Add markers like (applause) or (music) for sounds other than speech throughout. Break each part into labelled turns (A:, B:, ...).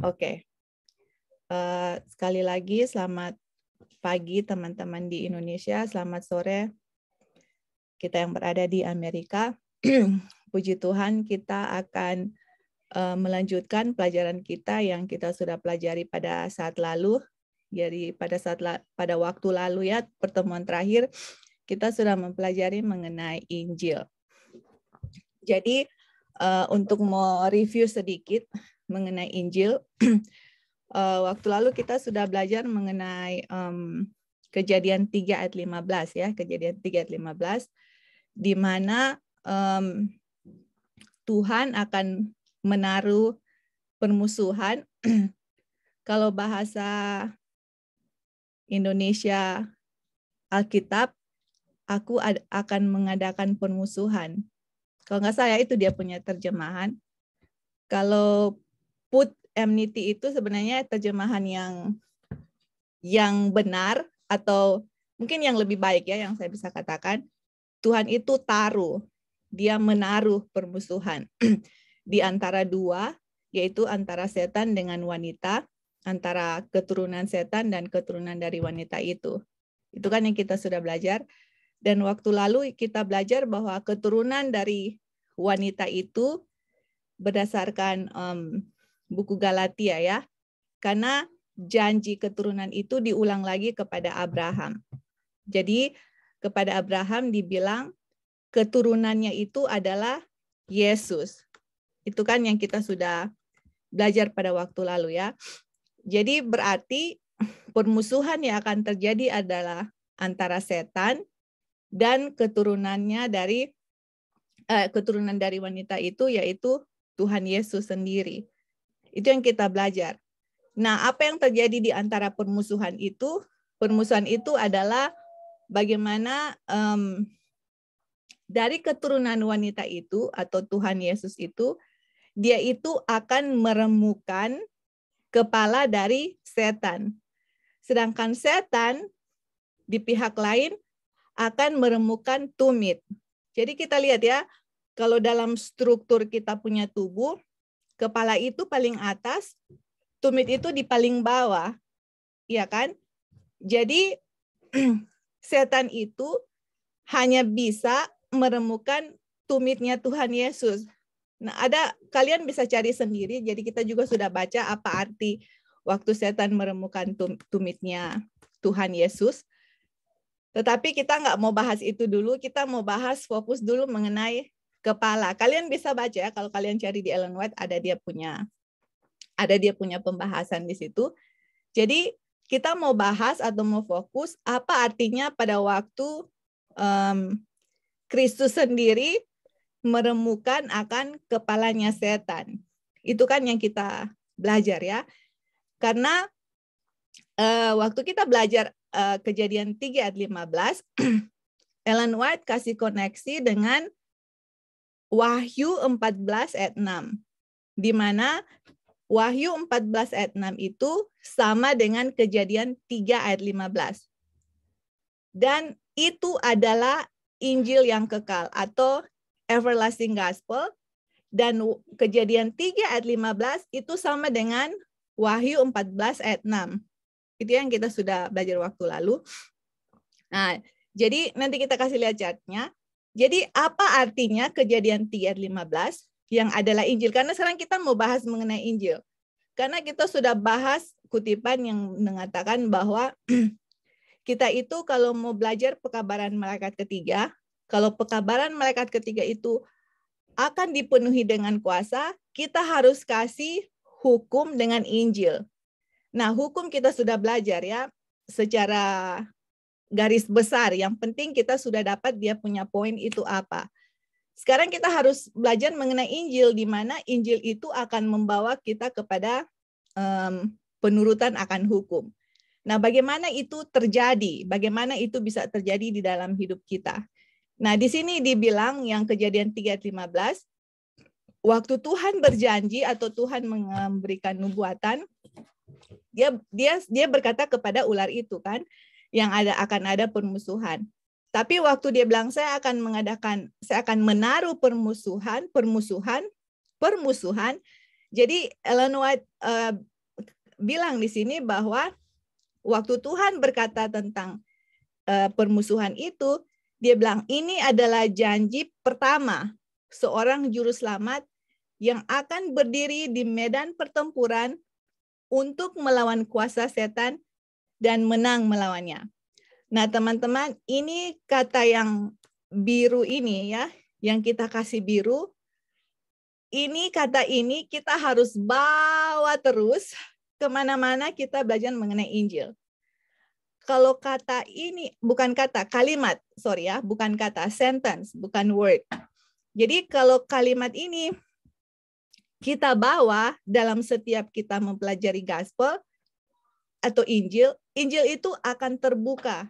A: Oke. Okay. Uh, eh, sekali lagi selamat pagi teman-teman di Indonesia, selamat sore kita yang berada di Amerika. (clears throat) Puji Tuhan kita akan uh, melanjutkan pelajaran kita yang kita sudah pelajari pada saat lalu. Jadi pada saat la pada waktu lalu ya pertemuan terakhir kita sudah mempelajari mengenai Injil. Jadi uh, untuk mau review sedikit mengenai Injil. (clears throat) Eh, waktu lalu kita sudah belajar mengenai um, kejadian 3 ayat 15 ya, kejadian 3 ayat 15 di mana um, Tuhan akan menaruh permusuhan (clears throat) kalau bahasa Indonesia Alkitab aku akan mengadakan permusuhan. Kalau nggak saya itu dia punya terjemahan. Kalau put amnesty itu sebenarnya terjemahan yang yang benar atau mungkin yang lebih baik ya yang saya bisa katakan Tuhan itu taruh dia menaruh permusuhan (clears throat) di antara dua yaitu antara setan dengan wanita antara keturunan setan dan keturunan dari wanita itu itu kan yang kita sudah belajar dan waktu lalu kita belajar bahwa keturunan dari wanita itu berdasarkan um, buku Galatia ya. Karena janji keturunan itu diulang lagi kepada Abraham. Jadi kepada Abraham dibilang keturunannya itu adalah Yesus. Itu kan yang kita sudah belajar pada waktu lalu ya. Jadi berarti permusuhan yang akan terjadi adalah antara setan dan keturunannya dari eh, keturunan dari wanita itu yaitu Tuhan Yesus sendiri. Itu yang kita belajar. Nah, apa yang terjadi di antara permusuhan itu? Permusuhan itu adalah bagaimana um, dari keturunan wanita itu atau Tuhan Yesus itu, dia itu akan meremukan kepala dari setan. Sedangkan setan di pihak lain akan meremukan tumit. Jadi kita lihat ya, kalau dalam struktur kita punya tubuh, Kepala itu paling atas, tumit itu di paling bawah. ya kan? Jadi (clears throat) setan itu hanya bisa meremukan tumitnya Tuhan Yesus. Nah, ada kalian bisa cari sendiri. Jadi kita juga sudah baca apa arti waktu setan meremukan tumitnya Tuhan Yesus. Tetapi kita nggak mau bahas itu dulu. Kita mau bahas fokus dulu mengenai kepala. Kalian bisa baca ya kalau kalian cari di Ellen White ada dia punya ada dia punya pembahasan di situ. Jadi kita mau bahas atau mau fokus apa artinya pada waktu um, Kristus sendiri meremukan akan kepalanya setan. Itu kan yang kita belajar ya. Karena uh, waktu kita belajar uh, kejadian 3 ayat 15, (clears throat) Ellen White kasih koneksi dengan Wahyu 14 ayat 6. Di mana Wahyu 14 ayat 6 itu sama dengan kejadian 3 ayat 15. Dan itu adalah Injil yang kekal atau everlasting gospel dan kejadian 3 ayat 15 itu sama dengan Wahyu 14 ayat 6. Itu yang kita sudah belajar waktu lalu. Nah, jadi nanti kita kasih lihat catnya. Jadi apa artinya kejadian 3 15 yang adalah Injil? Karena sekarang kita mau bahas mengenai Injil. Karena kita sudah bahas kutipan yang mengatakan bahwa (clears throat) kita itu kalau mau belajar pekabaran malaikat ketiga, kalau pekabaran malaikat ketiga itu akan dipenuhi dengan kuasa, kita harus kasih hukum dengan Injil. Nah, hukum kita sudah belajar ya secara garis besar. Yang penting kita sudah dapat dia punya poin itu apa. Sekarang kita harus belajar mengenai Injil, di mana Injil itu akan membawa kita kepada um, penurutan akan hukum. Nah, bagaimana itu terjadi? Bagaimana itu bisa terjadi di dalam hidup kita? Nah, di sini dibilang yang kejadian 3.15, waktu Tuhan berjanji atau Tuhan memberikan nubuatan, dia dia dia berkata kepada ular itu kan, yang ada akan ada permusuhan. Tapi waktu dia bilang saya akan mengadakan, saya akan menaruh permusuhan, permusuhan, permusuhan. Jadi Ellen White uh, bilang di sini bahwa waktu Tuhan berkata tentang uh, permusuhan itu, dia bilang ini adalah janji pertama seorang juru selamat yang akan berdiri di medan pertempuran untuk melawan kuasa setan dan menang melawannya. Nah, teman-teman, ini kata yang biru ini ya, yang kita kasih biru. Ini kata ini kita harus bawa terus kemana-mana kita belajar mengenai Injil. Kalau kata ini, bukan kata, kalimat, sorry ya, bukan kata, sentence, bukan word. Jadi kalau kalimat ini kita bawa dalam setiap kita mempelajari gospel atau Injil, Injil itu akan terbuka.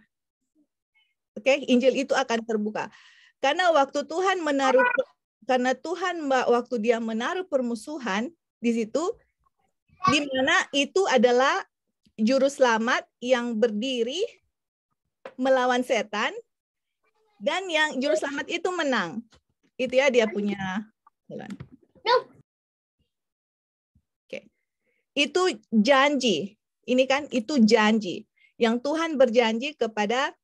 A: Oke, okay? Injil itu akan terbuka. Karena waktu Tuhan menaruh karena Tuhan waktu dia menaruh permusuhan di situ di mana itu adalah juru selamat yang berdiri melawan setan dan yang juru selamat itu menang. Itu ya dia punya Oke. Okay. Itu janji ini kan itu janji yang Tuhan berjanji kepada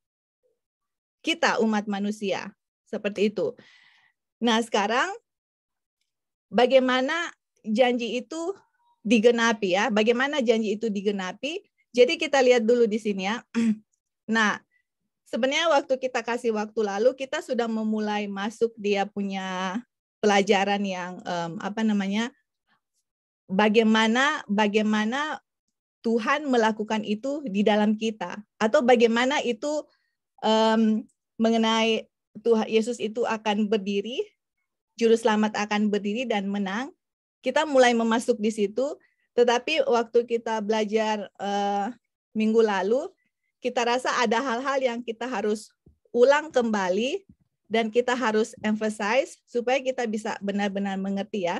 A: kita umat manusia. Seperti itu. Nah, sekarang bagaimana janji itu digenapi ya? Bagaimana janji itu digenapi? Jadi kita lihat dulu di sini ya. (clears throat) Nah, sebenarnya waktu kita kasih waktu lalu kita sudah memulai masuk dia punya pelajaran yang um, apa namanya bagaimana bagaimana Tuhan melakukan itu di dalam kita atau bagaimana itu um, mengenai Tuhan Yesus itu akan berdiri, juru selamat akan berdiri dan menang. Kita mulai memasuk di situ, tetapi waktu kita belajar uh, minggu lalu, kita rasa ada hal-hal yang kita harus ulang kembali dan kita harus emphasize supaya kita bisa benar-benar mengerti ya.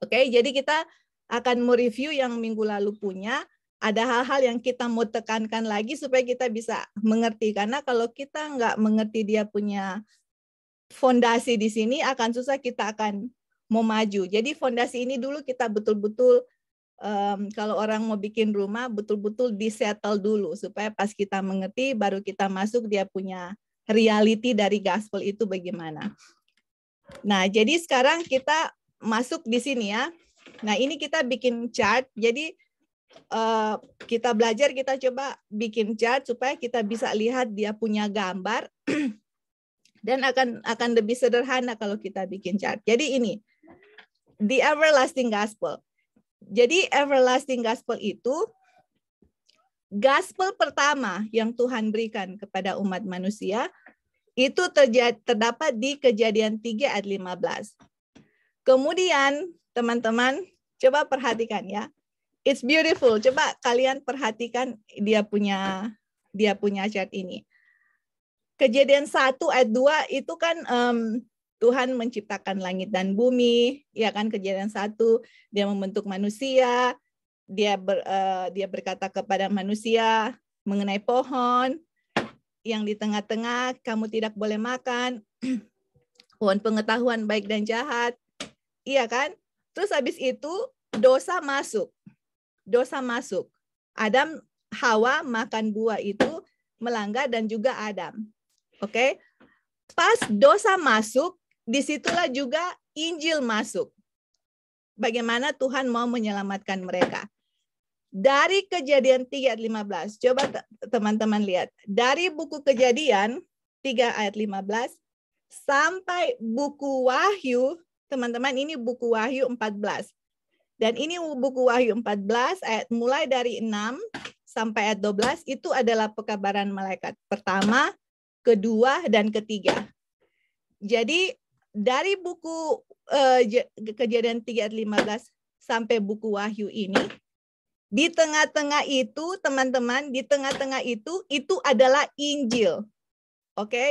A: Oke, jadi kita akan mereview yang minggu lalu punya. Ada hal-hal yang kita mau tekankan lagi supaya kita bisa mengerti. Karena kalau kita nggak mengerti dia punya fondasi di sini, akan susah kita akan mau maju. Jadi fondasi ini dulu kita betul-betul um, kalau orang mau bikin rumah betul-betul disettle dulu supaya pas kita mengerti baru kita masuk dia punya reality dari gospel itu bagaimana. Nah, jadi sekarang kita masuk di sini ya. Nah, ini kita bikin chart. Jadi uh, kita belajar kita coba bikin chart supaya kita bisa lihat dia punya gambar (clears throat) dan akan akan lebih sederhana kalau kita bikin chart. Jadi ini the everlasting gospel. Jadi everlasting gospel itu gospel pertama yang Tuhan berikan kepada umat manusia itu terdapat di kejadian 3 ayat 15. Kemudian teman-teman coba perhatikan ya. It's beautiful. Coba kalian perhatikan dia punya dia punya chat ini. Kejadian satu ayat 2 itu kan um, Tuhan menciptakan langit dan bumi, ya kan kejadian satu dia membentuk manusia, dia ber, uh, dia berkata kepada manusia mengenai pohon yang di tengah-tengah kamu tidak boleh makan (clears throat) pohon pengetahuan baik dan jahat. Iya kan? Terus habis itu dosa masuk. Dosa masuk. Adam Hawa makan buah itu melanggar dan juga Adam. Oke. Okay? Pas dosa masuk, disitulah juga Injil masuk. Bagaimana Tuhan mau menyelamatkan mereka. Dari kejadian 3 ayat 15, coba teman-teman lihat. Dari buku kejadian 3 ayat 15 sampai buku Wahyu teman-teman ini buku Wahyu 14. Dan ini buku Wahyu 14 ayat mulai dari 6 sampai ayat 12 itu adalah pekabaran malaikat pertama, kedua dan ketiga. Jadi dari buku eh, Kejadian 3 ayat 15 sampai buku Wahyu ini di tengah-tengah itu teman-teman, di tengah-tengah itu itu adalah Injil. Oke? Okay?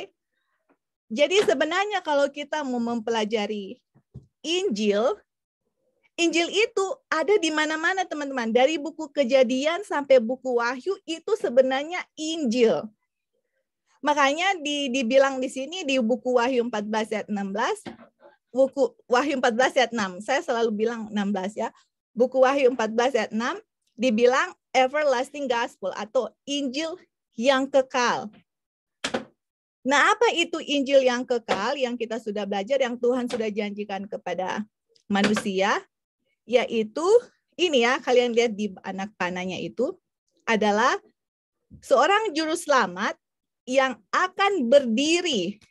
A: Jadi sebenarnya kalau kita mau mempelajari Injil, Injil itu ada di mana-mana teman-teman. Dari buku kejadian sampai buku wahyu itu sebenarnya Injil. Makanya di, dibilang di sini di buku wahyu 14 ayat 16, buku wahyu 14 ayat 6, saya selalu bilang 16 ya, buku wahyu 14 ayat 6, dibilang everlasting gospel atau Injil yang kekal. Nah, apa itu Injil yang kekal yang kita sudah belajar yang Tuhan sudah janjikan kepada manusia? Yaitu ini ya, kalian lihat di anak panahnya itu adalah seorang juru selamat yang akan berdiri.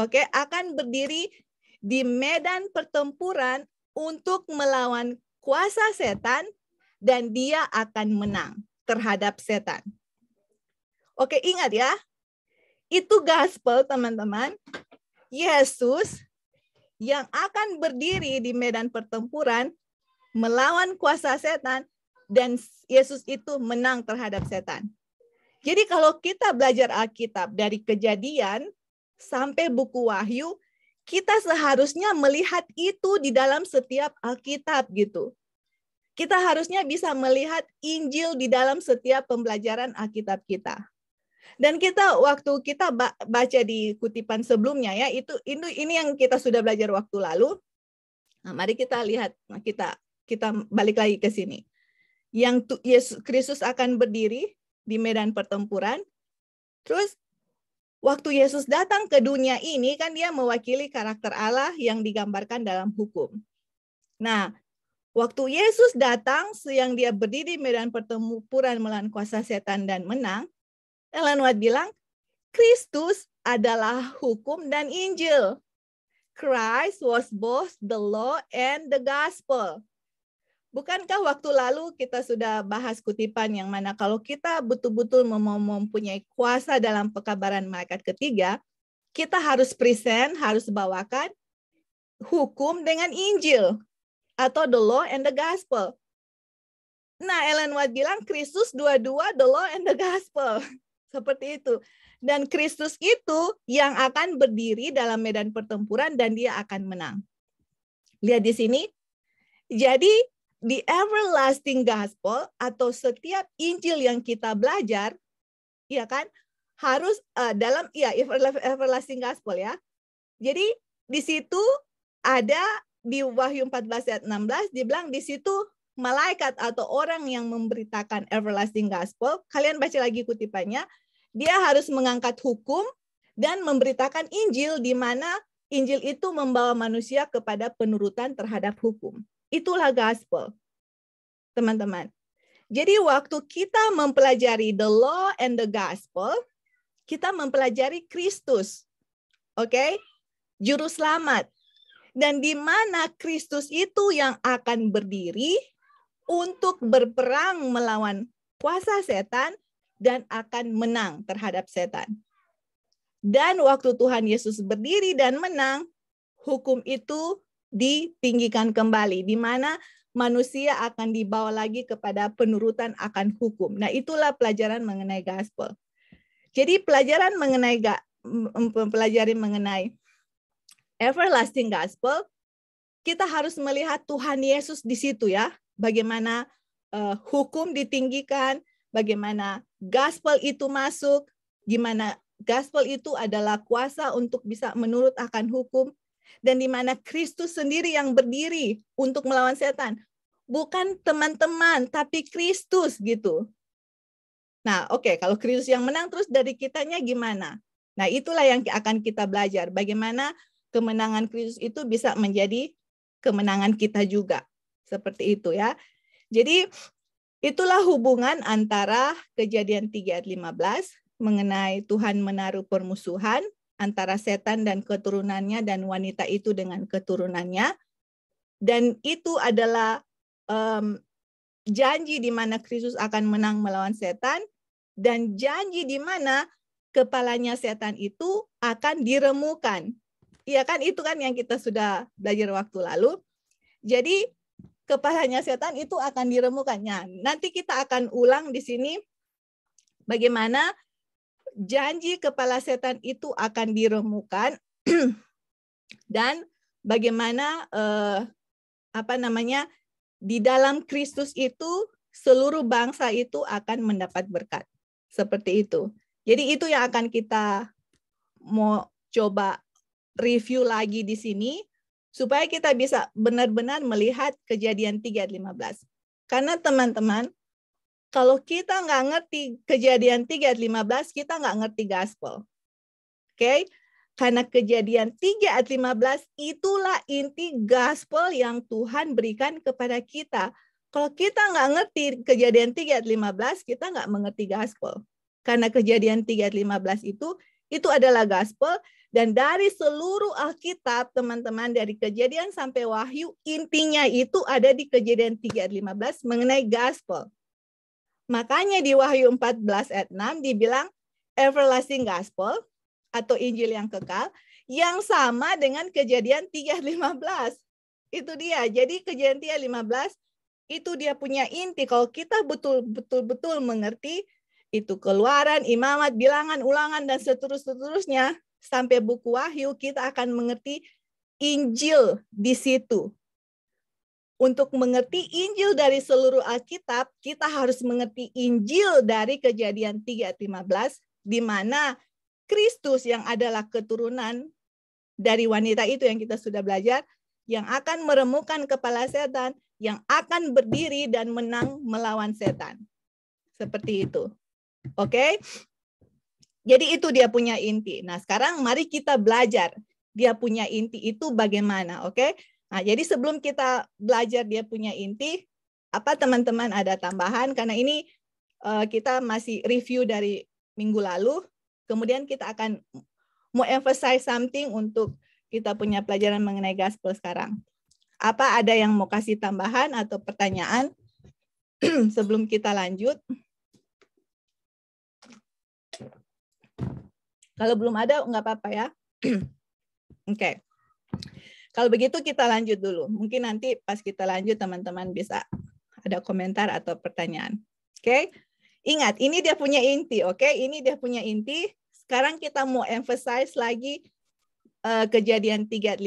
A: Oke, okay? akan berdiri di medan pertempuran untuk melawan kuasa setan dan dia akan menang terhadap setan. Oke, ingat ya, itu gospel, teman-teman. Yesus yang akan berdiri di medan pertempuran melawan kuasa setan dan Yesus itu menang terhadap setan. Jadi kalau kita belajar Alkitab dari kejadian sampai buku Wahyu, kita seharusnya melihat itu di dalam setiap Alkitab gitu. Kita harusnya bisa melihat Injil di dalam setiap pembelajaran Alkitab kita. Dan kita waktu kita baca di kutipan sebelumnya ya, itu ini ini yang kita sudah belajar waktu lalu. Nah, mari kita lihat nah, kita kita balik lagi ke sini. Yang Yesus Kristus akan berdiri di medan pertempuran. Terus waktu Yesus datang ke dunia ini kan dia mewakili karakter Allah yang digambarkan dalam hukum. Nah, waktu Yesus datang, yang dia berdiri di medan pertempuran melawan kuasa setan dan menang, Ellen White bilang, Kristus adalah hukum dan Injil. Christ was both the law and the gospel. Bukankah waktu lalu kita sudah bahas kutipan yang mana kalau kita betul-betul mempunyai kuasa dalam pekabaran malaikat ketiga, kita harus present, harus bawakan hukum dengan Injil atau the law and the gospel. Nah, Ellen White bilang Kristus dua-dua the law and the gospel. (laughs) Seperti itu. Dan Kristus itu yang akan berdiri dalam medan pertempuran dan dia akan menang. Lihat di sini. Jadi di everlasting gospel atau setiap Injil yang kita belajar, ya kan, harus uh, dalam ya everlasting gospel ya. Jadi di situ ada di Wahyu 14 ayat 16 dibilang di situ malaikat atau orang yang memberitakan everlasting gospel, kalian baca lagi kutipannya, dia harus mengangkat hukum dan memberitakan Injil di mana Injil itu membawa manusia kepada penurutan terhadap hukum. Itulah gospel. Teman-teman. Jadi waktu kita mempelajari the law and the gospel, kita mempelajari Kristus. Oke? Okay? Juru selamat. Dan di mana Kristus itu yang akan berdiri untuk berperang melawan kuasa setan dan akan menang terhadap setan. Dan waktu Tuhan Yesus berdiri dan menang, hukum itu ditinggikan kembali, di mana manusia akan dibawa lagi kepada penurutan akan hukum. Nah, itulah pelajaran mengenai gospel. Jadi pelajaran mengenai pelajari mengenai everlasting gospel, kita harus melihat Tuhan Yesus di situ ya, bagaimana uh, hukum ditinggikan, bagaimana gospel itu masuk, gimana gospel itu adalah kuasa untuk bisa menurut akan hukum, dan di mana Kristus sendiri yang berdiri untuk melawan setan. Bukan teman-teman, tapi Kristus gitu. Nah, oke, okay, kalau Kristus yang menang, terus dari kitanya gimana? Nah, itulah yang akan kita belajar. Bagaimana kemenangan Kristus itu bisa menjadi kemenangan kita juga. Seperti itu ya. Jadi Itulah hubungan antara kejadian 3 ayat 15 mengenai Tuhan menaruh permusuhan antara setan dan keturunannya dan wanita itu dengan keturunannya. Dan itu adalah um, janji di mana Kristus akan menang melawan setan dan janji di mana kepalanya setan itu akan diremukan. Iya kan itu kan yang kita sudah belajar waktu lalu. Jadi kepalanya setan itu akan diremukannya. Nanti kita akan ulang di sini bagaimana janji kepala setan itu akan diremukan (clears throat) dan bagaimana eh, apa namanya di dalam Kristus itu seluruh bangsa itu akan mendapat berkat. Seperti itu. Jadi itu yang akan kita mau coba review lagi di sini supaya kita bisa benar-benar melihat kejadian 3 ayat 15. Karena teman-teman, kalau kita nggak ngerti kejadian 3 ayat 15, kita nggak ngerti gospel. Oke? Okay? Karena kejadian 3 ayat 15 itulah inti gospel yang Tuhan berikan kepada kita. Kalau kita nggak ngerti kejadian 3 ayat 15, kita nggak mengerti gospel. Karena kejadian 3 ayat 15 itu, itu adalah gospel dan dari seluruh Alkitab, teman-teman, dari kejadian sampai wahyu, intinya itu ada di kejadian 3.15 mengenai gospel. Makanya di wahyu 14 ayat 6 dibilang everlasting gospel atau Injil yang kekal yang sama dengan kejadian 3.15. Itu dia. Jadi kejadian 3.15 itu dia punya inti. Kalau kita betul-betul-betul mengerti itu keluaran, imamat, bilangan, ulangan, dan seterusnya sampai buku Wahyu, kita akan mengerti Injil di situ. Untuk mengerti Injil dari seluruh Alkitab, kita harus mengerti Injil dari kejadian 3.15, di mana Kristus yang adalah keturunan dari wanita itu yang kita sudah belajar, yang akan meremukkan kepala setan, yang akan berdiri dan menang melawan setan. Seperti itu. Oke? Okay? Jadi itu dia punya inti. Nah, sekarang mari kita belajar dia punya inti itu bagaimana, oke? Okay? Nah, jadi sebelum kita belajar dia punya inti, apa teman-teman ada tambahan karena ini uh, kita masih review dari minggu lalu. Kemudian kita akan mau emphasize something untuk kita punya pelajaran mengenai gospel sekarang. Apa ada yang mau kasih tambahan atau pertanyaan (clears throat) sebelum kita lanjut? Kalau belum ada nggak apa-apa ya. (clears throat) Oke. Okay. Kalau begitu kita lanjut dulu. Mungkin nanti pas kita lanjut teman-teman bisa ada komentar atau pertanyaan. Oke. Okay? Ingat, ini dia punya inti, oke? Okay? Ini dia punya inti. Sekarang kita mau emphasize lagi uh, kejadian 3.15.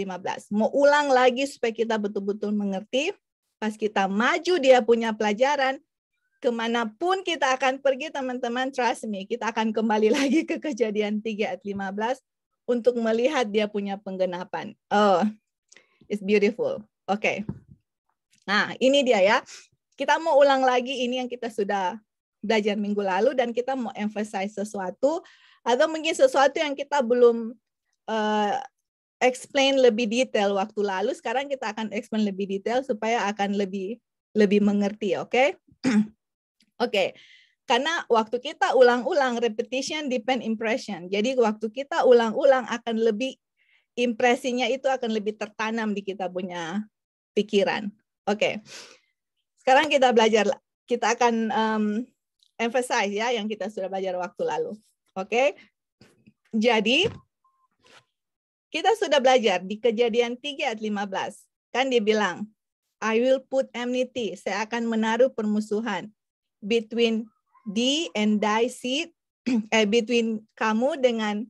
A: Mau ulang lagi supaya kita betul-betul mengerti. Pas kita maju dia punya pelajaran, kemanapun kita akan pergi teman-teman trust me kita akan kembali (laughs) lagi ke kejadian 3 ayat 15 untuk melihat dia punya penggenapan oh it's beautiful oke okay. nah ini dia ya kita mau ulang lagi ini yang kita sudah belajar minggu lalu dan kita mau emphasize sesuatu atau mungkin sesuatu yang kita belum uh, explain lebih detail waktu lalu sekarang kita akan explain lebih detail supaya akan lebih lebih mengerti oke okay? (clears throat) Oke. Okay. Karena waktu kita ulang-ulang repetition depend impression. Jadi waktu kita ulang-ulang akan lebih impresinya itu akan lebih tertanam di kita punya pikiran. Oke. Okay. Sekarang kita belajar kita akan um, emphasize ya yang kita sudah belajar waktu lalu. Oke. Okay? Jadi kita sudah belajar di kejadian 3 ayat 15. Kan dibilang, I will put enmity, saya akan menaruh permusuhan between D and thy seed, (clears throat) eh, between kamu dengan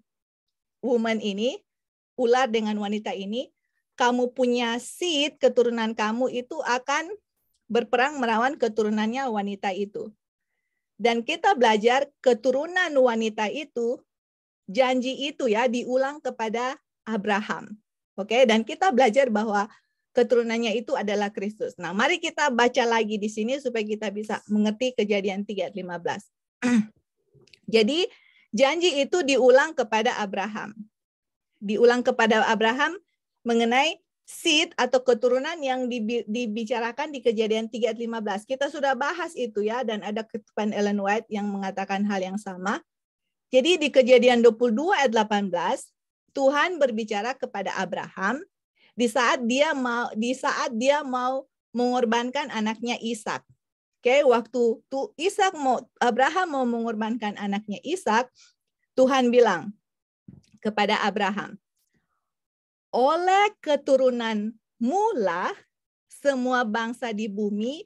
A: woman ini, ular dengan wanita ini, kamu punya seed, keturunan kamu itu akan berperang melawan keturunannya wanita itu. Dan kita belajar keturunan wanita itu, janji itu ya diulang kepada Abraham. Oke, okay? dan kita belajar bahwa keturunannya itu adalah Kristus. Nah, mari kita baca lagi di sini supaya kita bisa mengerti kejadian 3:15. (clears throat) Jadi, janji itu diulang kepada Abraham. Diulang kepada Abraham mengenai seed atau keturunan yang dibicarakan di kejadian 3:15. Kita sudah bahas itu ya dan ada kutipan Ellen White yang mengatakan hal yang sama. Jadi di kejadian 22 ayat 18, Tuhan berbicara kepada Abraham di saat dia mau di saat dia mau mengorbankan anaknya Ishak. Oke, okay, waktu tuh Ishak mau Abraham mau mengorbankan anaknya Ishak, Tuhan bilang kepada Abraham, "Oleh keturunan lah semua bangsa di bumi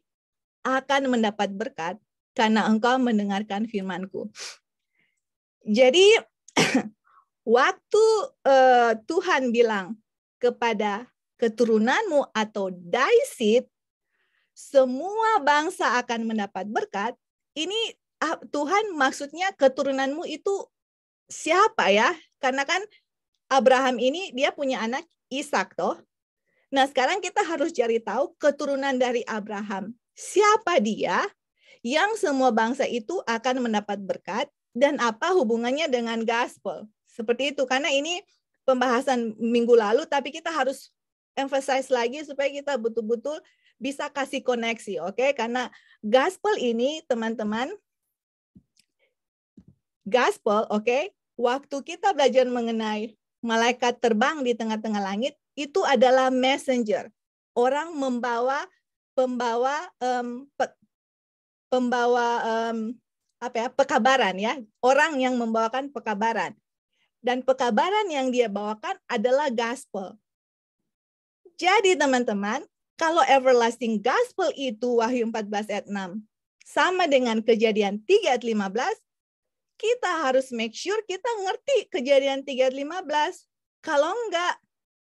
A: akan mendapat berkat karena engkau mendengarkan firmanku." Jadi (clears throat) waktu uh, Tuhan bilang kepada keturunanmu atau Daisit, semua bangsa akan mendapat berkat. Ini ah, Tuhan maksudnya keturunanmu itu siapa ya? Karena kan Abraham ini dia punya anak Ishak toh. Nah, sekarang kita harus cari tahu keturunan dari Abraham. Siapa dia yang semua bangsa itu akan mendapat berkat dan apa hubungannya dengan gospel? Seperti itu karena ini pembahasan minggu lalu, tapi kita harus emphasize lagi supaya kita betul-betul bisa kasih koneksi, oke? Okay? Karena gospel ini, teman-teman, gospel, oke? Okay? Waktu kita belajar mengenai malaikat terbang di tengah-tengah langit, itu adalah messenger. Orang membawa pembawa um, pe, pembawa um, apa ya? pekabaran ya. Orang yang membawakan pekabaran dan pekabaran yang dia bawakan adalah gospel. Jadi teman-teman, kalau everlasting gospel itu Wahyu 14 ayat 6 sama dengan kejadian 3 ayat 15, kita harus make sure kita ngerti kejadian 3 ayat 15. Kalau enggak,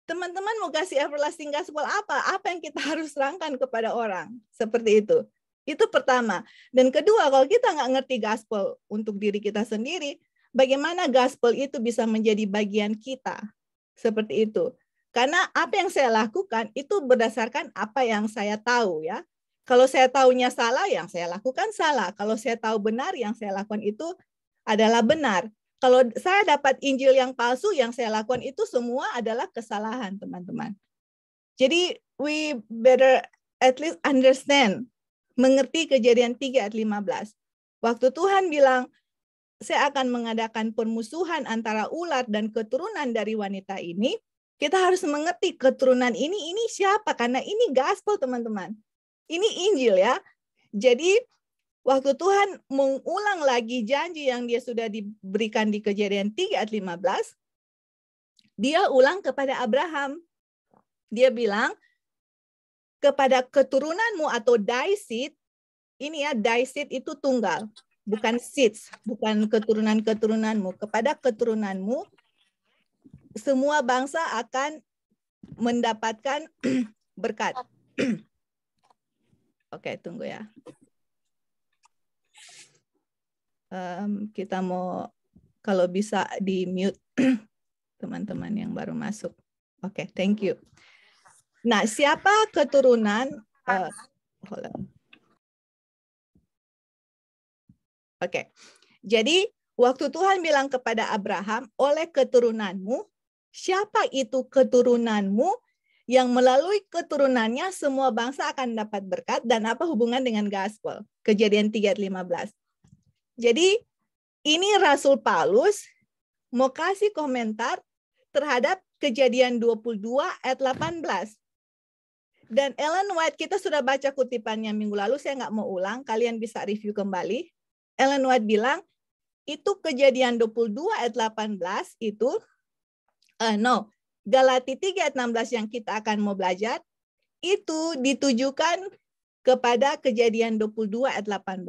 A: teman-teman mau kasih everlasting gospel apa? Apa yang kita (laughs) harus serangkan kepada orang? Seperti itu. Itu pertama. Dan kedua, kalau kita nggak ngerti gospel untuk diri kita sendiri, bagaimana gospel itu bisa menjadi bagian kita. Seperti itu. Karena apa yang saya lakukan itu berdasarkan apa yang saya tahu ya. Kalau saya tahunya salah, yang saya lakukan salah. Kalau saya tahu benar, yang saya lakukan itu adalah benar. Kalau saya dapat Injil yang palsu, yang saya lakukan itu semua adalah kesalahan, teman-teman. Jadi we better at least understand, mengerti kejadian 3 ayat 15. Waktu Tuhan bilang, saya akan mengadakan permusuhan antara ular dan keturunan dari wanita ini, kita harus mengerti keturunan ini ini siapa karena ini gospel teman-teman. Ini Injil ya. Jadi waktu Tuhan mengulang lagi janji yang dia sudah diberikan di Kejadian 3 ayat 15, dia ulang kepada Abraham. Dia bilang, kepada keturunanmu atau daisit, ini ya, daisit itu tunggal bukan seeds, bukan keturunan-keturunanmu. Kepada keturunanmu, semua bangsa akan mendapatkan (clears throat) berkat. (clears throat) Oke, okay, tunggu ya. Um, kita mau kalau bisa di mute (clears throat) teman-teman yang baru masuk. Oke, okay, thank you. Nah, siapa keturunan? Uh, hold on. Oke. Jadi waktu Tuhan bilang kepada Abraham, oleh keturunanmu, siapa itu keturunanmu yang melalui keturunannya semua bangsa akan dapat berkat dan apa hubungan dengan gospel? Kejadian 3:15. Jadi ini Rasul Paulus mau kasih komentar terhadap kejadian 22 ayat 18. Dan Ellen White, kita sudah baca kutipannya minggu lalu, saya nggak mau ulang, kalian bisa review kembali. Ellen White bilang itu kejadian 22 ayat 18 itu uh, no Galati 3 ayat 16 yang kita akan mau belajar itu ditujukan kepada kejadian 22 ayat 18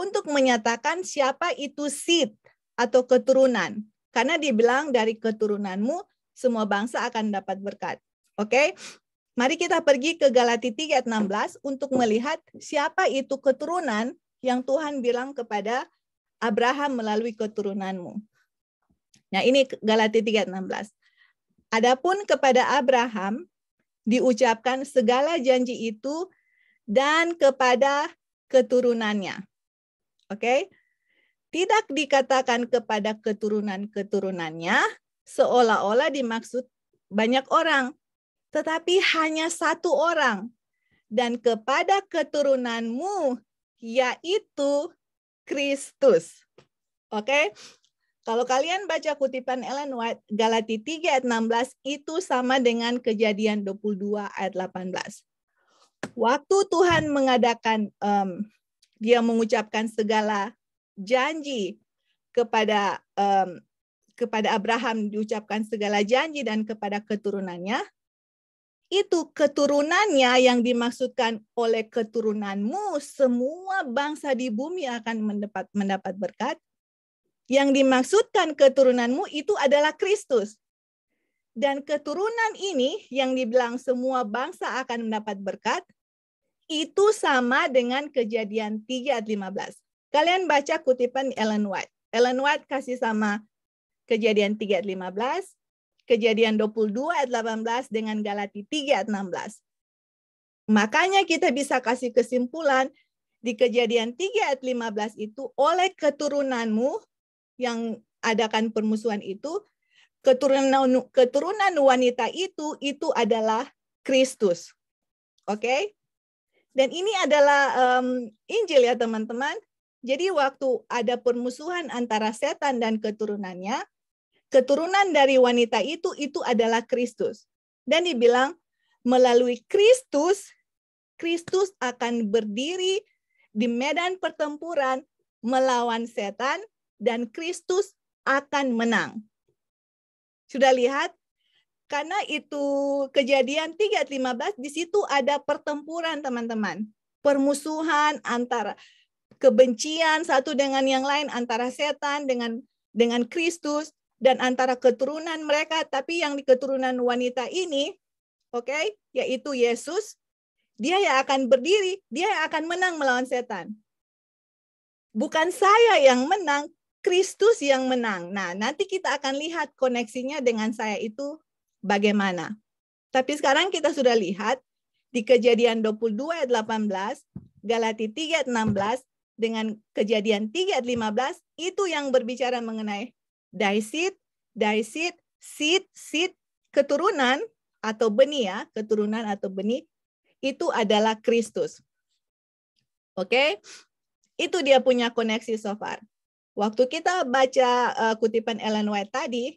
A: untuk menyatakan siapa itu seed atau keturunan. Karena dibilang dari keturunanmu semua bangsa akan dapat berkat. Oke? Okay? Mari kita pergi ke Galati 3 ayat 16 untuk melihat siapa itu keturunan yang Tuhan bilang kepada Abraham melalui keturunanmu. Nah, ini Galatia 3:16. Adapun kepada Abraham diucapkan segala janji itu dan kepada keturunannya. Oke? Tidak dikatakan kepada keturunan-keturunannya seolah-olah dimaksud banyak orang, tetapi hanya satu orang dan kepada keturunanmu yaitu Kristus. Oke? Okay? Kalau kalian baca kutipan Ellen White, Galati 3 ayat 16 itu sama dengan kejadian 22 ayat 18. Waktu Tuhan mengadakan, um, dia mengucapkan segala janji kepada um, kepada Abraham diucapkan segala janji dan kepada keturunannya, itu keturunannya yang dimaksudkan oleh keturunanmu semua bangsa di bumi akan mendapat mendapat berkat yang dimaksudkan keturunanmu itu adalah Kristus dan keturunan ini yang dibilang semua bangsa akan mendapat berkat itu sama dengan kejadian 3 ayat 15. Kalian baca kutipan Ellen White. Ellen White kasih sama kejadian 3 ayat 15 Kejadian 22 ayat 18 dengan Galati 3 ayat 16. Makanya kita bisa kasih kesimpulan di Kejadian 3 ayat 15 itu oleh keturunanmu yang adakan permusuhan itu keturunan keturunan wanita itu itu adalah Kristus. Oke? Okay? Dan ini adalah um, Injil ya teman-teman. Jadi waktu ada permusuhan antara setan dan keturunannya, keturunan dari wanita itu itu adalah Kristus. Dan dibilang melalui Kristus Kristus akan berdiri di medan pertempuran melawan setan dan Kristus akan menang. Sudah lihat? Karena itu kejadian 3.15 di situ ada pertempuran teman-teman. Permusuhan antara kebencian satu dengan yang lain antara setan dengan dengan Kristus dan antara keturunan mereka, tapi yang di keturunan wanita ini, oke, okay, yaitu Yesus, dia yang akan berdiri, dia yang akan menang melawan setan. Bukan saya yang menang, Kristus yang menang. Nah, nanti kita akan lihat koneksinya dengan saya itu bagaimana. Tapi sekarang kita sudah lihat di kejadian 22 ayat 18, Galati 3 ayat 16, dengan kejadian 3 ayat 15, itu yang berbicara mengenai Daisit, daisit, sit, sit, keturunan atau benih ya, keturunan atau benih itu adalah Kristus. Oke? Okay? Itu dia punya koneksi so far. Waktu kita baca uh, kutipan Ellen White tadi,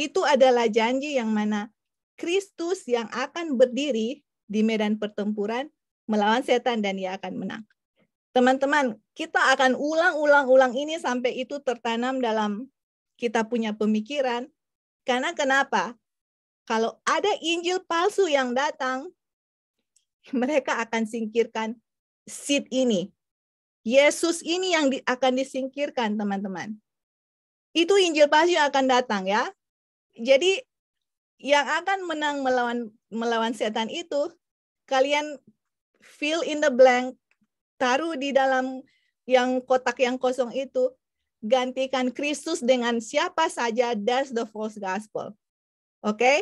A: itu adalah janji yang mana Kristus yang akan berdiri di medan pertempuran melawan setan dan dia akan menang. Teman-teman, kita akan ulang-ulang-ulang ini sampai itu tertanam dalam kita punya pemikiran. Karena kenapa? Kalau ada Injil palsu yang datang, (laughs) mereka akan singkirkan seed ini. Yesus ini yang di, akan disingkirkan, teman-teman. Itu Injil palsu yang akan datang ya. Jadi yang akan menang melawan melawan setan itu kalian fill in the blank taruh di dalam yang kotak yang kosong itu gantikan Kristus dengan siapa saja, that's the false gospel. Oke? Okay?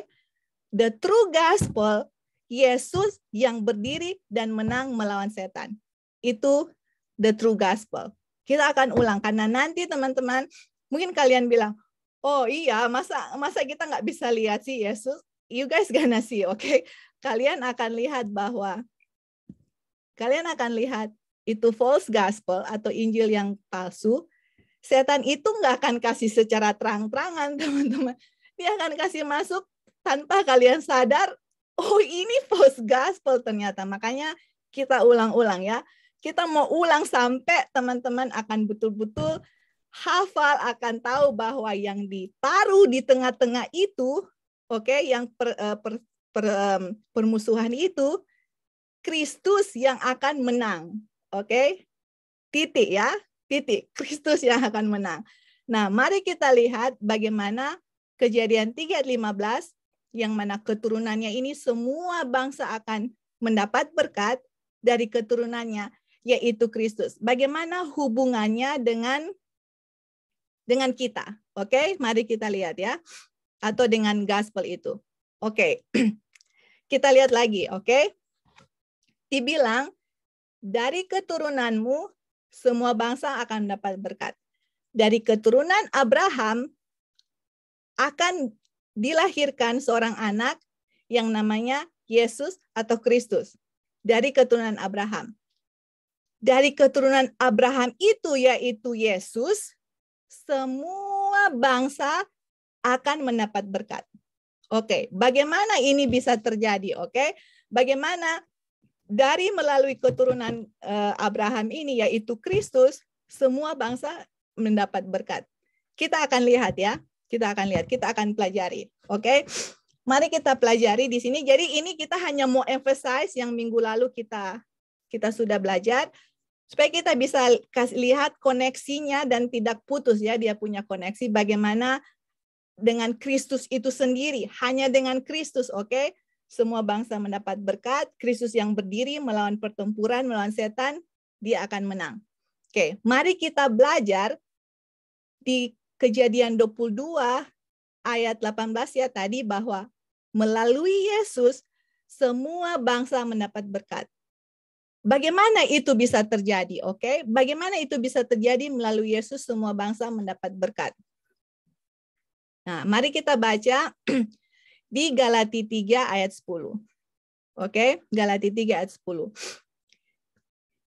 A: The true gospel, Yesus yang berdiri dan menang melawan setan. Itu the true gospel. Kita akan ulang karena nanti teman-teman mungkin kalian bilang, oh iya masa masa kita nggak bisa lihat sih Yesus. You guys gonna see, oke? Okay? Kalian akan lihat bahwa kalian akan lihat itu false gospel atau Injil yang palsu setan itu nggak akan kasih secara terang-terangan, (laughs) teman-teman. Dia akan kasih masuk tanpa kalian sadar, oh ini false gospel ternyata. Makanya kita ulang-ulang ya. Kita mau ulang sampai teman-teman akan betul-betul hafal akan tahu bahwa yang ditaruh di tengah-tengah itu, oke, okay, yang per, eh, per, per, permusuhan itu Kristus yang akan menang. Oke. Okay? Titik ya titik (laughs) Kristus yang akan menang. Nah, mari kita lihat bagaimana kejadian 3:15 yang mana keturunannya ini semua bangsa akan mendapat berkat dari keturunannya yaitu Kristus. Bagaimana hubungannya dengan dengan kita? Oke, okay? mari kita lihat ya. Atau dengan gospel itu. Oke. Okay. (clears throat) kita lihat lagi, oke? Okay? Dibilang dari keturunanmu semua bangsa akan dapat berkat. Dari keturunan Abraham akan dilahirkan seorang anak yang namanya Yesus atau Kristus. Dari keturunan Abraham. Dari keturunan Abraham itu yaitu Yesus, semua bangsa akan mendapat berkat. Oke, okay. bagaimana ini bisa terjadi? Oke, okay? bagaimana dari melalui keturunan eh, Abraham ini yaitu Kristus semua bangsa mendapat berkat. Kita akan lihat ya, kita akan lihat, kita akan pelajari. Oke. Okay? Mari kita pelajari di sini. Jadi ini kita hanya mau emphasize yang minggu lalu kita kita sudah belajar supaya kita bisa kasih lihat koneksinya dan tidak putus ya dia punya koneksi bagaimana dengan Kristus itu sendiri, hanya dengan Kristus, oke? Okay? semua bangsa mendapat berkat, Kristus yang berdiri melawan pertempuran, melawan setan, dia akan menang. Oke, mari kita belajar di kejadian 22 ayat 18 ya tadi bahwa melalui Yesus semua bangsa mendapat berkat. Bagaimana itu bisa terjadi? Oke, okay? bagaimana itu bisa terjadi melalui Yesus semua bangsa mendapat berkat? Nah, mari kita baca (clears throat) di Galati 3 ayat 10. Oke, okay? Galati 3 ayat 10.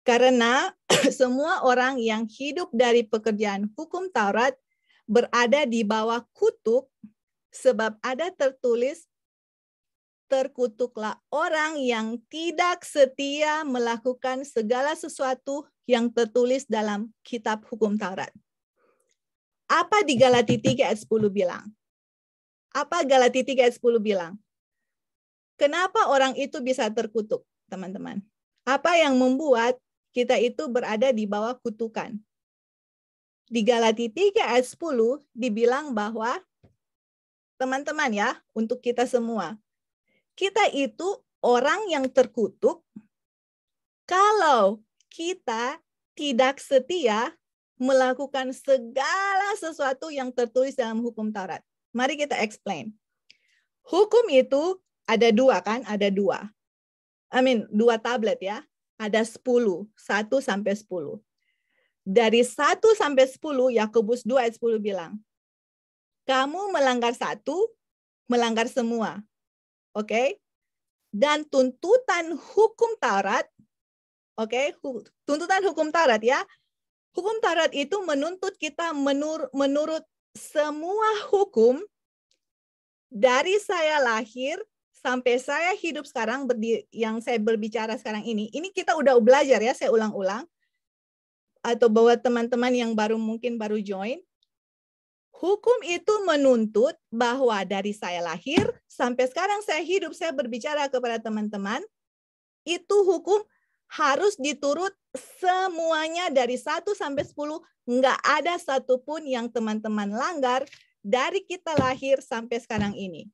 A: Karena (clears throat) semua orang yang hidup dari pekerjaan hukum Taurat berada di bawah kutuk sebab ada tertulis terkutuklah orang yang tidak setia melakukan segala sesuatu yang tertulis dalam kitab hukum Taurat. Apa di Galati 3 ayat 10 bilang? Apa Galati 3 ayat 10 bilang? Kenapa orang itu bisa terkutuk, teman-teman? Apa yang membuat kita itu berada di bawah kutukan? Di Galati 3 ayat 10 dibilang bahwa teman-teman ya, untuk kita semua, kita itu orang yang terkutuk kalau kita tidak setia melakukan segala sesuatu yang tertulis dalam hukum Taurat. Mari kita explain. Hukum itu ada dua kan? Ada dua. I mean, dua tablet ya. Ada sepuluh satu sampai sepuluh Dari satu sampai sepuluh Yakobus dua ayat 10 bilang, kamu melanggar satu, melanggar semua. Oke? Okay? Dan tuntutan hukum Taurat, oke, okay? tuntutan hukum Taurat ya, Hukum Taurat itu menuntut kita menur, menurut semua hukum dari saya lahir sampai saya hidup sekarang yang saya berbicara sekarang ini, ini kita udah belajar ya, saya ulang-ulang atau bahwa teman-teman yang baru mungkin baru join, hukum itu menuntut bahwa dari saya lahir sampai sekarang saya hidup, saya berbicara kepada teman-teman, itu hukum harus diturut semuanya dari 1 sampai 10 nggak ada satupun yang teman-teman langgar dari kita lahir sampai sekarang ini.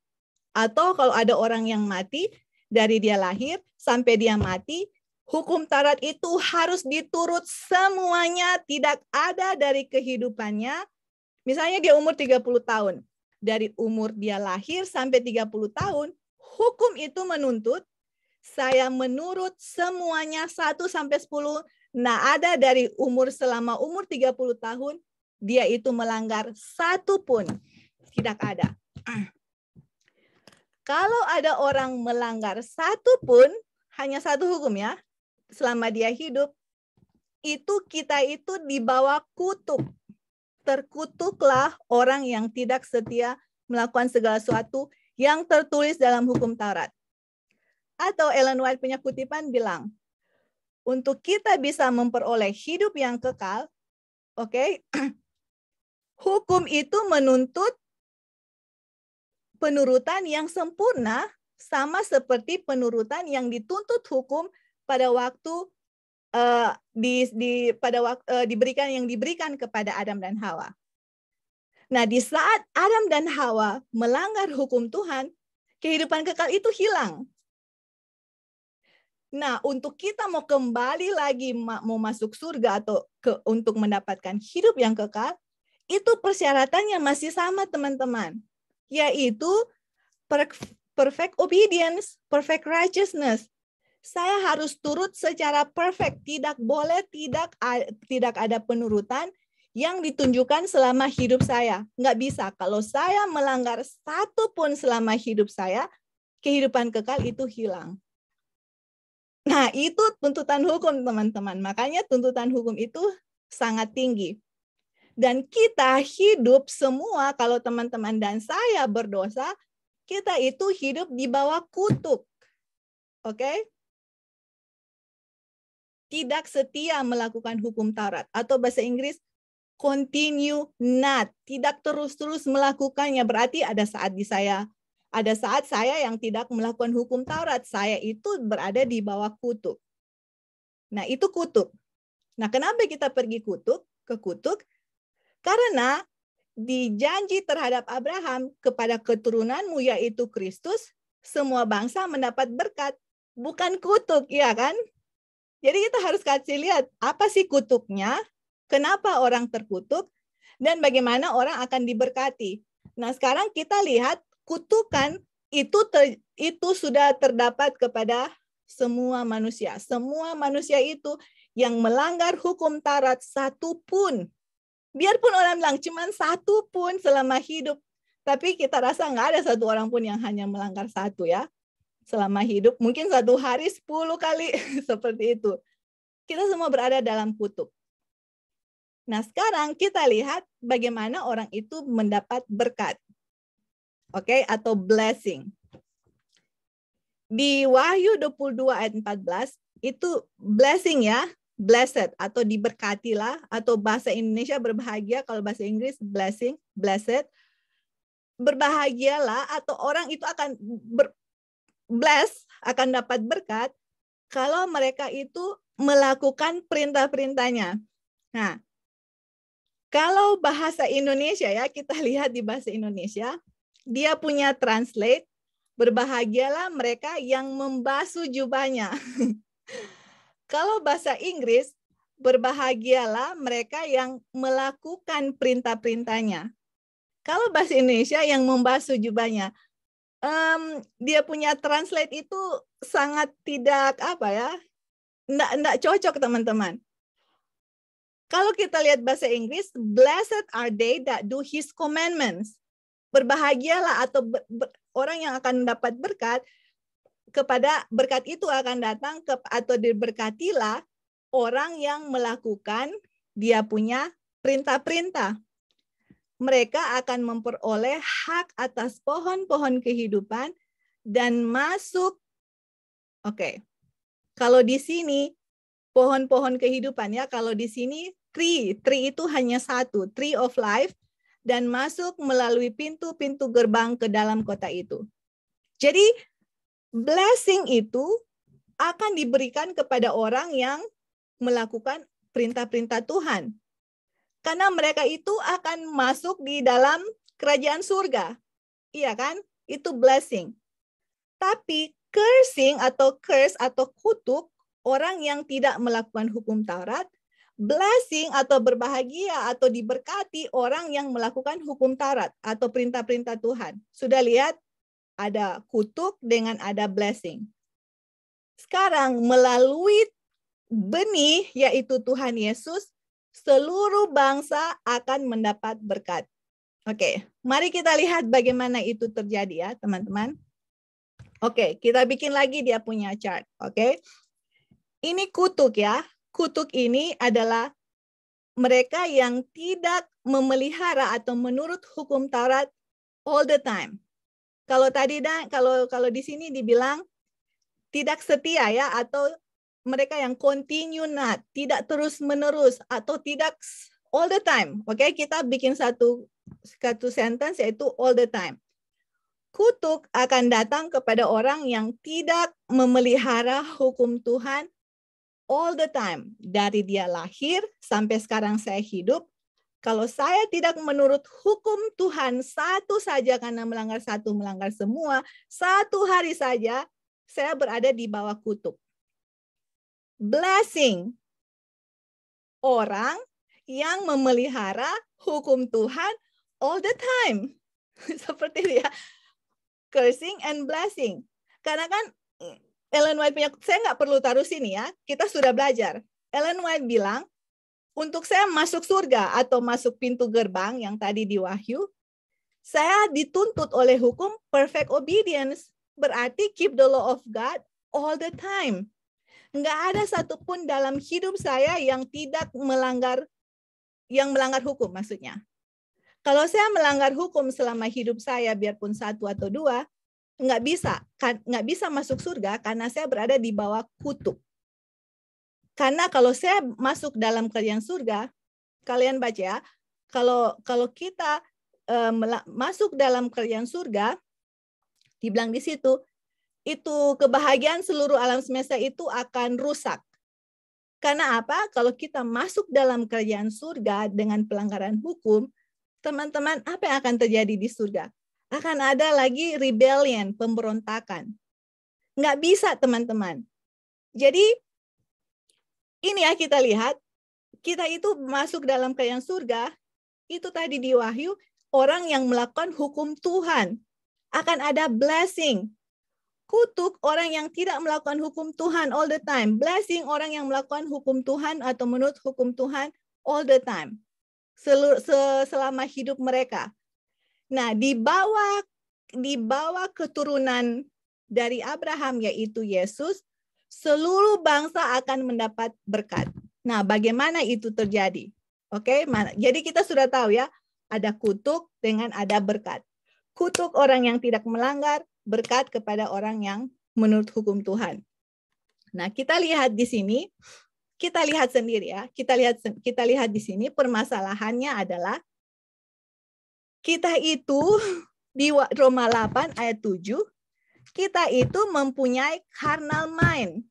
A: Atau kalau ada orang yang mati, dari dia lahir sampai dia mati, hukum tarat itu harus diturut semuanya, tidak ada dari kehidupannya. Misalnya dia umur 30 tahun, dari umur dia lahir sampai 30 tahun, hukum itu menuntut saya menurut semuanya 1 sampai 10. Nah, ada dari umur selama umur 30 tahun, dia itu melanggar satu pun. Tidak ada. Kalau ada orang melanggar satu pun, hanya satu hukum ya, selama dia hidup, itu kita itu dibawa kutuk. Terkutuklah orang yang tidak setia melakukan segala sesuatu yang tertulis dalam hukum Taurat. Atau Ellen White punya kutipan bilang, untuk kita bisa memperoleh hidup yang kekal, oke, okay, (clears throat) hukum itu menuntut penurutan yang sempurna sama seperti penurutan yang dituntut hukum pada waktu uh, di, di pada waktu uh, eh, diberikan yang diberikan kepada Adam dan Hawa. Nah, di saat Adam dan Hawa melanggar hukum Tuhan, kehidupan kekal itu hilang. Nah, untuk kita mau kembali lagi mau masuk surga atau ke, untuk mendapatkan hidup yang kekal, itu persyaratannya masih sama teman-teman, yaitu perfect obedience, perfect righteousness. Saya harus turut secara perfect, tidak boleh tidak tidak ada penurutan yang ditunjukkan selama hidup saya. Nggak bisa. Kalau saya melanggar satu pun selama hidup saya, kehidupan kekal itu hilang. Nah, itu tuntutan hukum, teman-teman. Makanya tuntutan hukum itu sangat tinggi. Dan kita hidup semua, kalau teman-teman dan saya berdosa, kita itu hidup di bawah kutuk. Oke? Tidak setia melakukan hukum Taurat. Atau bahasa Inggris, continue not. Tidak terus-terus melakukannya. Berarti ada saat di saya ada saat saya yang tidak melakukan hukum Taurat, saya itu berada di bawah kutub. Nah, itu kutub. Nah, kenapa kita pergi kutub ke kutub? Karena dijanji terhadap Abraham kepada keturunanmu yaitu Kristus, semua bangsa mendapat berkat, bukan kutuk, ya kan? Jadi kita harus kasih lihat apa sih kutuknya, kenapa orang terkutuk, dan bagaimana orang akan diberkati. Nah sekarang kita lihat kutukan itu ter, itu sudah terdapat kepada semua manusia. Semua manusia itu yang melanggar hukum tarat satu pun. Biarpun orang bilang cuman satu pun selama hidup. Tapi kita rasa nggak ada satu orang pun yang hanya melanggar satu ya. Selama hidup mungkin satu hari sepuluh kali (laughs) seperti itu. Kita semua berada dalam kutub. Nah sekarang kita lihat bagaimana orang itu mendapat berkat oke okay? atau blessing. Di Wahyu 22 ayat 14 itu blessing ya, blessed atau diberkatilah atau bahasa Indonesia berbahagia kalau bahasa Inggris blessing, blessed. Berbahagialah atau orang itu akan ber, bless, akan dapat berkat kalau mereka itu melakukan perintah-perintahnya. Nah, kalau bahasa Indonesia ya, kita lihat di bahasa Indonesia, dia punya translate, berbahagialah mereka yang membasuh jubahnya. (laughs) Kalau bahasa Inggris, berbahagialah mereka yang melakukan perintah-perintahnya. Kalau bahasa Indonesia yang membasuh jubahnya, um, dia punya translate itu sangat tidak apa ya, enggak, enggak cocok teman-teman. Kalau kita lihat bahasa Inggris, blessed are they that do his commandments berbahagialah atau ber, ber, orang yang akan dapat berkat kepada berkat itu akan datang ke atau diberkatilah orang yang melakukan dia punya perintah-perintah. Mereka akan memperoleh hak atas pohon-pohon kehidupan dan masuk Oke. Okay. Kalau di sini pohon-pohon kehidupan ya, kalau di sini tree, tree itu hanya satu, tree of life dan masuk melalui pintu-pintu gerbang ke dalam kota itu. Jadi blessing itu akan diberikan kepada orang yang melakukan perintah-perintah Tuhan. Karena mereka itu akan masuk di dalam kerajaan surga. Iya kan? Itu blessing. Tapi cursing atau curse atau kutuk orang yang tidak melakukan hukum Taurat blessing atau berbahagia atau diberkati orang yang melakukan hukum tarat atau perintah-perintah Tuhan. Sudah lihat ada kutuk dengan ada blessing. Sekarang melalui benih yaitu Tuhan Yesus, seluruh bangsa akan mendapat berkat. Oke, mari kita lihat bagaimana itu terjadi ya, teman-teman. Oke, kita bikin lagi dia punya chart, oke? Ini kutuk ya kutuk ini adalah mereka yang tidak memelihara atau menurut hukum Taurat all the time. Kalau tadi dan kalau kalau di sini dibilang tidak setia ya atau mereka yang continue not, tidak terus-menerus atau tidak all the time. Oke, okay? kita bikin satu satu sentence yaitu all the time. Kutuk akan datang kepada orang yang tidak memelihara hukum Tuhan all the time dari dia lahir sampai sekarang saya hidup kalau saya tidak menurut hukum Tuhan satu saja karena melanggar satu melanggar semua satu hari saja saya berada di bawah kutuk blessing orang yang memelihara hukum Tuhan all the time (laughs) seperti dia cursing and blessing karena kan Ellen White punya, saya nggak perlu taruh sini ya, kita sudah belajar. Ellen White bilang, untuk saya masuk surga atau masuk pintu gerbang yang tadi di Wahyu, saya dituntut oleh hukum perfect obedience. Berarti keep the law of God all the time. Nggak ada satupun dalam hidup saya yang tidak melanggar yang melanggar hukum maksudnya. Kalau saya melanggar hukum selama hidup saya, biarpun satu atau dua, nggak bisa kan, nggak bisa masuk surga karena saya berada di bawah kutuk. Karena kalau saya masuk dalam kerajaan surga, kalian baca ya, kalau kalau kita um, masuk dalam kerajaan surga, dibilang di situ itu kebahagiaan seluruh alam semesta itu akan rusak. Karena apa? Kalau kita masuk dalam kerajaan surga dengan pelanggaran hukum, teman-teman, apa yang akan terjadi di surga? akan ada lagi rebellion, pemberontakan. Nggak bisa, teman-teman. Jadi, ini ya kita lihat, kita itu masuk dalam kerajaan surga, itu tadi di Wahyu, orang yang melakukan hukum Tuhan. Akan ada blessing. Kutuk orang yang tidak melakukan hukum Tuhan all the time. Blessing orang yang melakukan hukum Tuhan atau menurut hukum Tuhan all the time. Selur, selama hidup mereka Nah, di bawah di bawah keturunan dari Abraham yaitu Yesus, seluruh bangsa akan mendapat berkat. Nah, bagaimana itu terjadi? Oke, okay? jadi kita sudah tahu ya, ada kutuk dengan ada berkat. Kutuk orang yang tidak melanggar, berkat kepada orang yang menurut hukum Tuhan. Nah, kita lihat di sini, kita lihat sendiri ya, kita lihat kita lihat di sini permasalahannya adalah kita itu (laughs) di Roma 8 ayat 7, kita itu mempunyai carnal mind.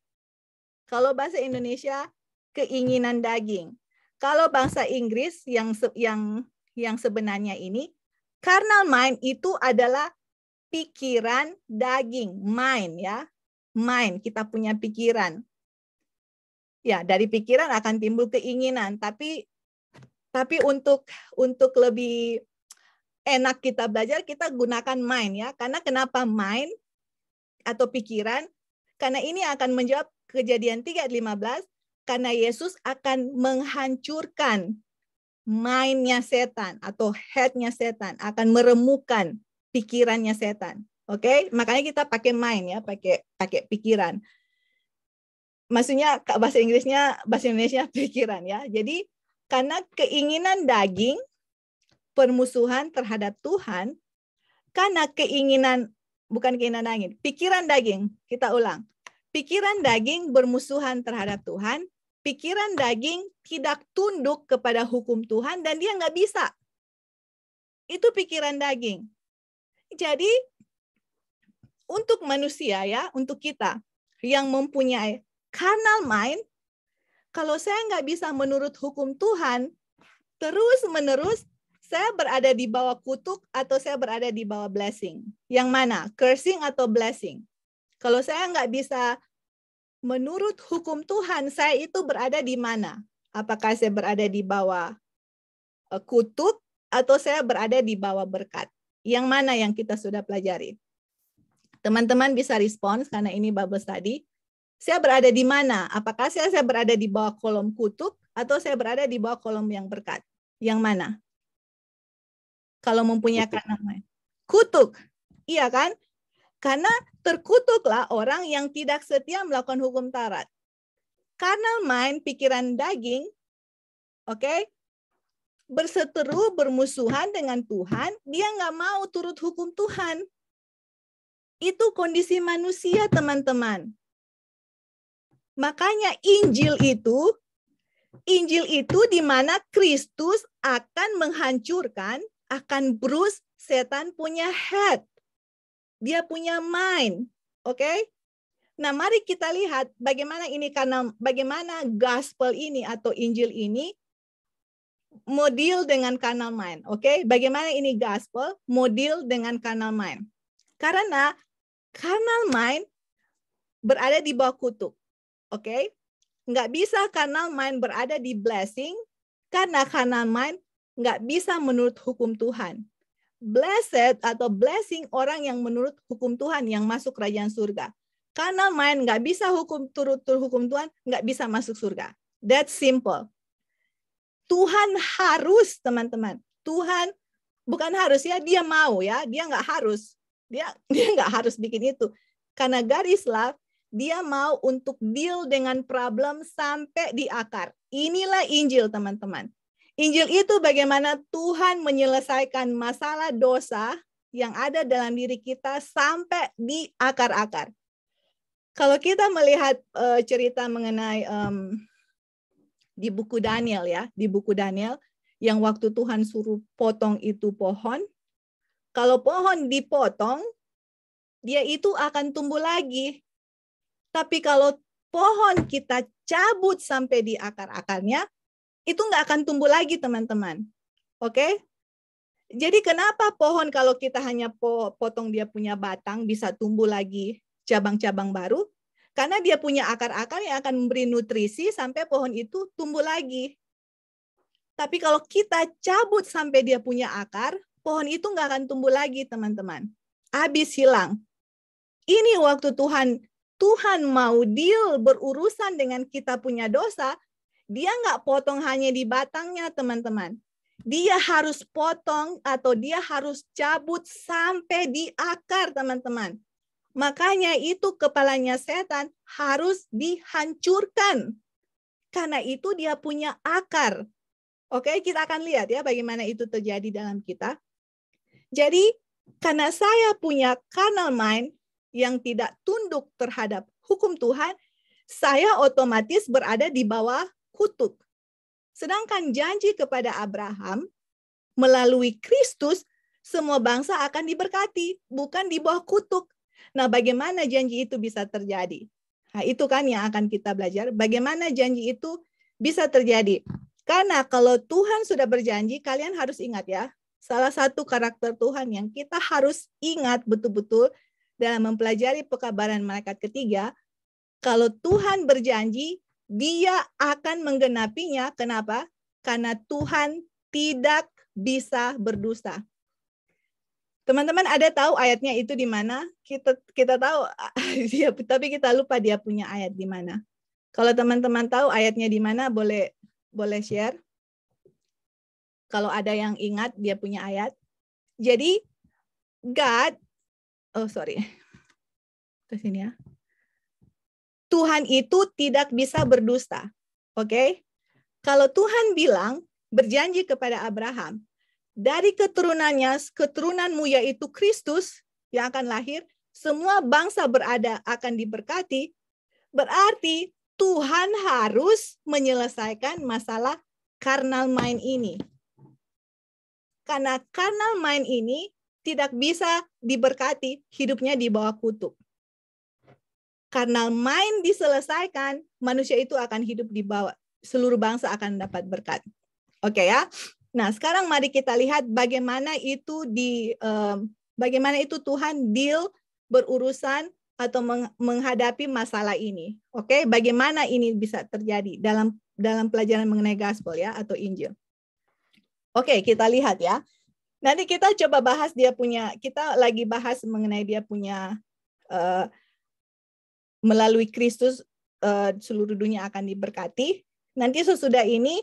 A: Kalau bahasa Indonesia keinginan daging. Kalau bahasa Inggris yang yang yang sebenarnya ini carnal mind itu adalah pikiran daging, mind ya. Mind, kita punya pikiran. Ya, dari pikiran akan timbul keinginan, tapi tapi untuk untuk lebih enak kita belajar, kita gunakan mind ya. Karena kenapa mind atau pikiran? Karena ini akan menjawab kejadian 3:15 karena Yesus akan menghancurkan mindnya setan atau headnya setan, akan meremukan pikirannya setan. Oke, okay? makanya kita pakai mind ya, pakai pakai pikiran. Maksudnya bahasa Inggrisnya, bahasa Indonesia pikiran ya. Jadi karena keinginan daging permusuhan terhadap Tuhan karena keinginan bukan keinginan daging, pikiran daging. Kita ulang. Pikiran daging bermusuhan terhadap Tuhan, pikiran daging tidak tunduk kepada hukum Tuhan dan dia nggak bisa. Itu pikiran daging. Jadi untuk manusia ya, untuk kita yang mempunyai carnal mind, kalau saya nggak bisa menurut hukum Tuhan, terus menerus saya berada di bawah kutuk atau saya berada di bawah blessing? Yang mana? Cursing atau blessing? Kalau saya nggak bisa menurut hukum Tuhan, saya itu berada di mana? Apakah saya berada di bawah eh, kutuk atau saya berada di bawah berkat? Yang mana yang kita sudah pelajari? Teman-teman bisa respons karena ini Bible tadi. Saya berada di mana? Apakah saya, saya berada di bawah kolom kutuk atau saya berada di bawah kolom yang berkat? Yang mana? kalau mempunyai nama kutuk iya kan karena terkutuklah orang yang tidak setia melakukan hukum tarat karena main pikiran daging oke okay, berseteru bermusuhan dengan Tuhan dia nggak mau turut hukum Tuhan itu kondisi manusia teman-teman makanya Injil itu Injil itu di mana Kristus akan menghancurkan akan Bruce, setan punya head. Dia punya mind. Oke? Okay? Nah, mari kita lihat bagaimana ini karena bagaimana gospel ini atau Injil ini model dengan kanal mind. Oke, okay? bagaimana ini gospel model dengan kanal mind? Karena kanal mind berada di bawah kutuk. Oke, okay? nggak bisa kanal mind berada di blessing karena kanal mind nggak bisa menurut hukum Tuhan. Blessed atau blessing orang yang menurut hukum Tuhan yang masuk kerajaan surga. Karena main nggak bisa hukum turut turut hukum Tuhan nggak bisa masuk surga. That simple. Tuhan harus teman-teman. Tuhan bukan harus ya dia mau ya dia nggak harus dia (laughs) dia nggak harus bikin itu karena garis love dia mau untuk deal dengan problem sampai di akar. Inilah Injil, teman-teman. Injil itu bagaimana Tuhan menyelesaikan masalah dosa yang ada dalam diri kita sampai di akar-akar. Kalau kita melihat uh, cerita mengenai um, di buku Daniel ya, di buku Daniel yang waktu Tuhan suruh potong itu pohon, kalau pohon dipotong, dia itu akan tumbuh lagi. Tapi kalau pohon kita cabut sampai di akar-akarnya, itu nggak akan tumbuh lagi teman-teman. Oke? Jadi kenapa pohon kalau kita hanya potong dia punya batang bisa tumbuh lagi cabang-cabang baru? Karena dia punya akar-akar yang akan memberi nutrisi sampai pohon itu tumbuh lagi. Tapi kalau kita cabut sampai dia punya akar, pohon itu nggak akan tumbuh lagi, teman-teman. Habis hilang. Ini waktu Tuhan Tuhan mau deal berurusan dengan kita punya dosa, dia nggak potong hanya di batangnya, teman-teman. Dia harus potong atau dia harus cabut sampai di akar, teman-teman. Makanya itu kepalanya setan harus dihancurkan. Karena itu dia punya akar. Oke, kita akan lihat ya bagaimana itu terjadi dalam kita. Jadi, karena saya punya carnal mind yang tidak tunduk terhadap hukum Tuhan, saya otomatis berada di bawah kutuk. Sedangkan janji kepada Abraham melalui Kristus semua bangsa akan diberkati, bukan di bawah kutuk. Nah, bagaimana janji itu bisa terjadi? Nah, itu kan yang akan kita belajar, bagaimana janji itu bisa terjadi. Karena kalau Tuhan sudah berjanji, kalian harus ingat ya, salah satu karakter Tuhan yang kita harus ingat betul-betul dalam mempelajari pekabaran malaikat ketiga, kalau Tuhan berjanji, dia akan menggenapinya. Kenapa? Karena Tuhan tidak bisa berdusta. Teman-teman ada tahu ayatnya itu di mana? Kita kita tahu dia (laughs) tapi kita lupa dia punya ayat di mana. Kalau teman-teman tahu ayatnya di mana boleh boleh share. Kalau ada yang ingat dia punya ayat. Jadi God oh sorry. Ke sini ya. Tuhan itu tidak bisa berdusta. Oke? Okay? Kalau Tuhan bilang berjanji kepada Abraham, dari keturunannya, keturunanmu yaitu Kristus yang akan lahir, semua bangsa berada akan diberkati. Berarti Tuhan harus menyelesaikan masalah karnal main ini. Karena karnal main ini tidak bisa diberkati, hidupnya di bawah kutub. Karena main diselesaikan, manusia itu akan hidup di bawah. Seluruh bangsa akan dapat berkat. Oke okay, ya. Nah, sekarang mari kita lihat bagaimana itu di eh, bagaimana itu Tuhan deal berurusan atau menghadapi masalah ini. Oke, okay? bagaimana ini bisa terjadi dalam dalam pelajaran mengenai gospel ya atau Injil. Oke, okay, kita lihat ya. Nanti kita coba bahas dia punya kita lagi bahas mengenai dia punya uh, melalui Kristus uh, seluruh dunia akan diberkati. Nanti sesudah ini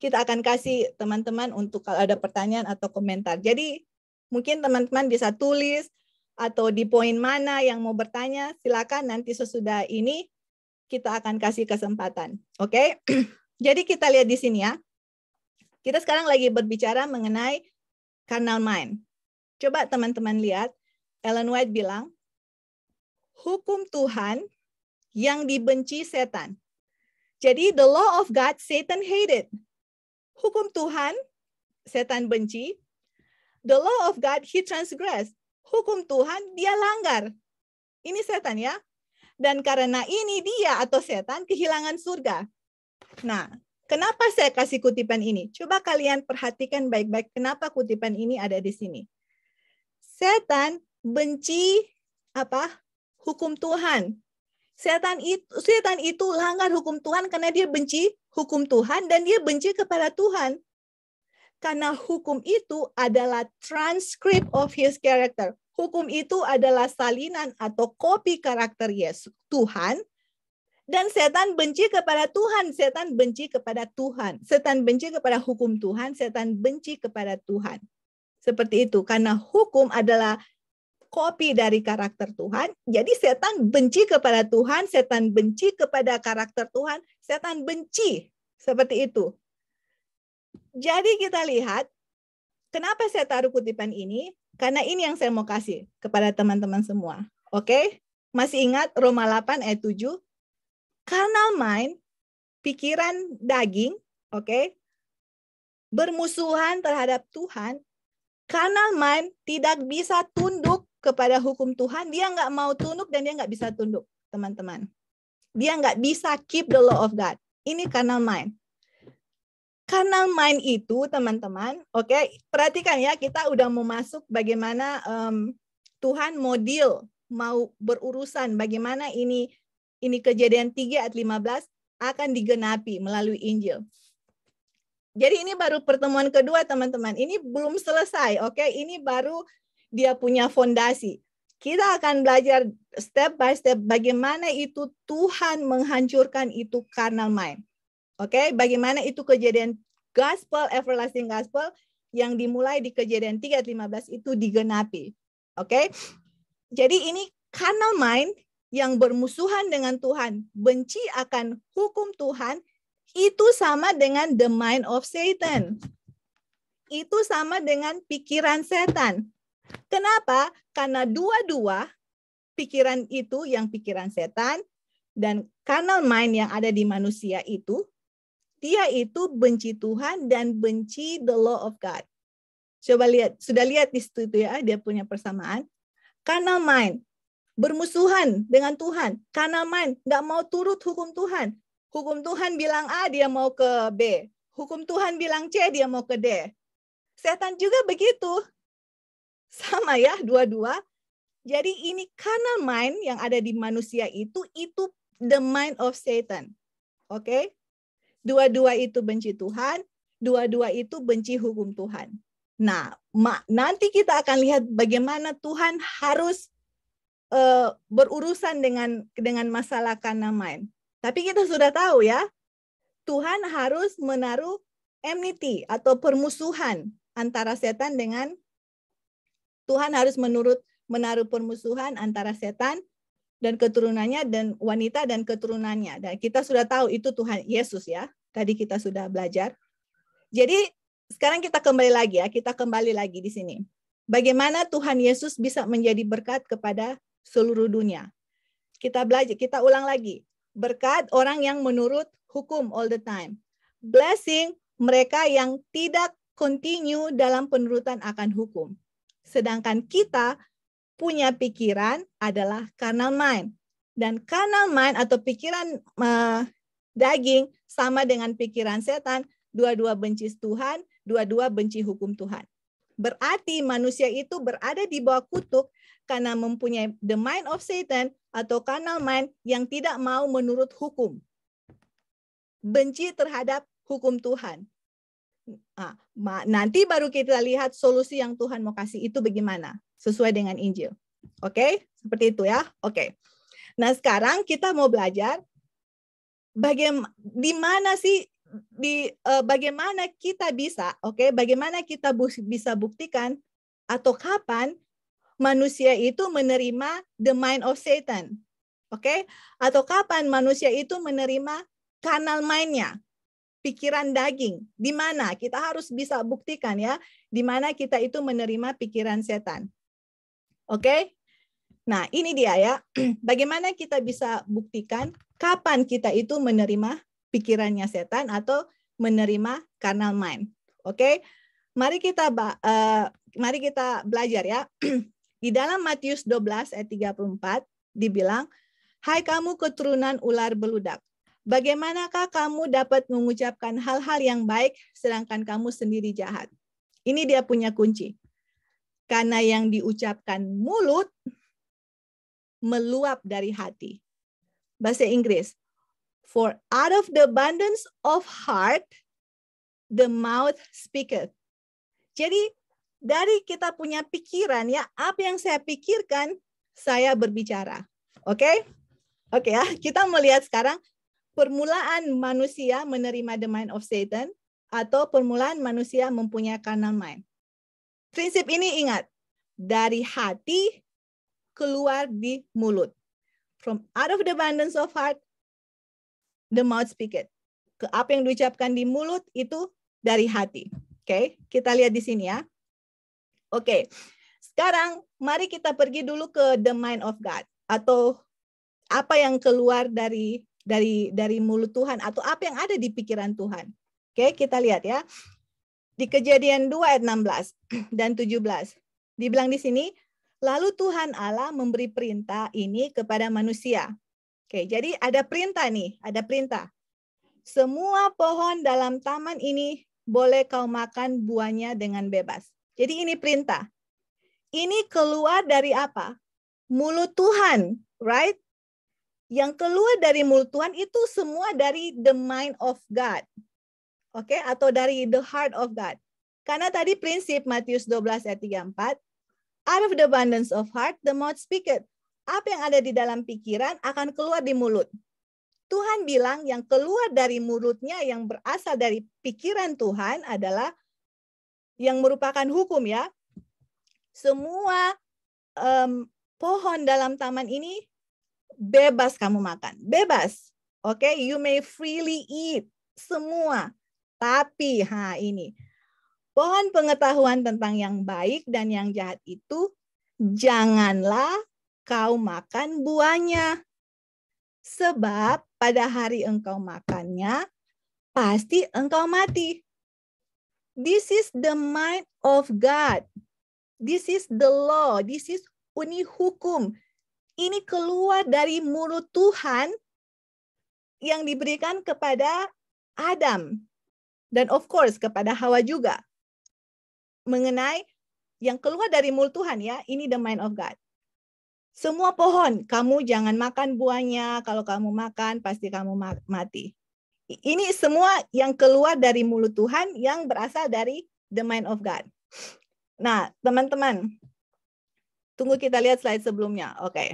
A: kita akan kasih teman-teman untuk kalau ada pertanyaan atau komentar. Jadi mungkin teman-teman bisa tulis atau di poin mana yang mau bertanya, silakan nanti sesudah ini kita akan kasih kesempatan. Oke? Okay? (clears throat) Jadi kita lihat di sini ya. Kita sekarang lagi berbicara mengenai carnal mind. Coba teman-teman lihat, Ellen White bilang, hukum Tuhan yang dibenci setan. Jadi the law of God Satan hated. Hukum Tuhan setan benci. The law of God he transgressed. Hukum Tuhan dia langgar. Ini setan ya. Dan karena ini dia atau setan kehilangan surga. Nah, kenapa saya kasih kutipan ini? Coba kalian perhatikan baik-baik kenapa kutipan ini ada di sini. Setan benci apa? Hukum Tuhan. Setan itu setan itu langgar hukum Tuhan karena dia benci hukum Tuhan dan dia benci kepada Tuhan. Karena hukum itu adalah transcript of his character. Hukum itu adalah salinan atau kopi karakter Yesus Tuhan. Dan setan benci kepada Tuhan, setan benci kepada Tuhan, setan benci kepada hukum Tuhan, setan benci kepada Tuhan. Seperti itu karena hukum adalah kopi dari karakter Tuhan. Jadi setan benci kepada Tuhan, setan benci kepada karakter Tuhan, setan benci seperti itu. Jadi kita lihat kenapa saya taruh kutipan ini? Karena ini yang saya mau kasih kepada teman-teman semua. Oke? Okay? Masih ingat Roma 8 ayat 7? Carnal mind, pikiran daging, oke? Okay? Bermusuhan terhadap Tuhan karena mind tidak bisa tunduk kepada hukum Tuhan, dia nggak mau tunduk dan dia nggak bisa tunduk, teman-teman. Dia nggak bisa keep the law of God. Ini kanal mind. Kanal mind itu, teman-teman, oke, okay, perhatikan ya, kita udah mau masuk bagaimana um, Tuhan mau deal, mau berurusan, bagaimana ini ini kejadian 3 ayat 15 akan digenapi melalui Injil. Jadi ini baru pertemuan kedua teman-teman. Ini belum selesai, oke? Okay? Ini baru dia punya fondasi. Kita akan belajar step by step bagaimana itu Tuhan menghancurkan itu carnal mind. Oke, okay? bagaimana itu kejadian gospel, everlasting gospel yang dimulai di kejadian 3.15 itu digenapi. Oke, okay? jadi ini carnal mind yang bermusuhan dengan Tuhan, benci akan hukum Tuhan, itu sama dengan the mind of Satan. Itu sama dengan pikiran setan. Kenapa? Karena dua-dua pikiran itu yang pikiran setan dan kanal mind yang ada di manusia itu, dia itu benci Tuhan dan benci the law of God. Coba lihat, sudah lihat di situ ya, dia punya persamaan. Kanal mind bermusuhan dengan Tuhan. Kanal mind nggak mau turut hukum Tuhan. Hukum Tuhan bilang A, dia mau ke B. Hukum Tuhan bilang C, dia mau ke D. Setan juga begitu. Sama ya, dua-dua. Jadi ini karena mind yang ada di manusia itu, itu the mind of Satan. Oke? Okay? Dua-dua itu benci Tuhan, dua-dua itu benci hukum Tuhan. Nah, ma, nanti kita akan lihat bagaimana Tuhan harus uh, berurusan dengan dengan masalah karena mind Tapi kita sudah tahu ya, Tuhan harus menaruh enmity atau permusuhan antara setan dengan Tuhan harus menurut menaruh permusuhan antara setan dan keturunannya dan wanita dan keturunannya. Dan kita sudah tahu itu Tuhan Yesus ya. Tadi kita sudah belajar. Jadi sekarang kita kembali lagi ya, kita kembali lagi di sini. Bagaimana Tuhan Yesus bisa menjadi berkat kepada seluruh dunia? Kita belajar, kita ulang lagi. Berkat orang yang menurut hukum all the time. Blessing mereka yang tidak continue dalam penurutan akan hukum. Sedangkan kita punya pikiran adalah kanal mind. Dan kanal mind atau pikiran uh, daging sama dengan pikiran setan, dua-dua benci Tuhan, dua-dua benci hukum Tuhan. Berarti manusia itu berada di bawah kutuk karena mempunyai the mind of Satan atau kanal mind yang tidak mau menurut hukum. Benci terhadap hukum Tuhan. Ah, nanti baru kita lihat solusi yang Tuhan mau kasih itu bagaimana sesuai dengan Injil. Oke, okay? seperti itu ya. Oke. Okay. Nah, sekarang kita mau belajar bagaimana di mana sih di uh, bagaimana kita bisa, oke, okay? bagaimana kita bu bisa buktikan atau kapan manusia itu menerima the mind of Satan. Oke? Okay? Atau kapan manusia itu menerima kanal mainnya? pikiran daging. Di mana kita harus bisa buktikan ya, di mana kita itu menerima pikiran setan. Oke? Okay? Nah, ini dia ya. (clears throat) Bagaimana kita bisa buktikan kapan kita itu menerima pikirannya setan atau menerima carnal mind. Oke? Okay? Mari kita uh, mari kita belajar ya. (clears throat) Di dalam Matius 12 ayat 34 dibilang, "Hai kamu keturunan ular beludak, bagaimanakah kamu dapat mengucapkan hal-hal yang baik sedangkan kamu sendiri jahat? Ini dia punya kunci. Karena yang diucapkan mulut meluap dari hati. Bahasa Inggris. For out of the abundance of heart, the mouth speaketh. Jadi dari kita punya pikiran ya, apa yang saya pikirkan, saya berbicara. Oke? Okay? Oke okay, ya, kita melihat sekarang permulaan manusia menerima the mind of Satan atau permulaan manusia mempunyai carnal mind. Prinsip ini ingat, dari hati keluar di mulut. From out of the abundance of heart, the mouth speaketh. Ke apa yang diucapkan di mulut itu dari hati. Oke, okay? kita lihat di sini ya. Oke. Okay. Sekarang mari kita pergi dulu ke the mind of God atau apa yang keluar dari dari dari mulut Tuhan atau apa yang ada di pikiran Tuhan. Oke, kita lihat ya. Di Kejadian 2 ayat 16 (clears throat) dan 17. Dibilang di sini, lalu Tuhan Allah memberi perintah ini kepada manusia. Oke, jadi ada perintah nih, ada perintah. Semua pohon dalam taman ini boleh kau makan buahnya dengan bebas. Jadi ini perintah. Ini keluar dari apa? Mulut Tuhan, right? yang keluar dari mulut Tuhan itu semua dari the mind of God. Oke, okay? atau dari the heart of God. Karena tadi prinsip Matius 12 ayat 34, out of the abundance of heart the mouth speaketh. Apa yang ada di dalam pikiran akan keluar di mulut. Tuhan bilang yang keluar dari mulutnya yang berasal dari pikiran Tuhan adalah yang merupakan hukum ya. Semua um, pohon dalam taman ini bebas kamu makan, bebas. Oke, okay? you may freely eat semua. Tapi ha ini pohon pengetahuan tentang yang baik dan yang jahat itu janganlah kau makan buahnya. Sebab pada hari engkau makannya pasti engkau mati. This is the mind of God. This is the law. This is uni hukum ini keluar dari mulut Tuhan yang diberikan kepada Adam dan of course kepada Hawa juga mengenai yang keluar dari mulut Tuhan ya ini the mind of God semua pohon kamu jangan makan buahnya kalau kamu makan pasti kamu mati ini semua yang keluar dari mulut Tuhan yang berasal dari the mind of God nah teman-teman Tunggu kita lihat slide sebelumnya. Oke. Okay.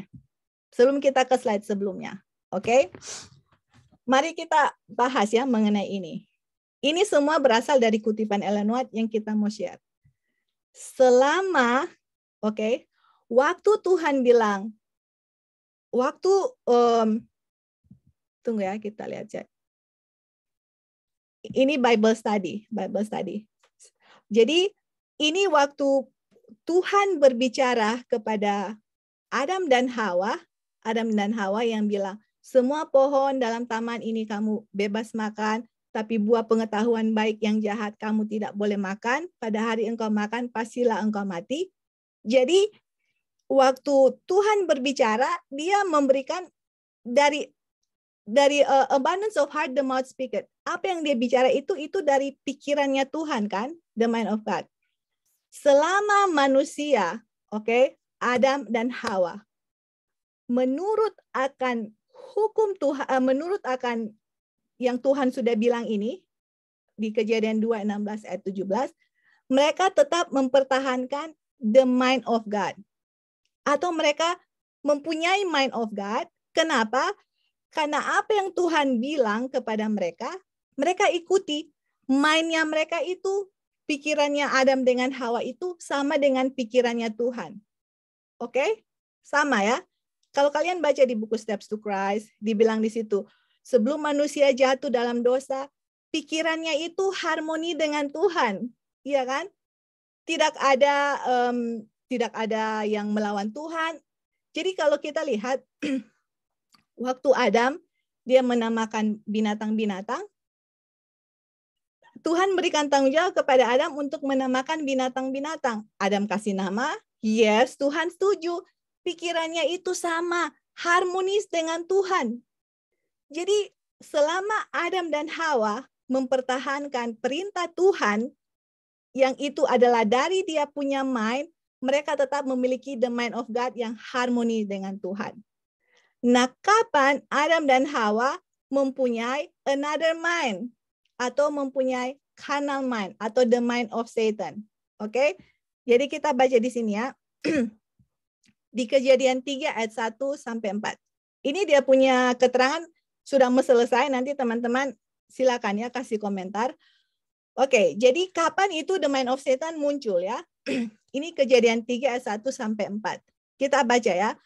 A: Sebelum kita ke slide sebelumnya. Oke. Okay. Mari kita bahas ya mengenai ini. Ini semua berasal dari kutipan Ellen White yang kita mau share. Selama, oke, okay, waktu Tuhan bilang, waktu, um, tunggu ya, kita lihat cek. Ini Bible study, Bible study. Jadi ini waktu Tuhan berbicara kepada Adam dan Hawa, Adam dan Hawa yang bilang, semua pohon dalam taman ini kamu bebas makan, tapi buah pengetahuan baik yang jahat kamu tidak boleh makan. Pada hari engkau makan, pastilah engkau mati. Jadi, waktu Tuhan berbicara, dia memberikan dari dari uh, abundance of heart the mouth speaketh. Apa yang dia bicara itu itu dari pikirannya Tuhan kan, the mind of God selama manusia, oke, okay, Adam dan Hawa, menurut akan hukum Tuhan, eh, menurut akan yang Tuhan sudah bilang ini di Kejadian 2 16 ayat 17, mereka tetap mempertahankan the mind of God. Atau mereka mempunyai mind of God. Kenapa? Karena apa yang Tuhan bilang kepada mereka, mereka ikuti. Mindnya mereka itu pikirannya Adam dengan Hawa itu sama dengan pikirannya Tuhan. Oke? Okay? Sama ya. Kalau kalian baca di buku Steps to Christ, dibilang di situ, sebelum manusia jatuh dalam dosa, pikirannya itu harmoni dengan Tuhan, iya kan? Tidak ada um, tidak ada yang melawan Tuhan. Jadi kalau kita lihat (clears throat) waktu Adam dia menamakan binatang-binatang, Tuhan berikan tanggung jawab kepada Adam untuk menamakan binatang-binatang. Adam kasih nama, yes, Tuhan setuju. Pikirannya itu sama, harmonis dengan Tuhan. Jadi selama Adam dan Hawa mempertahankan perintah Tuhan, yang itu adalah dari dia punya mind, mereka tetap memiliki the mind of God yang harmoni dengan Tuhan. Nah, kapan Adam dan Hawa mempunyai another mind? atau mempunyai carnal mind atau the mind of Satan. Oke? Okay? Jadi kita baca di sini ya. (clears throat) di kejadian 3 ayat 1 sampai 4. Ini dia punya keterangan sudah mau selesai nanti teman-teman silakan ya kasih komentar. Oke, okay, jadi kapan itu the mind of Satan muncul ya? (clears throat) Ini kejadian 3 ayat 1 sampai 4. Kita baca ya.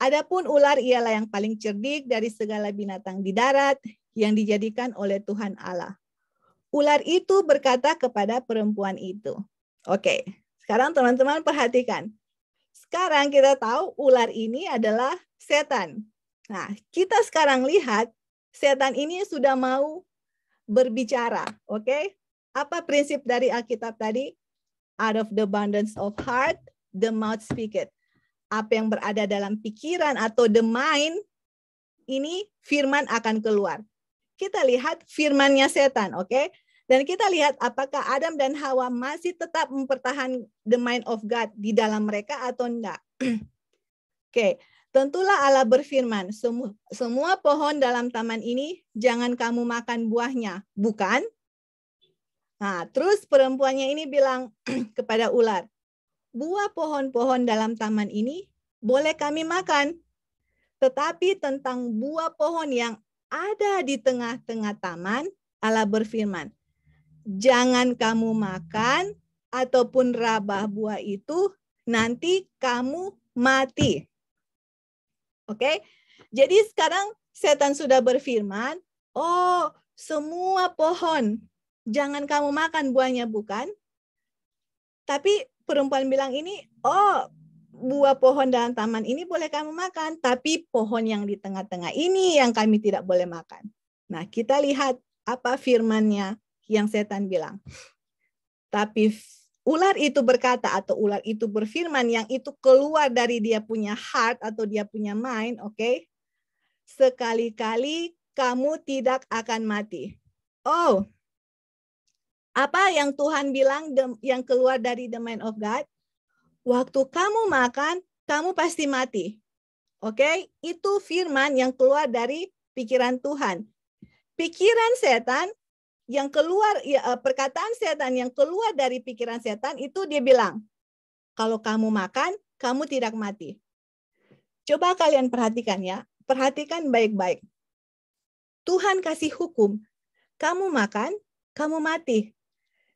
A: Adapun ular ialah yang paling cerdik dari segala binatang di darat yang dijadikan oleh Tuhan Allah. Ular itu berkata kepada perempuan itu. Oke, sekarang teman-teman perhatikan. Sekarang kita tahu ular ini adalah setan. Nah, kita sekarang lihat setan ini sudah mau berbicara, oke? Apa prinsip dari Alkitab tadi? Out of the abundance of heart, the mouth speaketh. Apa yang berada dalam pikiran atau the mind, ini firman akan keluar kita lihat firmannya setan, oke? Okay? Dan kita lihat apakah Adam dan Hawa masih tetap mempertahankan the mind of God di dalam mereka atau enggak. (clears throat) Oke, okay. tentulah Allah berfirman, semua, semua pohon dalam taman ini jangan kamu makan buahnya, bukan? Nah, terus perempuannya ini bilang (clears throat) kepada ular, buah pohon-pohon dalam taman ini boleh kami makan, tetapi tentang buah pohon yang ada di tengah-tengah taman, Allah berfirman, "Jangan kamu makan ataupun rabah buah itu, nanti kamu mati." Oke. Jadi sekarang setan sudah berfirman, "Oh, semua pohon jangan kamu makan buahnya, bukan?" Tapi perempuan bilang ini, "Oh, buah pohon dalam taman ini boleh kamu makan, tapi pohon yang di tengah-tengah ini yang kami tidak boleh makan. Nah, kita lihat apa firmannya yang setan bilang. Tapi ular itu berkata atau ular itu berfirman yang itu keluar dari dia punya heart atau dia punya mind, oke? Okay? Sekali-kali kamu tidak akan mati. Oh, apa yang Tuhan bilang yang keluar dari the mind of God? waktu kamu makan, kamu pasti mati. Oke, okay? itu firman yang keluar dari pikiran Tuhan. Pikiran setan yang keluar, ya, eh, perkataan setan yang keluar dari pikiran setan itu dia bilang, kalau kamu makan, kamu tidak mati. Coba kalian perhatikan ya, perhatikan baik-baik. Tuhan kasih hukum, kamu makan, kamu mati.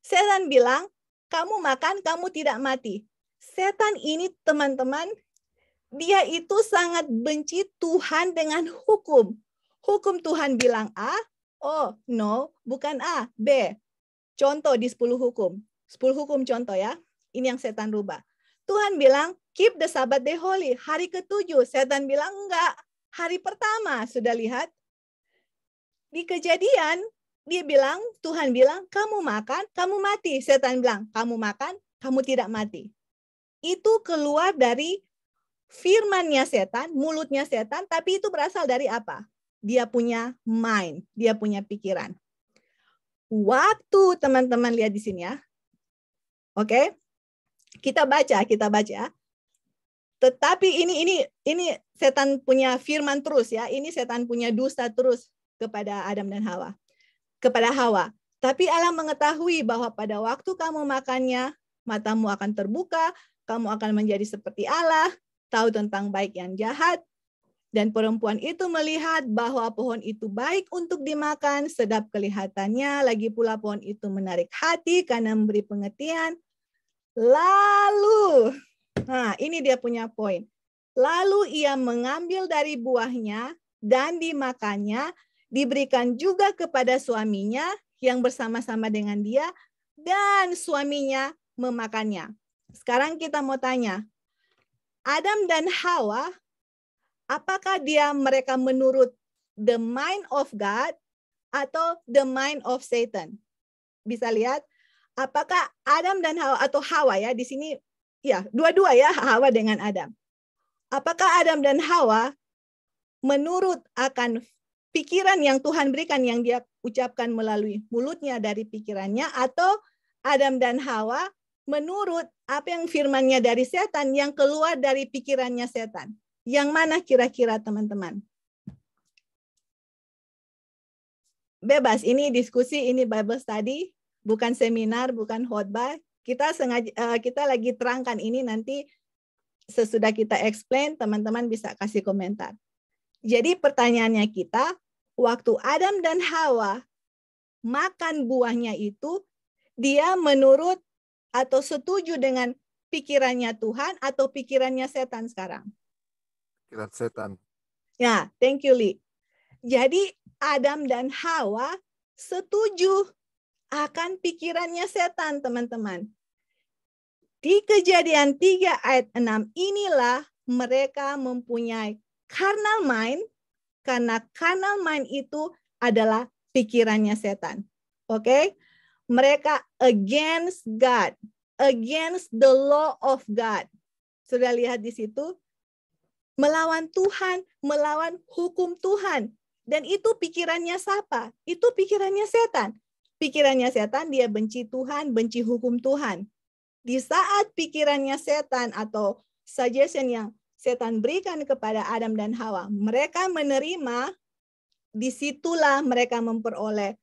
A: Setan bilang, kamu makan, kamu tidak mati setan ini teman-teman, dia itu sangat benci Tuhan dengan hukum. Hukum Tuhan bilang A, oh no, bukan A, B. Contoh di sepuluh hukum. sepuluh hukum contoh ya. Ini yang setan rubah. Tuhan bilang, keep the Sabbath day holy. Hari ketujuh, setan bilang enggak. Hari pertama, sudah lihat? Di kejadian, dia bilang, Tuhan bilang, kamu makan, kamu mati. Setan bilang, kamu makan, kamu tidak mati itu keluar dari firmannya setan, mulutnya setan, tapi itu berasal dari apa? Dia punya mind, dia punya pikiran. Waktu teman-teman lihat di sini ya. Oke. Kita baca, kita baca. Tetapi ini ini ini setan punya firman terus ya. Ini setan punya dusta terus kepada Adam dan Hawa. Kepada Hawa. Tapi Allah mengetahui bahwa pada waktu kamu makannya, matamu akan terbuka kamu akan menjadi seperti Allah, tahu tentang baik yang jahat. Dan perempuan itu melihat bahwa pohon itu baik untuk dimakan, sedap kelihatannya, lagi pula pohon itu menarik hati karena memberi pengertian. Lalu, nah ini dia punya poin. Lalu ia mengambil dari buahnya dan dimakannya, diberikan juga kepada suaminya yang bersama-sama dengan dia, dan suaminya memakannya. Sekarang kita mau tanya, Adam dan Hawa, apakah dia mereka menurut the mind of God atau the mind of Satan? Bisa lihat, apakah Adam dan Hawa atau Hawa ya di sini ya dua-dua ya (laughs) Hawa dengan Adam. Apakah Adam dan Hawa menurut akan pikiran yang Tuhan berikan yang dia ucapkan melalui mulutnya dari pikirannya atau Adam dan Hawa menurut apa yang firmannya dari setan, yang keluar dari pikirannya setan. Yang mana kira-kira teman-teman? Bebas, ini diskusi, ini Bible study, bukan seminar, bukan khotbah. Kita sengaja eh, kita lagi terangkan ini nanti sesudah kita explain, teman-teman bisa kasih komentar. Jadi pertanyaannya kita, waktu Adam dan Hawa makan buahnya itu, dia menurut atau setuju dengan pikirannya Tuhan atau pikirannya setan sekarang? Pikiran setan. Ya, thank you Li. Jadi Adam dan Hawa setuju akan pikirannya setan, teman-teman. Di kejadian 3 ayat 6 inilah mereka mempunyai carnal mind, karena carnal mind itu adalah pikirannya setan. Oke, okay? mereka against God, against the law of God. Sudah lihat di situ? Melawan Tuhan, melawan hukum Tuhan. Dan itu pikirannya siapa? Itu pikirannya setan. Pikirannya setan dia benci Tuhan, benci hukum Tuhan. Di saat pikirannya setan atau suggestion yang setan berikan kepada Adam dan Hawa, mereka menerima, disitulah mereka memperoleh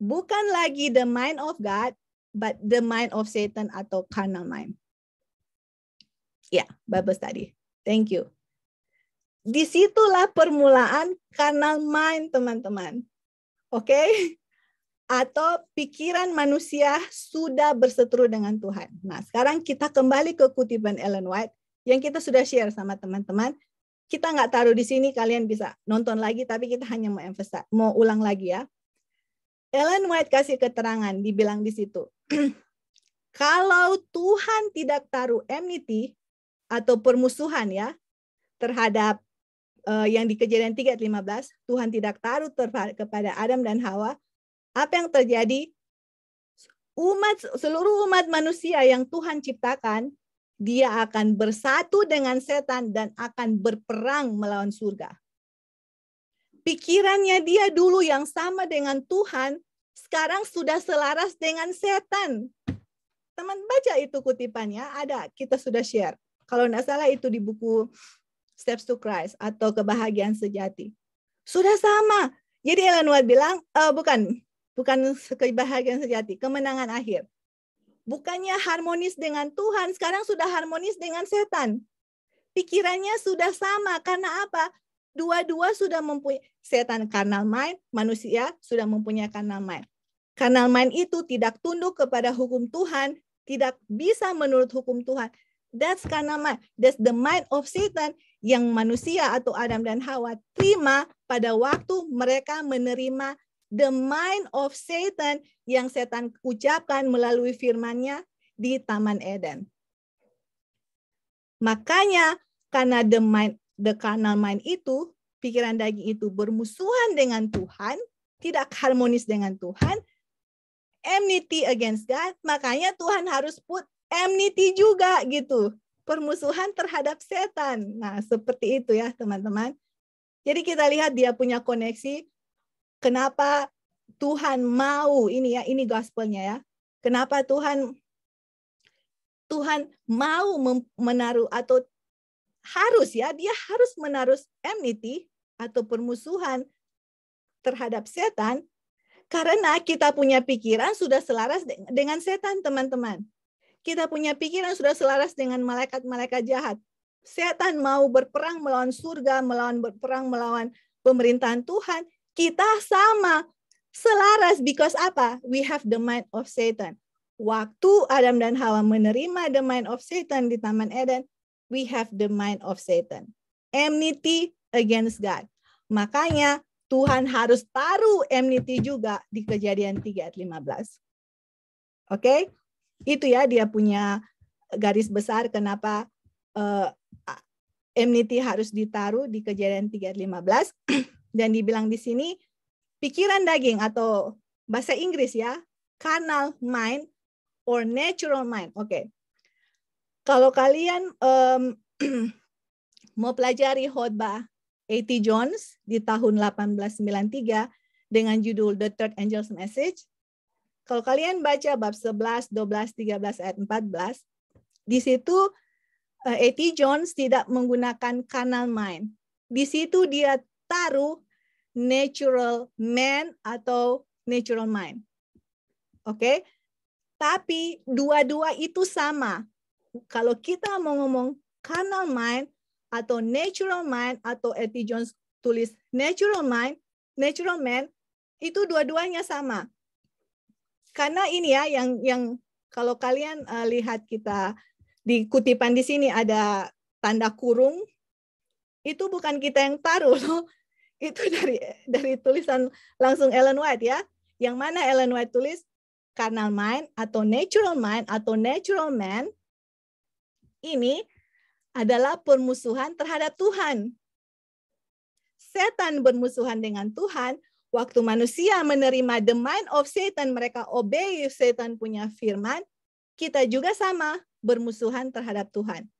A: bukan lagi the mind of God, but the mind of Satan atau carnal mind. Ya, yeah, Bible study. Thank you. Disitulah permulaan carnal mind, teman-teman. Oke? Okay? Atau pikiran manusia sudah berseteru dengan Tuhan. Nah, sekarang kita kembali ke kutipan Ellen White yang kita sudah share sama teman-teman. Kita nggak taruh di sini, kalian bisa nonton lagi, tapi kita hanya mau emphasize, mau ulang lagi ya Ellen White kasih keterangan, dibilang di situ. (clears throat) Kalau Tuhan tidak taruh enmity atau permusuhan ya terhadap uh, yang di kejadian 3 15, Tuhan tidak taruh kepada Adam dan Hawa, apa yang terjadi? Umat seluruh umat manusia yang Tuhan ciptakan, dia akan bersatu dengan setan dan akan berperang melawan surga pikirannya dia dulu yang sama dengan Tuhan, sekarang sudah selaras dengan setan. Teman baca itu kutipannya, ada kita sudah share. Kalau tidak salah itu di buku Steps to Christ atau Kebahagiaan Sejati. Sudah sama. Jadi Ellen White bilang, e, bukan, bukan kebahagiaan sejati, kemenangan akhir. Bukannya harmonis dengan Tuhan, sekarang sudah harmonis dengan setan. Pikirannya sudah sama, karena apa? dua-dua sudah mempunyai setan karnal mind, manusia sudah mempunyai karnal mind. Karnal mind itu tidak tunduk kepada hukum Tuhan, tidak bisa menurut hukum Tuhan. That's karnal mind. That's the mind of Satan yang manusia atau Adam dan Hawa terima pada waktu mereka menerima the mind of Satan yang setan ucapkan melalui Firman-Nya di Taman Eden. Makanya karena the mind the carnal mind itu, pikiran daging itu bermusuhan dengan Tuhan, tidak harmonis dengan Tuhan, enmity against God, makanya Tuhan harus put enmity juga gitu. Permusuhan terhadap setan. Nah, seperti itu ya, teman-teman. Jadi kita lihat dia punya koneksi kenapa Tuhan mau ini ya, ini gospelnya ya. Kenapa Tuhan Tuhan mau menaruh atau harus ya, dia harus menaruh enmity atau permusuhan terhadap setan karena kita punya pikiran sudah selaras dengan setan, teman-teman. Kita punya pikiran sudah selaras dengan malaikat-malaikat jahat. Setan mau berperang melawan surga, melawan berperang melawan pemerintahan Tuhan. Kita sama, selaras because apa? We have the mind of Satan. Waktu Adam dan Hawa menerima the mind of Satan di Taman Eden, we have the mind of Satan. Enmity against God. Makanya Tuhan harus taruh enmity juga di kejadian 3 ayat 15. Oke? Okay? Itu ya dia punya garis besar kenapa uh, enmity harus ditaruh di kejadian 3 ayat 15. (clears throat) Dan dibilang di sini, pikiran daging atau bahasa Inggris ya, carnal mind or natural mind. Oke, okay. Kalau kalian um, (clears throat) mau pelajari khotbah A.T. Jones di tahun 1893 dengan judul The Third Angel's Message, kalau kalian baca bab 11, 12, 13, ayat 14, di situ eh, A.T. Jones tidak menggunakan kanal mind. Di situ dia taruh natural man atau natural mind. Oke? Okay? Tapi dua-dua itu sama kalau kita mau ngomong carnal mind atau natural mind atau Etty Jones tulis natural mind, natural man itu dua-duanya sama. Karena ini ya yang yang kalau kalian uh, lihat kita di kutipan di sini ada tanda kurung itu bukan kita yang taruh loh. (laughs) Itu dari dari tulisan langsung Ellen White ya. Yang mana Ellen White tulis carnal mind atau natural mind atau natural man ini adalah permusuhan terhadap Tuhan. Setan bermusuhan dengan Tuhan, waktu manusia menerima the mind of Satan, mereka obey Satan punya firman, kita juga sama bermusuhan terhadap Tuhan.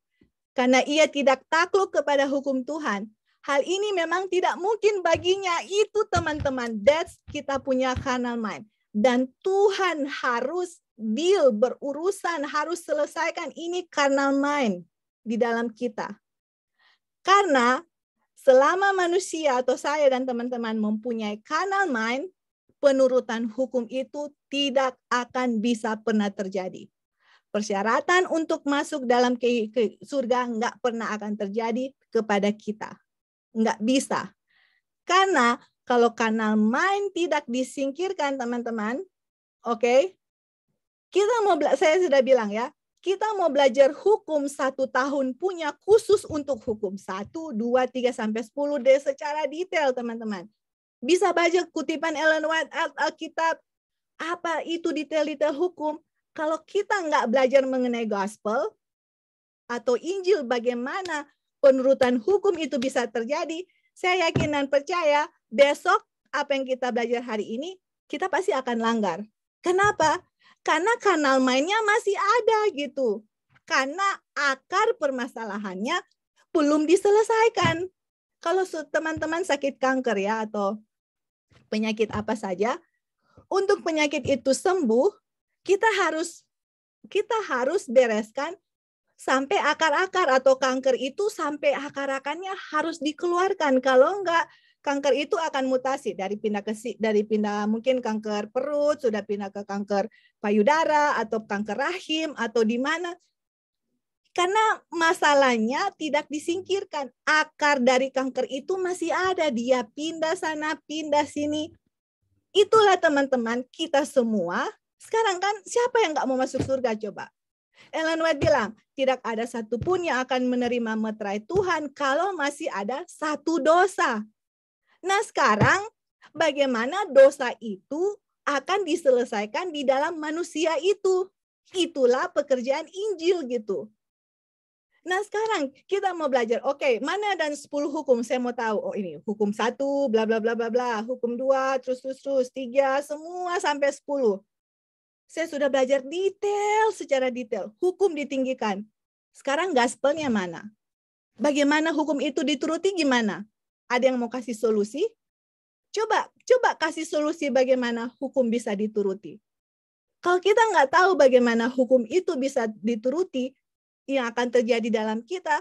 A: Karena ia tidak takluk kepada hukum Tuhan, hal ini memang tidak mungkin baginya. Itu teman-teman, that's kita punya carnal mind. Dan Tuhan harus deal, berurusan, harus selesaikan ini karena mind di dalam kita. Karena selama manusia atau saya dan teman-teman mempunyai kanal mind, penurutan hukum itu tidak akan bisa pernah terjadi. Persyaratan untuk masuk dalam ke, ke surga nggak pernah akan terjadi kepada kita. Nggak bisa. Karena kalau kanal mind tidak disingkirkan, teman-teman, oke, okay, kita mau bela- saya sudah bilang ya, kita mau belajar hukum satu tahun punya khusus untuk hukum satu, dua, tiga sampai sepuluh deh secara detail teman-teman. Bisa baca kutipan Ellen White Alkitab apa itu detail-detail hukum. Kalau kita nggak belajar mengenai gospel atau Injil bagaimana penurutan hukum itu bisa terjadi, saya yakin dan percaya besok apa yang kita belajar hari ini kita pasti akan langgar. Kenapa? karena kanal mainnya masih ada gitu. Karena akar permasalahannya belum diselesaikan. Kalau teman-teman sakit kanker ya atau penyakit apa saja, untuk penyakit itu sembuh, kita harus kita harus bereskan sampai akar-akar atau kanker itu sampai akar-akarnya harus dikeluarkan. Kalau enggak kanker itu akan mutasi dari pindah ke dari pindah mungkin kanker perut sudah pindah ke kanker payudara atau kanker rahim atau di mana karena masalahnya tidak disingkirkan akar dari kanker itu masih ada dia pindah sana pindah sini itulah teman-teman kita semua sekarang kan siapa yang nggak mau masuk surga coba Ellen White bilang, tidak ada satupun yang akan menerima meterai Tuhan kalau masih ada satu dosa. Nah sekarang bagaimana dosa itu akan diselesaikan di dalam manusia itu. Itulah pekerjaan Injil gitu. Nah sekarang kita mau belajar, oke okay, mana dan 10 hukum saya mau tahu. Oh ini hukum satu, bla bla bla bla bla, hukum dua, terus terus terus tiga, semua sampai 10. Saya sudah belajar detail secara detail, hukum ditinggikan. Sekarang gaspelnya mana? Bagaimana hukum itu dituruti gimana? Ada yang mau kasih solusi? Coba, coba kasih solusi bagaimana hukum bisa dituruti. Kalau kita nggak tahu bagaimana hukum itu bisa dituruti, yang akan terjadi dalam kita,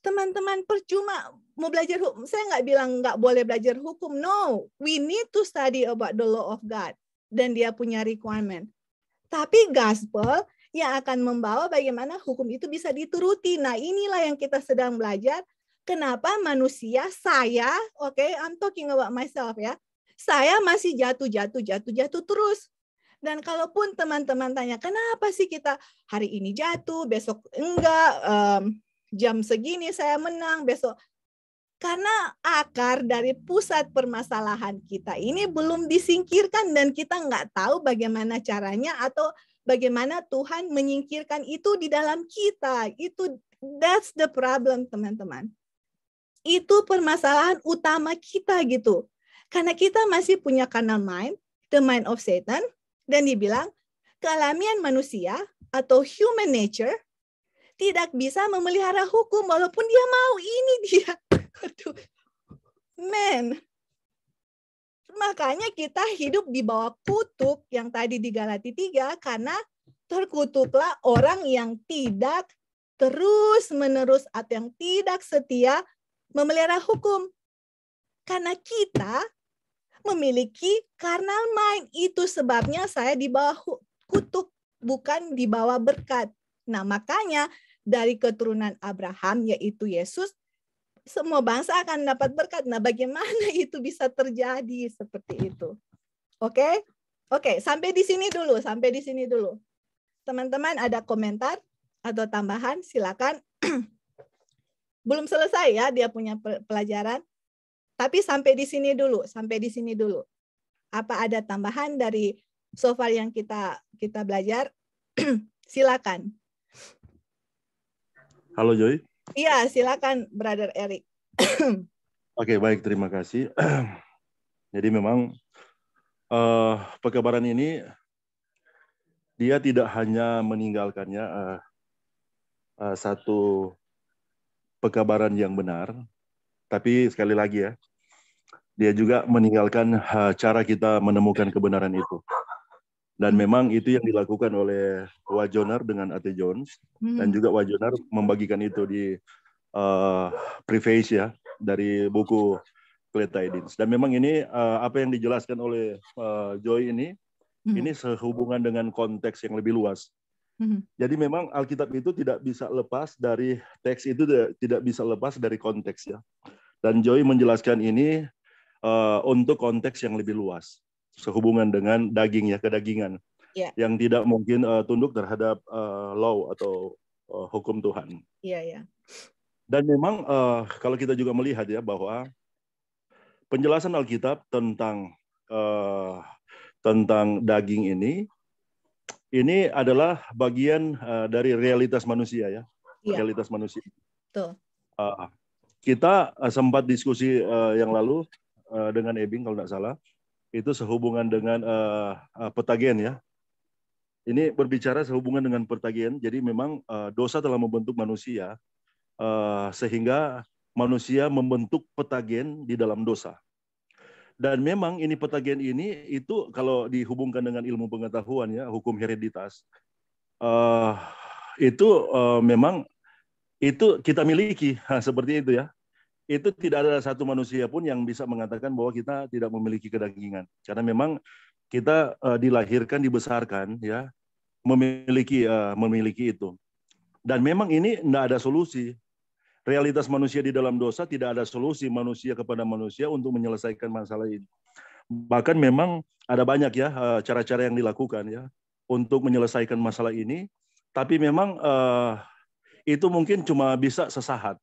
A: teman-teman percuma mau belajar hukum. Saya nggak bilang nggak boleh belajar hukum. No, we need to study about the law of God. Dan dia punya requirement. Tapi gospel yang akan membawa bagaimana hukum itu bisa dituruti. Nah inilah yang kita sedang belajar kenapa manusia saya, oke, okay, I'm talking about myself ya, saya masih jatuh, jatuh, jatuh, jatuh terus. Dan kalaupun teman-teman tanya, kenapa sih kita hari ini jatuh, besok enggak, um, jam segini saya menang, besok karena akar dari pusat permasalahan kita ini belum disingkirkan dan kita nggak tahu bagaimana caranya atau bagaimana Tuhan menyingkirkan itu di dalam kita. Itu that's the problem, teman-teman itu permasalahan utama kita gitu. Karena kita masih punya kanal mind, the mind of Satan, dan dibilang kealamian manusia atau human nature tidak bisa memelihara hukum walaupun dia mau ini dia. (laughs) Aduh. Men, makanya kita hidup di bawah kutuk yang tadi di Galati 3 karena terkutuklah orang yang tidak terus menerus atau yang tidak setia memelihara hukum. Karena kita memiliki carnal mind. Itu sebabnya saya di bawah kutuk, bukan di bawah berkat. Nah, makanya dari keturunan Abraham, yaitu Yesus, semua bangsa akan dapat berkat. Nah, bagaimana (laughs) itu bisa terjadi seperti itu? Oke? Okay? Oke, okay, sampai di sini dulu, sampai di sini dulu. Teman-teman ada komentar atau tambahan silakan. (clears throat) belum selesai ya dia punya pelajaran. Tapi sampai di sini dulu, sampai di sini dulu. Apa ada tambahan dari so far yang kita kita belajar? (clears throat) silakan. Halo Joy. Iya, silakan Brother Eric. (clears throat) Oke,
B: okay, baik terima kasih. (clears throat) Jadi memang uh, eh, pekabaran ini dia tidak hanya meninggalkannya uh, uh, satu pekabaran yang benar, tapi sekali lagi ya, dia juga meninggalkan eh, cara kita menemukan kebenaran itu. Dan hmm. memang itu yang dilakukan oleh Wajonar dengan Ate Jones hmm. dan juga Wajonar membagikan itu di uh, preface ya dari buku Cletidins. Dan memang ini uh, apa yang dijelaskan oleh uh, Joy ini hmm. ini sehubungan dengan konteks yang lebih luas. Mm-hmm. Jadi memang Alkitab itu tidak bisa lepas dari teks itu tidak bisa lepas dari konteks ya. Dan Joy menjelaskan ini uh, untuk konteks yang lebih luas sehubungan dengan daging ya kedagingan yeah. yang tidak mungkin uh, tunduk terhadap uh, law atau uh, hukum Tuhan. Iya yeah, ya. Yeah. Dan memang uh, kalau kita juga melihat ya bahwa penjelasan Alkitab tentang uh, tentang daging ini ini adalah bagian uh, dari realitas manusia ya, iya. realitas manusia. Tuh. Ah, uh, kita uh, sempat diskusi uh, yang lalu uh, dengan Ebing kalau tidak salah, itu sehubungan dengan uh, uh, petagen ya. Ini berbicara sehubungan dengan petagen, jadi memang uh, dosa telah membentuk manusia, uh, sehingga manusia membentuk petagen di dalam dosa. Dan memang ini petagen ini itu kalau dihubungkan dengan ilmu pengetahuan ya hukum hereditas uh, itu uh, memang itu kita miliki nah, (laughs) seperti itu ya. Itu tidak ada satu manusia pun yang bisa mengatakan bahwa kita tidak memiliki kedagingan karena memang kita uh, dilahirkan dibesarkan ya memiliki uh, memiliki itu. Dan memang ini tidak ada solusi Realitas manusia di dalam dosa tidak ada solusi manusia kepada manusia untuk menyelesaikan masalah ini. Bahkan memang ada banyak ya eh, cara-cara yang dilakukan ya untuk menyelesaikan masalah ini, tapi memang uh, itu mungkin cuma bisa sesaat.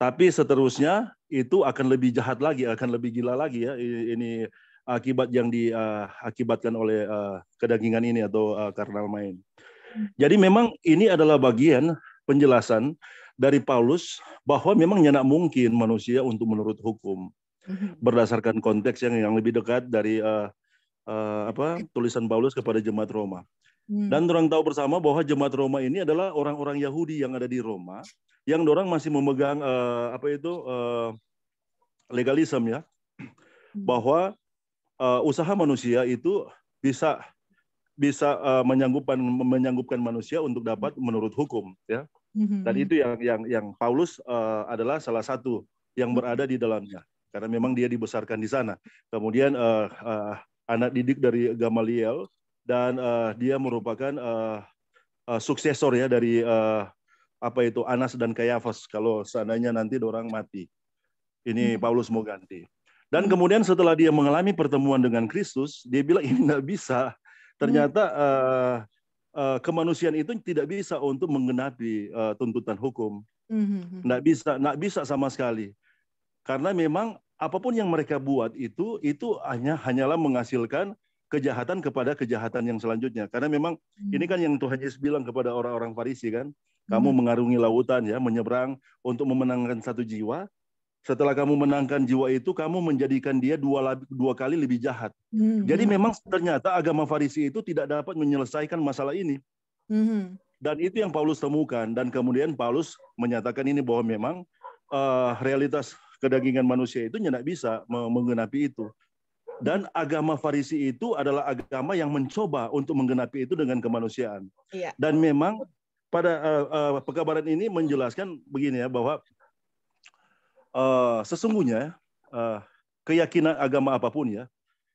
B: Tapi seterusnya itu akan lebih jahat lagi, akan lebih gila lagi ya ini akibat yang diakibatkan eh, uh, oleh uh, kedagingan ini atau uh, karnal main. Hmm. Jadi memang ini adalah bagian penjelasan dari Paulus bahwa memang nyenak mungkin manusia untuk menurut hukum mm-hmm. berdasarkan konteks yang yang lebih dekat dari uh, uh, apa tulisan Paulus kepada jemaat Roma. Hmm. Dan orang tahu bersama bahwa jemaat Roma ini adalah orang-orang Yahudi yang ada di Roma yang orang masih memegang uh, apa itu uh, legalisme ya hmm. bahwa uh, usaha manusia itu bisa bisa uh, menyanggupkan menyanggupkan manusia untuk dapat hmm. menurut hukum ya dan mm-hmm. itu yang yang yang Paulus uh, adalah salah satu yang mm-hmm. berada di dalamnya karena memang dia dibesarkan di sana. Kemudian uh, uh, anak didik dari Gamaliel dan uh, dia merupakan uh, uh, suksesor ya dari uh, apa itu Anas dan Kayafas kalau seandainya nanti orang mati. Ini hmm. Paulus mau ganti. Dan mm-hmm. kemudian setelah dia mengalami pertemuan dengan Kristus, dia bilang ini nggak bisa. Ternyata uh, Eh, kemanusiaan itu tidak bisa untuk menggenapi uh, tuntutan hukum. Mm-hmm. bisa, tidak bisa sama sekali. Karena memang apapun yang mereka buat itu itu hanya hanyalah menghasilkan kejahatan kepada kejahatan yang selanjutnya. Karena memang mm-hmm. ini kan yang Tuhan Yesus bilang kepada orang-orang Farisi kan, kamu mm-hmm. mengarungi lautan ya, menyeberang untuk memenangkan satu jiwa, setelah kamu menangkan jiwa itu, kamu menjadikan dia dua, dua kali lebih jahat. Mm-hmm. Jadi memang ternyata agama Farisi itu tidak dapat menyelesaikan masalah ini. Mm-hmm. Dan itu yang Paulus temukan. Dan kemudian Paulus menyatakan ini bahwa memang uh, realitas kedagingan manusia itu tidak bisa menggenapi itu. Dan agama Farisi itu adalah agama yang mencoba untuk menggenapi itu dengan kemanusiaan. yeah. Dan memang pada uh, uh, pekabaran ini menjelaskan begini ya bahwa Eh, sesungguhnya uh, keyakinan agama apapun ya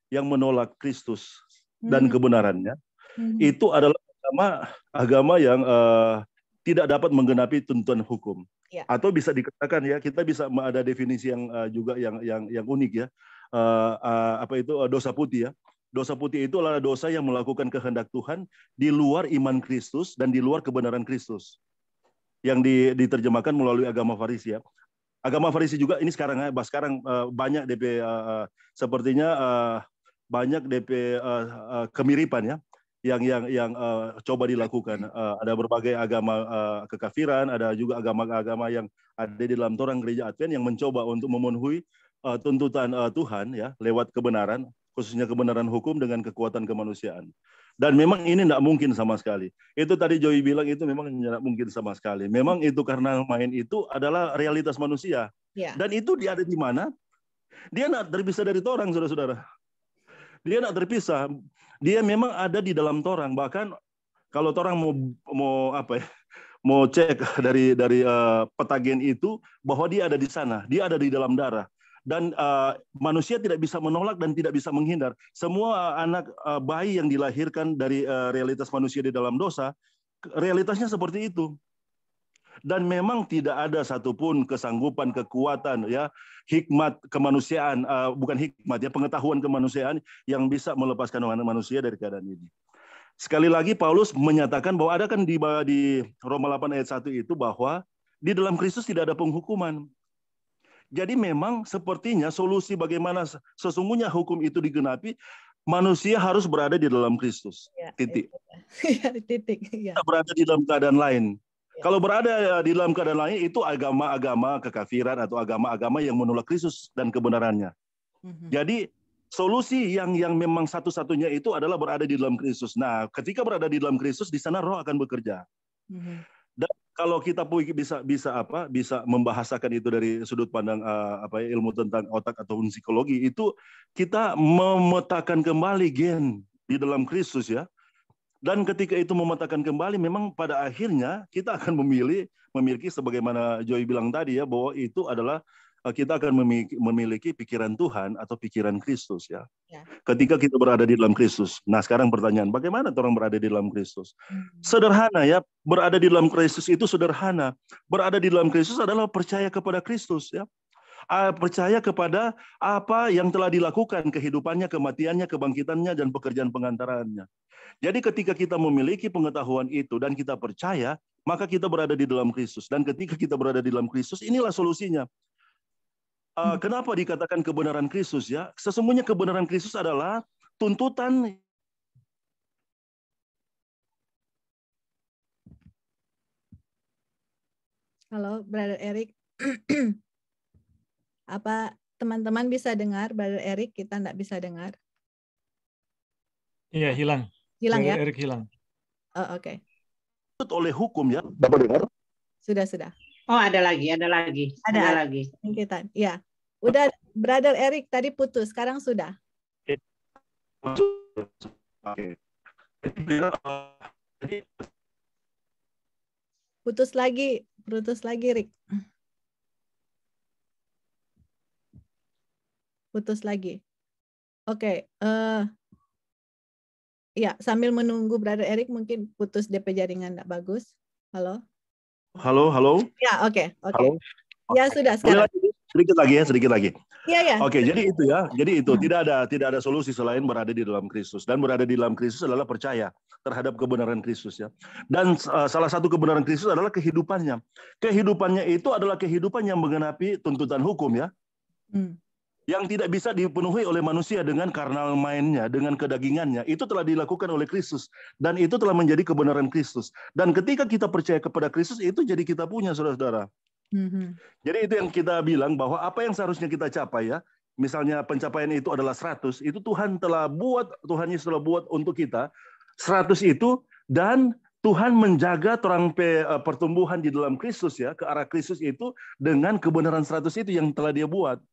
B: yang menolak Kristus hmm. dan kebenarannya hmm. itu adalah agama agama yang uh, tidak dapat menggenapi tuntutan hukum ya. atau bisa dikatakan ya kita bisa ada definisi yang uh, juga yang yang yang unik ya uh, uh, apa itu uh, dosa putih ya dosa putih itu adalah dosa yang melakukan kehendak Tuhan di luar iman Kristus dan di luar kebenaran Kristus yang diterjemahkan melalui agama Farisi ya agama Farisi juga ini sekarang ya, sekarang eh, banyak DP eh, sepertinya banyak DP kemiripan ya yang yang yang coba dilakukan. Iya. ada berbagai agama kekafiran, ada juga agama-agama yang ada di dalam torang gereja Advent yang mencoba untuk memenuhi tuntutan Tuhan ya lewat kebenaran, khususnya kebenaran hukum dengan kekuatan kemanusiaan. Dan memang ini tidak mungkin sama sekali. Itu tadi Joey bilang itu memang tidak mungkin sama sekali. Memang itu karena main itu adalah realitas manusia. Ya. Dan itu dia ada di mana? Dia tidak terpisah dari torang, saudara-saudara. Dia tidak terpisah. Dia memang ada di dalam torang. Bahkan kalau torang mau mau apa ya? mau cek (laughs) dari dari uh, petagen itu bahwa dia ada di sana, dia ada di dalam darah dan uh, manusia tidak bisa menolak dan tidak bisa menghindar. Semua uh, anak uh, bayi yang dilahirkan dari uh, realitas manusia di dalam dosa, realitasnya seperti itu. Dan memang tidak ada satupun kesanggupan, kekuatan, ya hikmat kemanusiaan, uh, bukan hikmat ya pengetahuan kemanusiaan yang bisa melepaskan orang manusia dari keadaan ini. Sekali lagi Paulus menyatakan bahwa ada kan di, di Roma 8 ayat 1 itu bahwa di dalam Kristus tidak ada penghukuman jadi memang sepertinya solusi bagaimana sesungguhnya hukum itu digenapi manusia harus berada di dalam Kristus. Ya, titik.
A: (laughs) Ya, titik. Ya.
B: berada di dalam keadaan lain. Ya. Kalau berada ya, di dalam keadaan lain itu agama-agama kekafiran atau agama-agama yang menolak Kristus dan kebenarannya. Mm-hmm. Jadi solusi yang yang memang satu-satunya itu adalah berada di dalam Kristus. Nah, ketika berada di dalam Kristus di sana Roh akan bekerja. Mm-hmm kalau kita bisa bisa apa bisa membahasakan itu dari sudut pandang uh, apa ya, ilmu tentang otak atau psikologi itu kita memetakan kembali gen di dalam Kristus ya dan ketika itu memetakan kembali memang pada akhirnya kita akan memilih memiliki sebagaimana Joy bilang tadi ya bahwa itu adalah Eh, kita akan memiliki, pikiran Tuhan atau pikiran Kristus ya. ya. Ketika kita berada di dalam Kristus. Nah, sekarang pertanyaan, bagaimana orang berada di dalam Kristus? Hmm. Sederhana ya, berada di dalam Kristus itu sederhana. Berada di dalam Kristus adalah percaya kepada Kristus ya. Percaya kepada apa yang telah dilakukan kehidupannya, kematiannya, kebangkitannya dan pekerjaan pengantarannya. Jadi ketika kita memiliki pengetahuan itu dan kita percaya, maka kita berada di dalam Kristus. Dan ketika kita berada di dalam Kristus, inilah solusinya. Uh, kenapa dikatakan kebenaran Kristus ya? Sesungguhnya kebenaran Kristus adalah tuntutan
A: Halo, Brother Eric. (clears throat) Apa teman-teman bisa dengar Brother Eric? Kita tidak bisa dengar.
B: Iya, hilang. Hilang Brother ya? Eric hilang. Oh, oke. Okay. Oleh hukum ya. Bapak dengar?
A: Sudah, sudah. Oh, ada lagi, ada lagi, ada, ada lagi. Singkitan, ya. Udah, Brother Eric tadi putus, sekarang sudah. Putus lagi, putus lagi, Rick. Putus lagi. Oke, okay, uh, eh, ya sambil menunggu Brother Eric mungkin putus DP jaringan enggak bagus. Halo halo, halo. Ya, oke, okay, oke. Okay. Halo. Ya sudah sekarang.
B: sedikit lagi ya, sedikit lagi. Iya, iya. Oke, okay, jadi itu ya. Jadi itu hmm. tidak ada tidak ada solusi selain berada di dalam Kristus dan berada di dalam Kristus adalah percaya terhadap kebenaran Kristus ya. Dan uh, salah satu kebenaran Kristus adalah kehidupannya. Kehidupannya itu adalah kehidupan yang menggenapi tuntutan hukum ya. Hmm yang tidak bisa dipenuhi oleh manusia dengan karnal mainnya, dengan kedagingannya, itu telah dilakukan oleh Kristus dan itu telah menjadi kebenaran Kristus. Dan ketika kita percaya kepada Kristus itu jadi kita punya saudara-saudara. Mm-hmm. Jadi itu yang kita bilang bahwa apa yang seharusnya kita capai ya, misalnya pencapaian itu adalah 100, itu Tuhan telah buat, Tuhan Yesus telah buat untuk kita 100 itu dan Tuhan menjaga terang eh, pertumbuhan di dalam Kristus ya, ke arah Kristus itu dengan kebenaran 100 itu yang telah dia buat.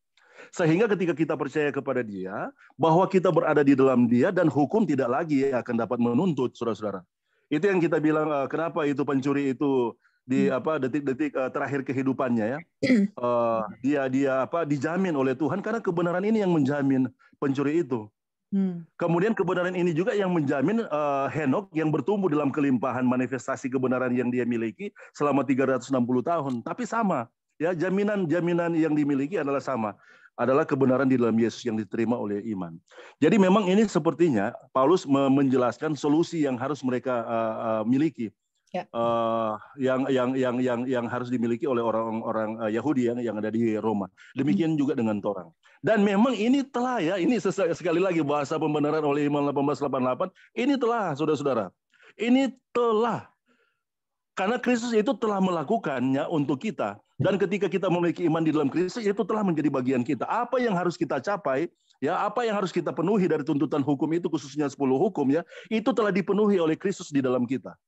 B: Sehingga ketika kita percaya kepada dia, bahwa kita berada di dalam dia dan hukum tidak lagi akan dapat menuntut saudara-saudara. Itu yang kita bilang eh, kenapa itu pencuri itu di hmm. apa detik-detik eh, terakhir kehidupannya ya hmm. eh, dia dia apa dijamin oleh Tuhan karena kebenaran ini yang menjamin pencuri itu hmm. kemudian kebenaran ini juga yang menjamin uh, Henok yang bertumbuh dalam kelimpahan manifestasi kebenaran yang dia miliki selama 360 tahun tapi sama ya jaminan jaminan yang dimiliki adalah sama adalah kebenaran di dalam Yesus yang diterima oleh iman. Jadi memang ini sepertinya Paulus menjelaskan solusi yang harus mereka uh, uh, miliki. Ya. Uh, yang yang yang yang yang harus dimiliki oleh orang-orang Yahudi yang yang ada di Roma. Demikian hmm. juga dengan Torang. Dan memang ini telah ya, ini sekali lagi bahasa pembenaran oleh Imam 1888, ini telah saudara-saudara. Ini telah karena Kristus itu telah melakukannya untuk kita. Dan ketika kita memiliki iman di dalam Kristus, itu telah menjadi bagian kita. Apa yang harus kita capai, ya apa yang harus kita penuhi dari tuntutan hukum itu, khususnya 10 hukum, ya itu telah dipenuhi oleh Kristus di dalam kita.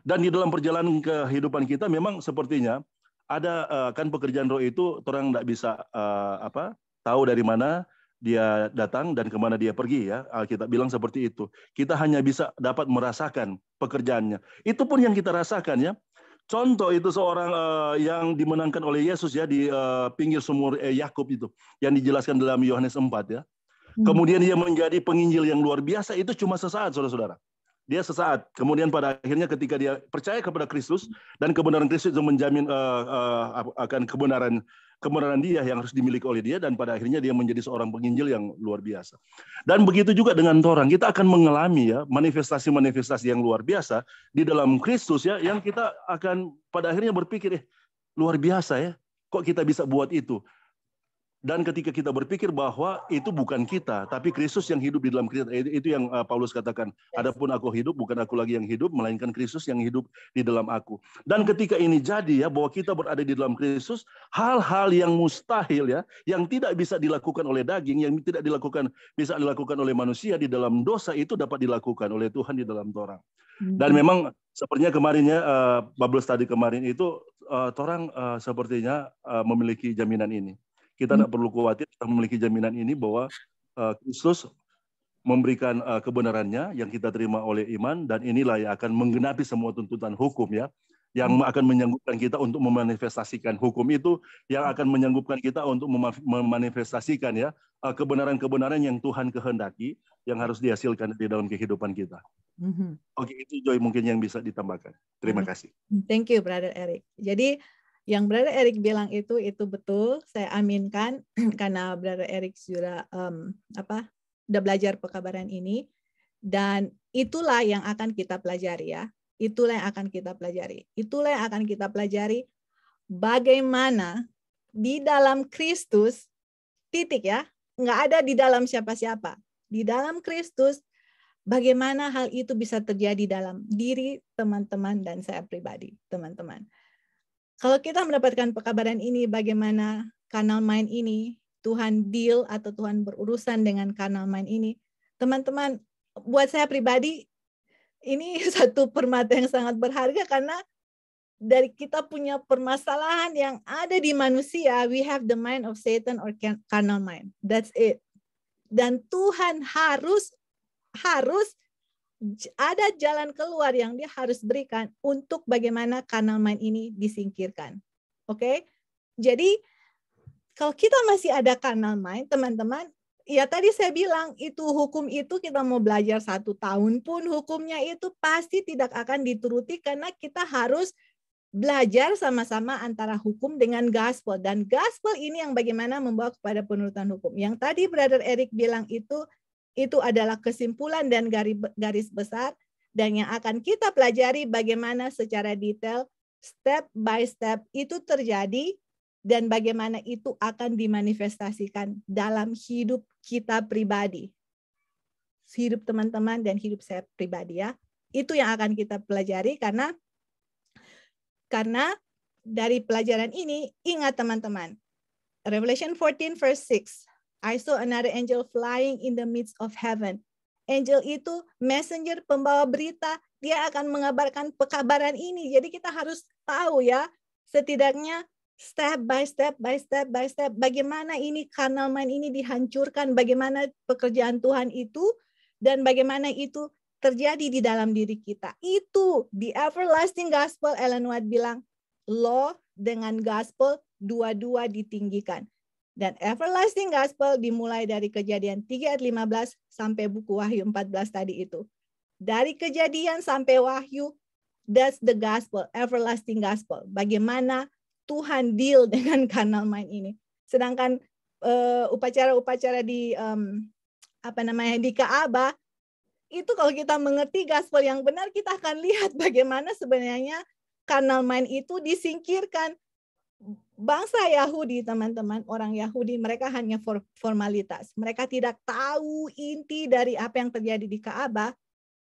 B: Dan di dalam perjalanan kehidupan kita memang sepertinya ada eh, kan pekerjaan roh itu orang tidak bisa eh, apa tahu dari mana dia datang dan kemana dia pergi ya kita bilang seperti itu kita hanya bisa dapat merasakan pekerjaannya itu pun yang kita rasakan ya contoh itu seorang uh, yang dimenangkan oleh Yesus ya di uh, pinggir sumur eh, Yakub itu yang dijelaskan dalam Yohanes 4 ya. Hmm. Kemudian dia menjadi penginjil yang luar biasa itu cuma sesaat Saudara-saudara. Dia sesaat. Kemudian pada akhirnya ketika dia percaya kepada Kristus dan kebenaran Kristus itu menjamin uh, uh, akan kebenaran kemerahan dia yang harus dimiliki oleh dia dan pada akhirnya dia menjadi seorang penginjil yang luar biasa. Dan begitu juga dengan orang, kita akan mengalami ya manifestasi-manifestasi yang luar biasa di dalam Kristus ya yang kita akan pada akhirnya berpikir eh luar biasa ya, kok kita bisa buat itu? Dan ketika kita berpikir bahwa itu bukan kita, tapi Kristus yang hidup di dalam kita, eh, itu yang eh, Paulus katakan. Adapun aku hidup, bukan aku lagi yang hidup, melainkan Kristus yang hidup di dalam aku. Dan ketika ini jadi ya, bahwa kita berada di dalam Kristus, hal-hal yang mustahil ya, yang tidak bisa dilakukan oleh daging, yang tidak dilakukan bisa dilakukan oleh manusia di dalam dosa itu dapat dilakukan oleh Tuhan di dalam orang. Hmm. Dan memang sepertinya kemarinnya, uh, eh, Babel study kemarin itu, uh, orang uh, sepertinya uh, memiliki jaminan ini. Kita tidak hmm. perlu khawatir, kita memiliki jaminan ini bahwa eh, Kristus memberikan uh, kebenarannya yang kita terima oleh iman dan inilah yang akan menggenapi semua tuntutan hukum ya yang hmm. akan menyanggupkan kita untuk memanifestasikan hukum itu yang akan menyanggupkan kita untuk memanifestasikan ya eh, kebenaran-kebenaran yang Tuhan kehendaki yang harus dihasilkan di dalam kehidupan kita. hmm Oke, itu Joy mungkin yang bisa ditambahkan. Terima hmm. kasih.
A: Thank you, Brother Eric. Jadi yang Brother Erik bilang itu itu betul saya aminkan (clears throat) karena Brother Erik sudah um, apa udah belajar pekabaran ini dan itulah yang akan kita pelajari ya itulah yang akan kita pelajari itulah yang akan kita pelajari bagaimana di dalam Kristus titik ya nggak ada di dalam siapa-siapa di dalam Kristus bagaimana hal itu bisa terjadi dalam diri teman-teman dan saya pribadi teman-teman kalau kita mendapatkan pekabaran ini, bagaimana kanal main ini, Tuhan deal atau Tuhan berurusan dengan kanal main ini. Teman-teman, buat saya pribadi, ini (laughs) satu permata yang sangat berharga karena dari kita punya permasalahan yang ada di manusia, we have the mind of Satan or carnal mind. That's it. Dan Tuhan harus harus ada jalan keluar yang dia harus berikan untuk bagaimana kanal main ini disingkirkan. Oke? Okay? Jadi kalau kita masih ada kanal main, teman-teman, ya tadi saya bilang itu hukum itu kita mau belajar satu tahun pun hukumnya itu pasti tidak akan dituruti karena kita harus belajar sama-sama antara hukum dengan gospel dan gospel ini yang bagaimana membawa kepada penurutan hukum. Yang tadi Brother Eric bilang itu itu adalah kesimpulan dan garis besar dan yang akan kita pelajari bagaimana secara detail step by step itu terjadi dan bagaimana itu akan dimanifestasikan dalam hidup kita pribadi. Hidup teman-teman dan hidup saya pribadi ya. Itu yang akan kita pelajari karena karena dari pelajaran ini ingat teman-teman Revelation 14 verse 6 I saw another angel flying in the midst of heaven. Angel itu messenger pembawa berita, dia akan mengabarkan pekabaran ini. Jadi kita harus tahu ya, setidaknya step by step by step by step bagaimana ini kanal main ini dihancurkan, bagaimana pekerjaan Tuhan itu dan bagaimana itu terjadi di dalam diri kita. Itu the everlasting gospel Ellen White bilang, law dengan gospel dua-dua ditinggikan. Dan everlasting gospel dimulai dari kejadian 3 ayat 15 sampai buku Wahyu 14 tadi itu. Dari kejadian sampai Wahyu, that's the gospel, everlasting gospel. Bagaimana Tuhan deal (laughs) dengan kanal main ini. Sedangkan upacara eh, upacara-upacara di um, apa namanya di Kaabah itu kalau kita mengerti gospel yang benar kita akan lihat bagaimana sebenarnya kanal main itu disingkirkan bangsa Yahudi, teman-teman, orang Yahudi, mereka hanya formalitas. Mereka tidak tahu inti dari apa yang terjadi di Ka'bah.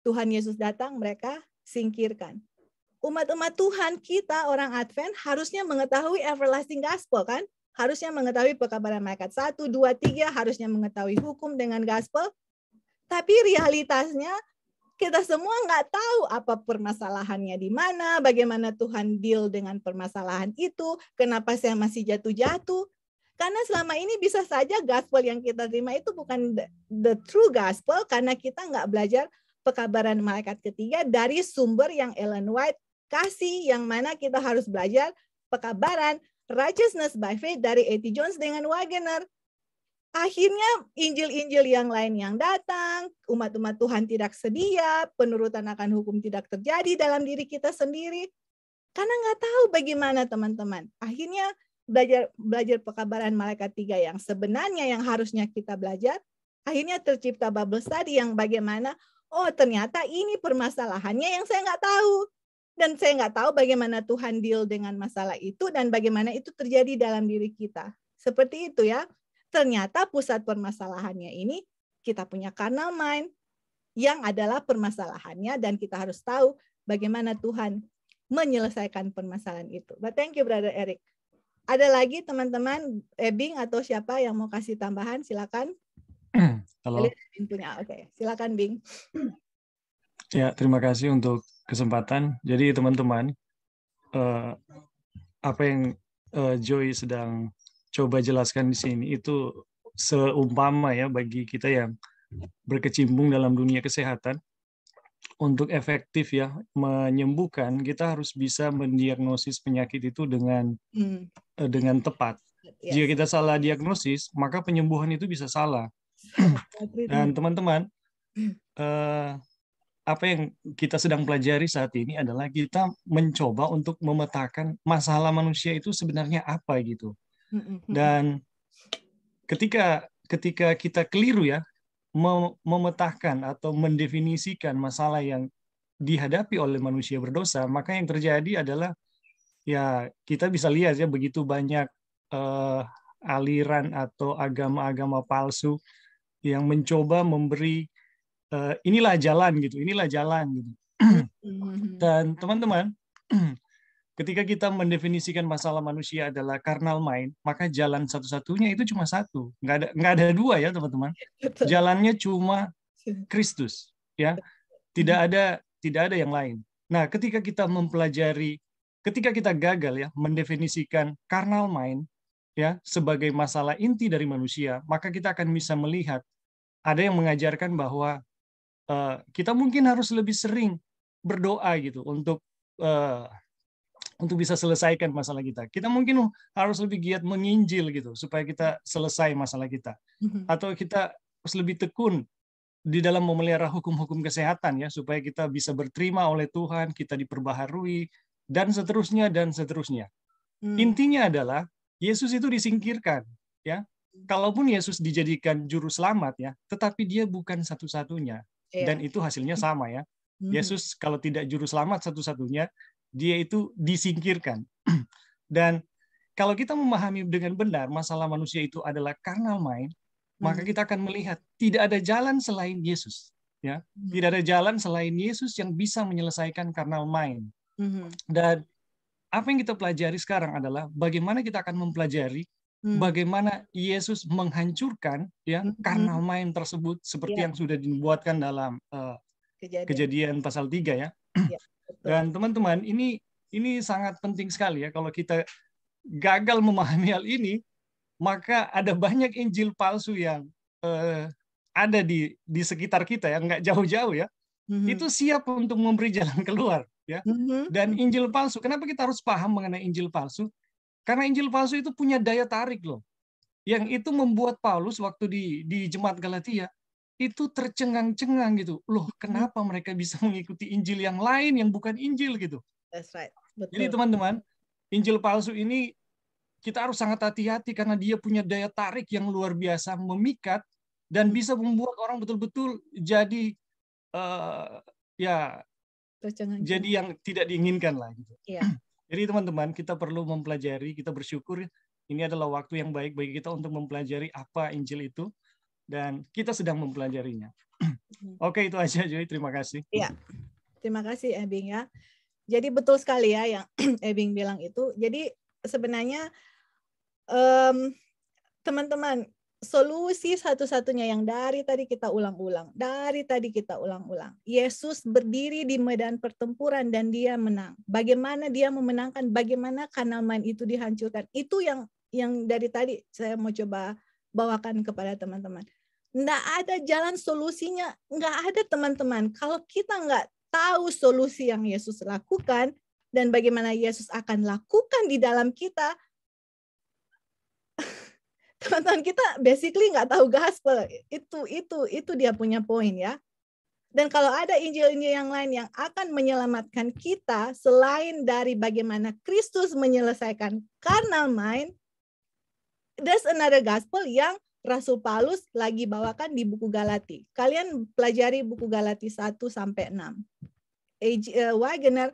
A: Tuhan Yesus datang, mereka singkirkan. Umat-umat Tuhan kita, orang Advent, harusnya mengetahui everlasting gospel, kan? Harusnya mengetahui pekabaran malaikat satu dua tiga harusnya mengetahui hukum dengan gospel. Tapi realitasnya kita semua nggak tahu apa permasalahannya di mana, bagaimana Tuhan deal dengan permasalahan itu, kenapa saya masih jatuh-jatuh. Karena selama ini bisa saja gospel yang kita terima itu bukan the, the true gospel karena kita nggak belajar pekabaran malaikat ketiga dari sumber yang Ellen White kasih yang mana kita harus belajar pekabaran righteousness by faith dari E.T. Jones dengan Wagner. Akhirnya Injil-Injil yang lain yang datang, umat-umat Tuhan tidak sedia, penurutan akan hukum tidak terjadi dalam diri kita sendiri. Karena nggak tahu bagaimana teman-teman. Akhirnya belajar belajar pekabaran malaikat tiga yang sebenarnya yang harusnya kita belajar, akhirnya tercipta bubble study yang bagaimana, oh ternyata ini permasalahannya yang saya nggak tahu. Dan saya nggak tahu bagaimana Tuhan deal dengan masalah itu dan bagaimana itu terjadi dalam diri kita. Seperti itu ya ternyata pusat permasalahannya ini kita punya kanal mind yang adalah permasalahannya dan kita harus tahu bagaimana Tuhan menyelesaikan permasalahan itu. But thank you Brother Eric. Ada lagi teman-teman Ebing atau siapa yang mau kasih tambahan silakan. Halo. (clears throat) oke, silakan Bing. (clears throat)
C: Ya, terima kasih untuk kesempatan. Jadi teman-teman, eh, apa yang eh, Joy sedang coba jelaskan di sini itu seumpama ya bagi kita yang berkecimpung dalam dunia kesehatan untuk efektif ya menyembuhkan kita harus bisa mendiagnosis penyakit itu dengan mm. dengan tepat. Yes. Iya. Jika kita salah diagnosis, maka penyembuhan itu bisa salah. Dan teman-teman, hmm. eh, apa yang kita sedang pelajari saat ini adalah kita mencoba untuk memetakan masalah manusia itu sebenarnya apa gitu. Dan ketika ketika kita keliru ya memetahkan atau mendefinisikan masalah yang dihadapi oleh manusia berdosa, maka yang terjadi adalah ya kita bisa lihat ya begitu banyak uh, aliran atau agama-agama palsu yang mencoba memberi uh, inilah jalan gitu, inilah jalan gitu. Dan teman-teman Ketika kita mendefinisikan masalah manusia adalah karnal mind, maka jalan satu-satunya itu cuma satu, nggak ada nggak ada dua ya teman-teman. Iya, Jalannya cuma iya. Kristus, ya. Tidak ada tidak ada yang lain. Nah, ketika kita mempelajari, ketika kita gagal ya mendefinisikan karnal mind ya sebagai masalah inti dari manusia, maka kita akan bisa melihat ada yang mengajarkan bahwa uh, kita mungkin harus lebih sering berdoa gitu untuk uh, untuk bisa selesaikan masalah kita. Kita mungkin harus lebih giat menginjil gitu supaya kita selesai masalah kita. Mm-hmm. Atau kita harus lebih tekun di dalam memelihara hukum-hukum kesehatan ya supaya kita bisa berterima oleh Tuhan, kita diperbaharui dan seterusnya dan seterusnya. Mm. Intinya adalah Yesus itu disingkirkan ya. Mm. Kalaupun Yesus dijadikan juru selamat ya, tetapi dia bukan satu-satunya. Iya. Dan itu hasilnya sama ya. Mm-hmm. Yesus kalau tidak juru selamat satu-satunya, dia itu disingkirkan. (clears throat) Dan kalau kita memahami dengan benar masalah manusia itu adalah karena main,
B: hmm. maka
C: kita akan melihat tidak ada jalan selain Yesus, ya. Hmm. Tidak ada jalan selain Yesus yang bisa menyelesaikan karena main. Hmm. Dan apa yang kita pelajari sekarang adalah bagaimana kita akan mempelajari bagaimana Yesus menghancurkan ya karena main tersebut seperti ya. yang sudah dibuatkan dalam uh, kejadian. pasal 3 ya. ya. Dan teman-teman, ini ini sangat penting sekali ya kalau kita gagal memahami hal ini, maka ada banyak Injil palsu yang eh, ada di di sekitar kita yang nggak jauh-jauh ya. Mm-hmm. Itu siap untuk memberi jalan keluar ya. Mm-hmm. Dan Injil palsu, kenapa kita harus paham mengenai Injil palsu? Karena Injil palsu itu punya daya tarik loh. Yang itu membuat Paulus waktu di di jemaat Galatia itu tercengang-cengang gitu. Loh, kenapa mereka bisa mengikuti Injil yang lain yang bukan Injil gitu? That's right. Betul. Jadi teman-teman, Injil palsu ini kita harus sangat hati-hati karena dia punya daya tarik yang luar biasa, memikat dan mm. bisa membuat orang betul-betul jadi uh, ya Tercengang. jadi yang tidak diinginkan lah gitu. Iya. (clears throat) Jadi teman-teman kita perlu mempelajari, kita bersyukur ini adalah waktu yang baik bagi kita untuk mempelajari apa Injil itu dan kita sedang mempelajarinya. Hmm. (clears throat) Oke, itu aja Joy. Terima kasih. Iya.
A: Terima kasih Ebing ya. Jadi betul sekali ya yang (clears throat) Ebing bilang itu. Jadi sebenarnya teman teman-teman solusi satu-satunya yang dari tadi kita ulang-ulang, dari tadi kita ulang-ulang. Yesus berdiri di medan pertempuran dan dia menang. Bagaimana dia memenangkan? Bagaimana kanaman itu dihancurkan? Itu yang yang dari tadi saya mau coba bawakan kepada teman-teman nggak ada jalan solusinya, nggak ada teman-teman. Kalau kita nggak tahu solusi yang Yesus lakukan dan bagaimana Yesus akan lakukan di dalam kita, (laughs) teman-teman kita basically nggak tahu gospel. Itu itu itu dia punya poin ya. Dan kalau ada injil-injil yang lain yang akan menyelamatkan kita selain dari bagaimana Kristus menyelesaikan karena main, there's another gospel yang Rasul Paulus lagi bawakan di buku Galati. Kalian pelajari buku Galati 1 sampai 6. Eh, Wagner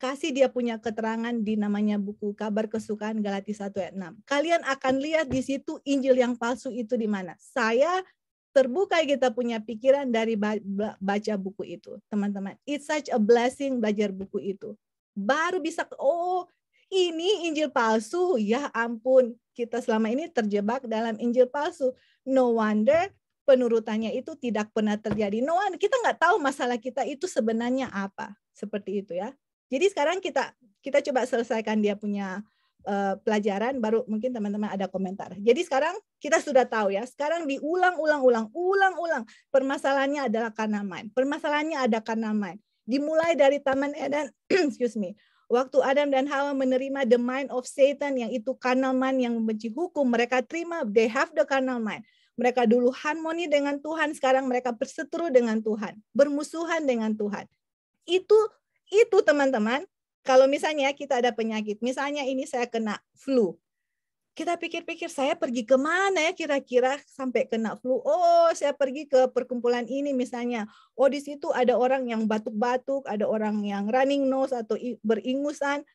A: kasih dia punya keterangan di namanya buku Kabar Kesukaan Galati 1 ayat 6. Kalian akan lihat di situ Injil yang palsu itu di mana. Saya terbuka kita punya pikiran dari baca buku itu, teman-teman. It's such a blessing belajar buku itu. Baru bisa oh ini Injil palsu. Ya ampun, kita selama ini terjebak dalam Injil palsu. No wonder penurutannya itu tidak pernah terjadi. No wonder kita nggak tahu masalah kita itu sebenarnya apa. Seperti itu ya. Jadi sekarang kita kita coba selesaikan dia punya uh, pelajaran baru mungkin teman-teman ada komentar. Jadi sekarang kita sudah tahu ya. Sekarang diulang-ulang-ulang, ulang-ulang. Permasalahannya adalah kanaman. Permasalahannya ada kanaman. Dimulai dari Taman Eden, (clears throat) excuse me Waktu Adam dan Hawa menerima the mind of Satan yang itu carnal mind yang membenci hukum, mereka terima they have the carnal mind. Mereka dulu harmoni dengan Tuhan, sekarang mereka berseteru dengan Tuhan, bermusuhan dengan Tuhan. Itu itu teman-teman, kalau misalnya kita ada penyakit, misalnya ini saya kena flu, kita pikir-pikir saya pergi ke mana ya kira-kira sampai kena flu. Oh, saya pergi ke perkumpulan ini misalnya. Oh, di situ ada orang yang batuk-batuk, ada orang yang running nose atau beringusan.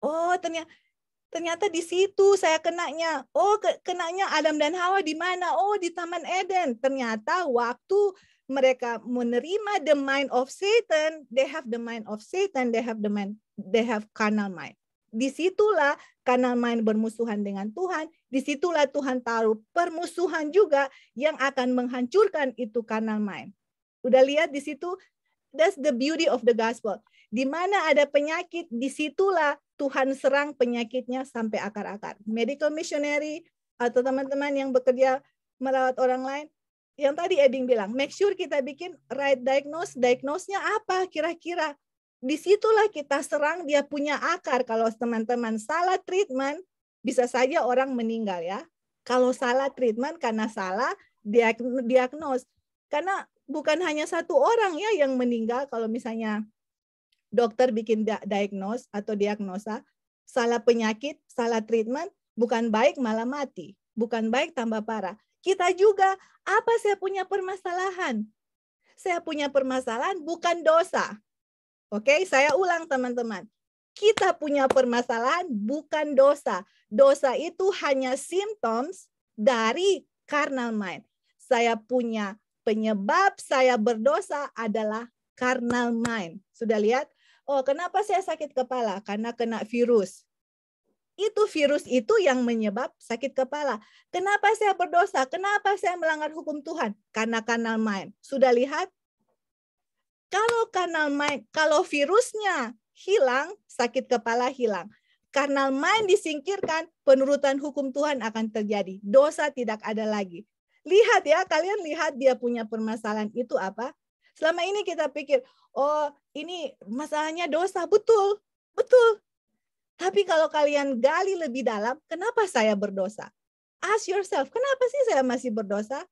A: Oh, ternyata ternyata di situ saya kenanya. Oh, ke, kenanya Adam dan Hawa di mana? Oh, di Taman Eden. Ternyata waktu mereka menerima the mind of Satan, they have the mind of Satan, they have the mind, they have carnal mind disitulah karena main bermusuhan dengan Tuhan, disitulah Tuhan taruh permusuhan juga yang akan menghancurkan itu kanal main. Udah lihat di situ, that's the beauty of the gospel. Di mana ada penyakit, disitulah Tuhan serang penyakitnya sampai akar-akar. Medical missionary atau teman-teman yang bekerja merawat orang lain, yang tadi Eding bilang, make sure kita bikin right diagnose, Diagnosisnya apa kira-kira disitulah kita serang dia punya akar. Kalau teman-teman salah treatment, bisa saja orang meninggal ya. Kalau salah treatment karena salah diagnos. Karena bukan hanya satu orang ya yang meninggal kalau misalnya dokter bikin diagnos atau diagnosa, salah penyakit, salah treatment, bukan baik malah mati. Bukan baik tambah parah. Kita juga, apa saya punya permasalahan? Saya punya permasalahan bukan dosa Oke, saya ulang teman-teman. Kita punya permasalahan bukan dosa. Dosa itu hanya symptoms dari carnal mind. Saya punya penyebab saya berdosa adalah carnal mind. Sudah lihat? Oh, kenapa saya sakit kepala? Karena kena virus. Itu virus itu yang menyebab sakit kepala. Kenapa saya berdosa? Kenapa saya melanggar hukum Tuhan? Karena carnal mind. Sudah lihat? Kalau kanal mind, kalau virusnya hilang, sakit kepala hilang. Kanal main disingkirkan, penurutan hukum Tuhan akan terjadi. Dosa tidak ada lagi. Lihat ya, kalian lihat dia punya permasalahan itu apa? Selama ini kita pikir, oh ini masalahnya dosa. Betul, betul. Tapi kalau kalian gali lebih dalam, kenapa saya berdosa? Ask yourself, kenapa sih saya masih berdosa?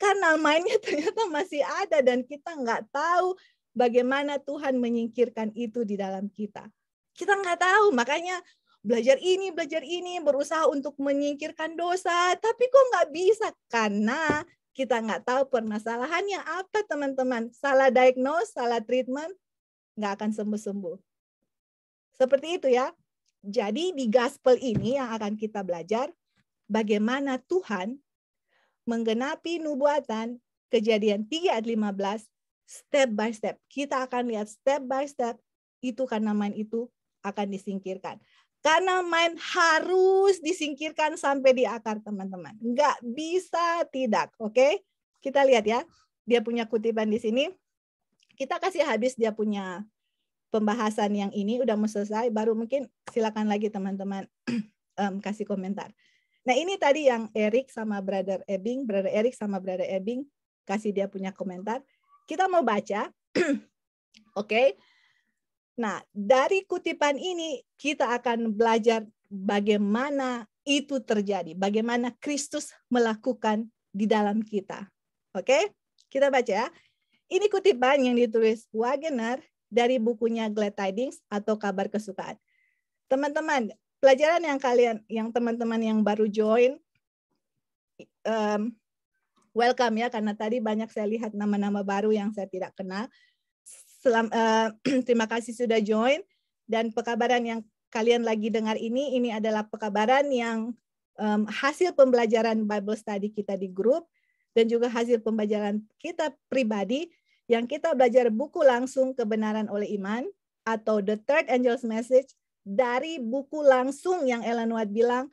A: karena mainnya (laughs) ternyata masih ada dan kita nggak tahu bagaimana Tuhan menyingkirkan itu di dalam kita. Kita nggak tahu, makanya belajar ini, belajar ini, berusaha untuk menyingkirkan dosa, tapi kok nggak bisa karena kita nggak tahu permasalahannya apa teman-teman. Salah diagnose, salah treatment, nggak akan sembuh-sembuh. Seperti itu ya. Jadi di gospel ini yang akan kita belajar, bagaimana Tuhan menggenapi nubuatan kejadian 3 ayat 15 step by step. Kita akan lihat step by step itu karena main itu akan disingkirkan. Karena main harus disingkirkan sampai di akar teman-teman. Nggak bisa tidak, oke? Okay? Kita lihat ya. Dia punya kutipan di sini. Kita kasih habis dia punya pembahasan yang ini udah mau selesai baru mungkin silakan lagi teman-teman um, (clears throat) kasih komentar. Nah ini tadi yang Eric sama Brother Ebing, Brother Eric sama Brother Ebing kasih dia punya komentar. Kita mau baca, (clears throat) oke? Okay? Nah dari kutipan ini kita akan belajar bagaimana itu terjadi, bagaimana Kristus melakukan di dalam kita. Oke, okay? kita baca ya. Ini kutipan yang ditulis Wagner dari bukunya Glad Tidings atau Kabar Kesukaan. Teman-teman, pelajaran yang kalian yang teman-teman yang baru join um, welcome ya karena tadi banyak saya lihat nama-nama baru yang saya tidak kenal. Selam, uh, (clears throat) terima kasih sudah join dan pekabaran yang kalian lagi dengar ini ini adalah pekabaran yang um, hasil pembelajaran Bible study kita di grup dan juga hasil pembelajaran kita pribadi yang kita belajar buku langsung kebenaran oleh iman atau The Third Angel's Message dari buku langsung yang Ellen White bilang,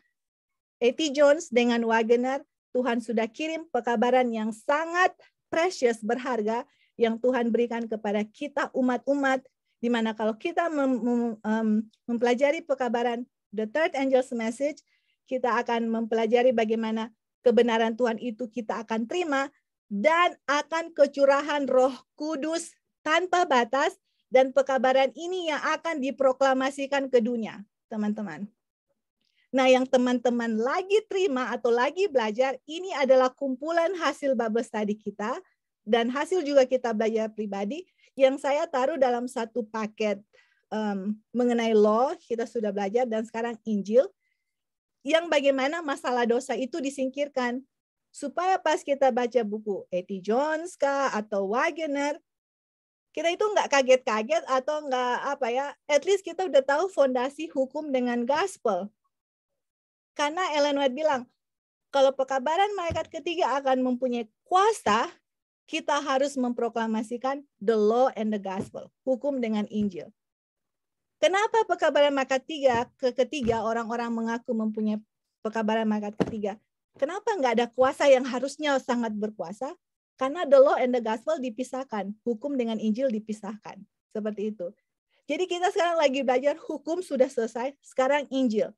A: E.T. Jones dengan Wagner, Tuhan sudah kirim pekabaran yang sangat precious, berharga, yang Tuhan berikan kepada kita umat-umat, di mana kalau kita mem mem mem mempelajari pekabaran The Third Angel's Message, kita akan mempelajari bagaimana kebenaran Tuhan itu kita akan terima, dan akan kecurahan roh kudus tanpa batas dan pekabaran ini yang akan diproklamasikan ke dunia, teman-teman. Nah, yang teman-teman lagi terima atau lagi belajar, ini adalah kumpulan hasil Bible study kita dan hasil juga kita belajar pribadi yang saya taruh dalam satu paket um, mengenai law, kita sudah belajar dan sekarang Injil yang bagaimana masalah dosa itu disingkirkan supaya pas kita baca buku Eti Jones kah atau Wagner kita itu nggak kaget-kaget atau nggak apa ya at least kita udah tahu fondasi hukum dengan gospel karena Ellen White bilang kalau pekabaran malaikat ketiga akan mempunyai kuasa kita harus memproklamasikan the law and the gospel, hukum dengan Injil. Kenapa pekabaran malaikat tiga ke ketiga orang-orang mengaku mempunyai pekabaran malaikat ketiga? Kenapa nggak ada kuasa yang harusnya sangat berkuasa? Karena the law and the gospel dipisahkan, hukum dengan Injil dipisahkan. Seperti itu. Jadi kita sekarang lagi belajar hukum sudah selesai, sekarang Injil.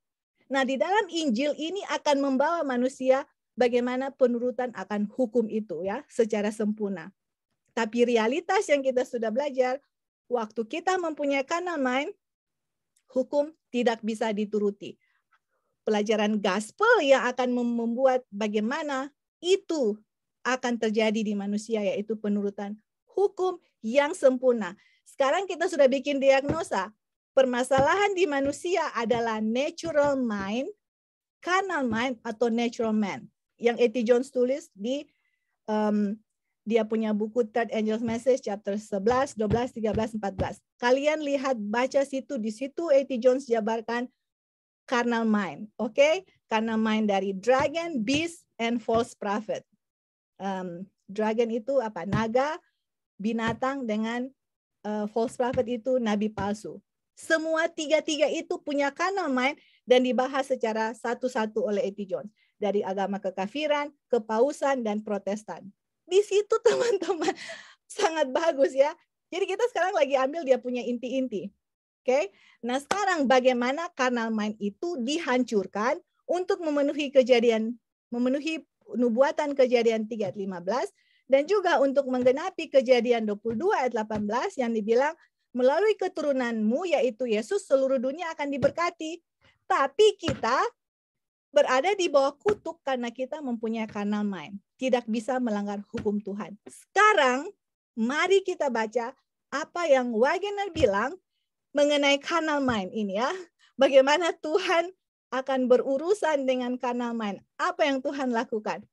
A: Nah, di dalam Injil ini akan membawa manusia bagaimana penurutan akan hukum itu ya secara sempurna. Tapi realitas yang kita sudah belajar, waktu kita mempunyai kanal main, hukum tidak bisa dituruti. Pelajaran gospel yang akan membuat bagaimana itu akan terjadi di manusia yaitu penurutan hukum yang sempurna. Sekarang kita sudah bikin diagnosa. Permasalahan di manusia adalah natural mind, carnal mind atau natural man yang E.T. Jones tulis di um, dia punya buku Third Angel's Message chapter 11, 12, 13, 14. Kalian lihat baca situ di situ E.T. Jones jabarkan carnal mind, oke? Okay? Carnal mind dari dragon, beast and false prophet um, dragon itu apa naga binatang dengan uh, false prophet itu nabi palsu semua tiga-tiga itu punya kanal main dan dibahas secara satu-satu oleh Eti Jones dari agama kekafiran, kepausan dan protestan. Di situ (laughs) teman-teman sangat bagus ya. Jadi kita sekarang lagi ambil dia punya inti-inti. Oke. Okay? Nah, sekarang bagaimana kanal main itu dihancurkan untuk memenuhi kejadian memenuhi nubuatan kejadian 3 ayat 15 dan juga untuk menggenapi kejadian 22 ayat 18 yang dibilang melalui keturunanmu yaitu Yesus seluruh dunia akan diberkati. Tapi kita berada di bawah kutuk karena kita mempunyai kanal main. tidak bisa melanggar hukum Tuhan. Sekarang mari kita baca apa yang Wagener bilang mengenai kanal main ini ya. Bagaimana Tuhan akan berurusan dengan Kanaman. Apa yang Tuhan lakukan?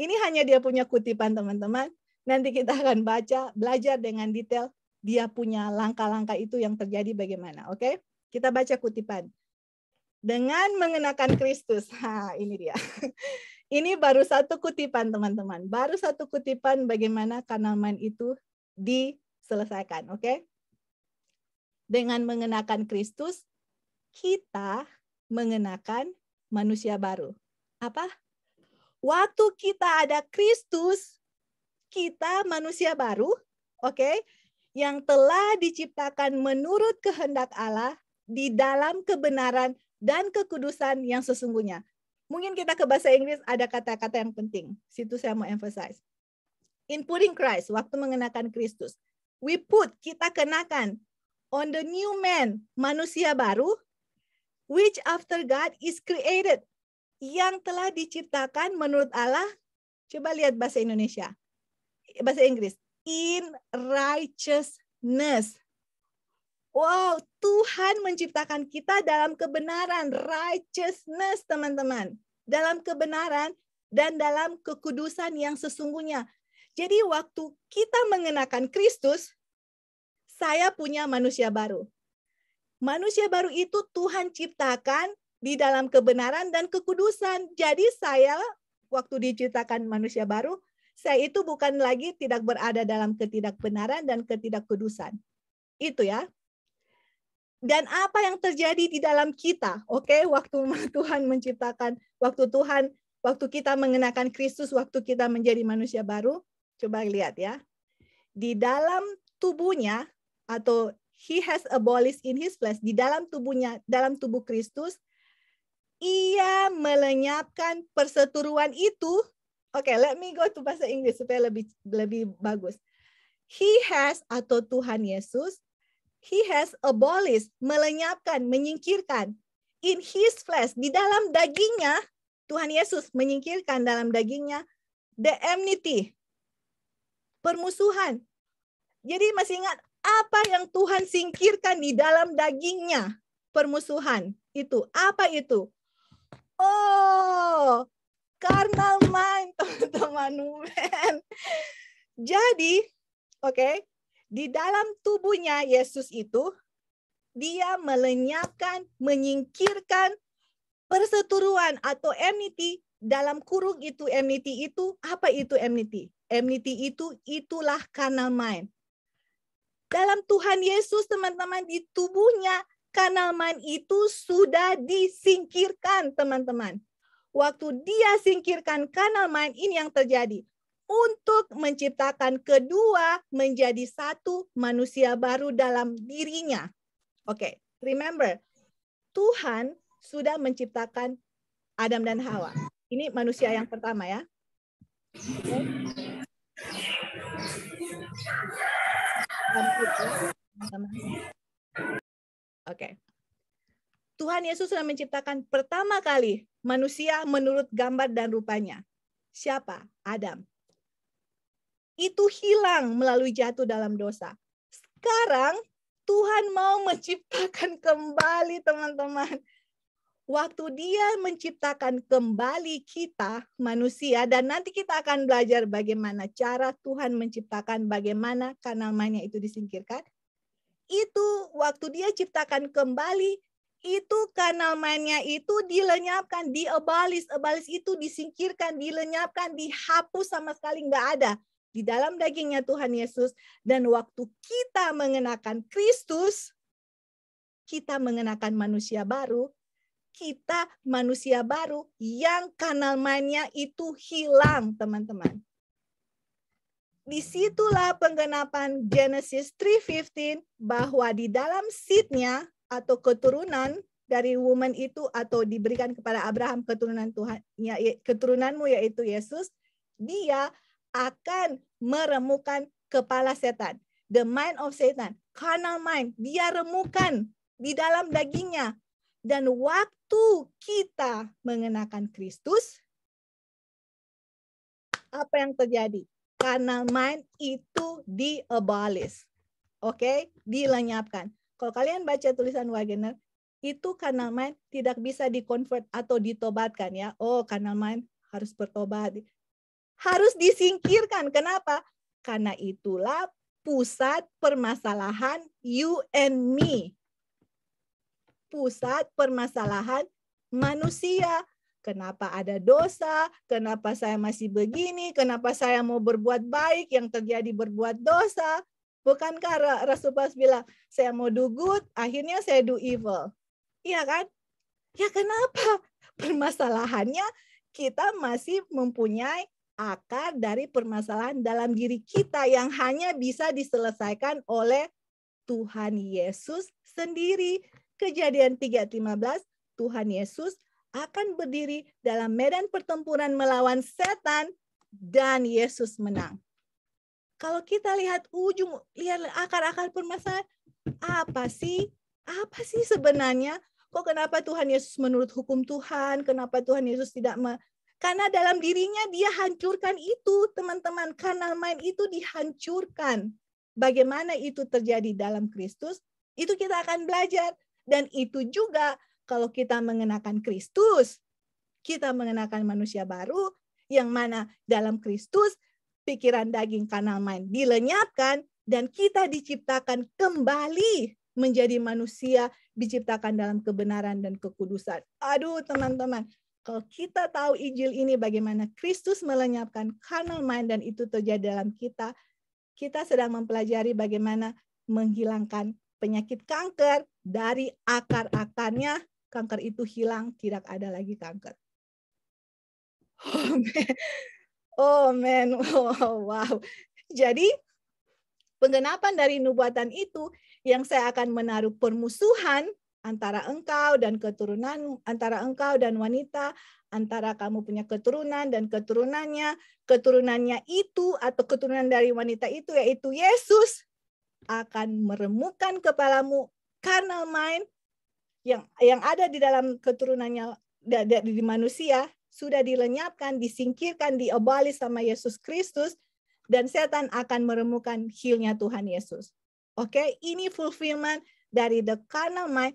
A: Ini hanya dia punya kutipan teman-teman. Nanti kita akan baca, belajar dengan detail dia punya langkah-langkah itu yang terjadi bagaimana. Oke, kita baca kutipan. Dengan mengenakan Kristus. Ha, ini dia. (laughs) Ini baru satu kutipan teman-teman. Baru satu kutipan bagaimana kanaman itu diselesaikan. Oke. Dengan mengenakan Kristus, kita mengenakan manusia baru. Apa? Waktu kita ada Kristus, kita manusia baru, oke, okay, yang telah diciptakan menurut kehendak Allah di dalam kebenaran dan kekudusan yang sesungguhnya. Mungkin kita ke bahasa Inggris ada kata-kata yang penting. Situ saya mau emphasize. In putting Christ, waktu mengenakan Kristus. We put, kita kenakan on the new man, manusia baru, which after God is created. Yang telah diciptakan menurut Allah, coba lihat bahasa Indonesia. Bahasa Inggris. In righteousness. Wow, Tuhan menciptakan kita dalam kebenaran, righteousness teman-teman. Dalam kebenaran dan dalam kekudusan yang sesungguhnya. Jadi waktu kita mengenakan Kristus, saya punya manusia baru. Manusia baru itu Tuhan ciptakan di dalam kebenaran dan kekudusan. Jadi saya waktu diciptakan manusia baru, saya itu bukan lagi tidak berada dalam ketidakbenaran dan ketidakkudusan. Itu ya. Dan apa yang terjadi di dalam kita, oke, okay? waktu (laughs) Tuhan menciptakan, waktu Tuhan, waktu kita mengenakan Kristus, waktu kita menjadi manusia baru, coba lihat ya. Di dalam tubuhnya atau he has abolished in his flesh di dalam tubuhnya dalam tubuh Kristus ia melenyapkan perseteruan itu oke okay, let me go to bahasa Inggris supaya lebih lebih bagus he has atau Tuhan Yesus he has abolished melenyapkan menyingkirkan in his flesh di dalam dagingnya Tuhan Yesus menyingkirkan dalam dagingnya the enmity permusuhan jadi masih ingat apa yang Tuhan singkirkan di dalam dagingnya? Permusuhan itu apa itu? Oh, karena main (laughs) teman-teman men. Jadi, oke, okay, di dalam tubuhnya Yesus itu dia melenyapkan, menyingkirkan perseteruan atau enmity dalam kurung itu enmity itu apa itu enmity? Enmity itu itulah karena main dalam Tuhan Yesus teman-teman di tubuhnya kanal main itu sudah disingkirkan teman-teman. Waktu dia singkirkan kanal main ini yang terjadi untuk menciptakan kedua menjadi satu manusia baru dalam dirinya. Oke, okay, remember Tuhan sudah menciptakan Adam dan Hawa. Ini manusia yang pertama ya.
B: Okay.
A: Oke. Tuhan Yesus sudah menciptakan pertama kali manusia menurut gambar dan rupanya. Siapa? Adam. Itu hilang melalui jatuh dalam dosa. Sekarang Tuhan mau menciptakan kembali teman-teman waktu dia menciptakan kembali kita manusia dan nanti kita akan belajar bagaimana cara Tuhan menciptakan bagaimana kanamanya itu disingkirkan itu waktu dia ciptakan kembali itu kanalmannya itu dilenyapkan, diabalis, abalis itu disingkirkan, dilenyapkan, dihapus sama sekali nggak ada di dalam dagingnya Tuhan Yesus. Dan waktu kita mengenakan Kristus, kita mengenakan manusia baru, kita manusia baru yang kanal mainnya itu hilang, teman-teman. Disitulah penggenapan Genesis 3.15 bahwa di dalam seednya atau keturunan dari woman itu atau diberikan kepada Abraham keturunan Tuhan, ya, ya keturunanmu yaitu Yesus, dia akan meremukan kepala setan. The mind of Satan, carnal mind, dia remukan di dalam dagingnya dan waktu kita mengenakan Kristus, apa yang terjadi? Karena mind itu diabolis. Oke, okay? dilenyapkan. Kalau kalian baca tulisan Wagener, itu kanal mind tidak bisa dikonvert atau ditobatkan ya. Oh, kanal mind harus bertobat. Harus disingkirkan. Kenapa? Karena itulah pusat permasalahan you and me pusat permasalahan manusia. Kenapa ada dosa? Kenapa saya masih begini? Kenapa saya mau berbuat baik yang terjadi berbuat dosa? Bukankah Rasul Paulus bilang, saya mau do good, akhirnya saya do evil. Iya kan? Ya kenapa? (laughs) Permasalahannya kita masih mempunyai akar dari permasalahan dalam diri kita yang hanya bisa diselesaikan oleh Tuhan Yesus sendiri. Kejadian 3:15, Tuhan Yesus akan berdiri dalam medan pertempuran melawan setan dan Yesus menang. Kalau kita lihat ujung, lihat akar-akar permasalahan, apa sih? Apa sih sebenarnya? Kok kenapa Tuhan Yesus menurut hukum Tuhan? Kenapa Tuhan Yesus tidak me karena dalam dirinya dia hancurkan itu, teman-teman. Karena main itu dihancurkan. Bagaimana itu terjadi dalam Kristus? Itu kita akan belajar dan itu juga kalau kita mengenakan Kristus, kita mengenakan manusia baru yang mana dalam Kristus pikiran daging kanal main dilenyapkan dan kita diciptakan kembali menjadi manusia diciptakan dalam kebenaran dan kekudusan. Aduh teman-teman, kalau kita tahu Injil ini bagaimana Kristus melenyapkan kanal main dan itu terjadi dalam kita, kita sedang mempelajari bagaimana menghilangkan penyakit kanker dari akar-akarnya kanker itu hilang, tidak ada lagi kanker. Oh man, oh, Oh, wow. Jadi penggenapan dari nubuatan itu yang saya akan menaruh permusuhan antara engkau dan keturunan, antara engkau dan wanita, antara kamu punya keturunan dan keturunannya, keturunannya itu atau keturunan dari wanita itu yaitu Yesus akan meremukkan kepalamu karena main yang yang ada di dalam keturunannya dari di manusia sudah dilenyapkan, disingkirkan, diobali sama Yesus Kristus dan setan akan meremukkan hilnya Tuhan Yesus. Oke, okay? ini fulfillment dari the carnal mind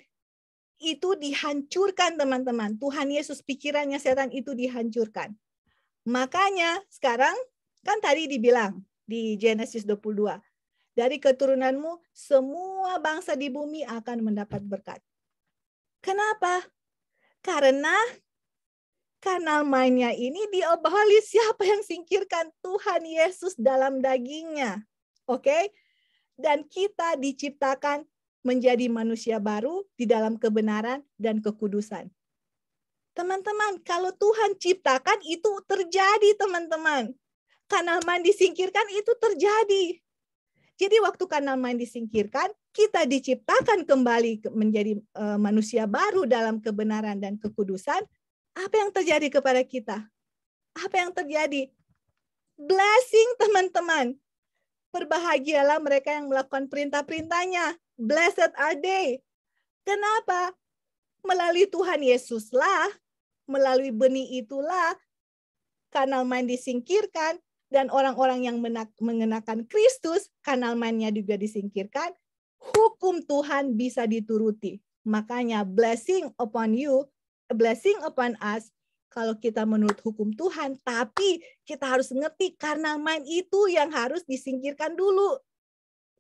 A: itu dihancurkan teman-teman. Tuhan Yesus pikirannya setan itu dihancurkan. Makanya sekarang kan tadi dibilang di Genesis 22, dari keturunanmu, semua bangsa di bumi akan mendapat berkat. Kenapa? Karena kanal mainnya ini diobali siapa yang singkirkan Tuhan Yesus dalam dagingnya. Oke? Okay? Dan kita diciptakan menjadi manusia baru di dalam kebenaran dan kekudusan. Teman-teman, kalau Tuhan ciptakan itu terjadi, teman-teman. Kanal mandi singkirkan itu terjadi. Jadi waktu kanal main disingkirkan, kita diciptakan kembali menjadi eh, manusia baru dalam kebenaran dan kekudusan. Apa yang terjadi kepada kita? Apa yang terjadi? Blessing teman-teman. Berbahagialah mereka yang melakukan perintah-perintahnya. Blessed are they. Kenapa? Melalui Tuhan Yesuslah, melalui benih itulah kanal main disingkirkan, dan orang-orang yang mengenakan Kristus, kanal juga disingkirkan, hukum Tuhan bisa dituruti. Makanya blessing upon you, blessing upon us, kalau kita menurut hukum Tuhan, tapi kita harus ngerti karena main itu yang harus disingkirkan dulu.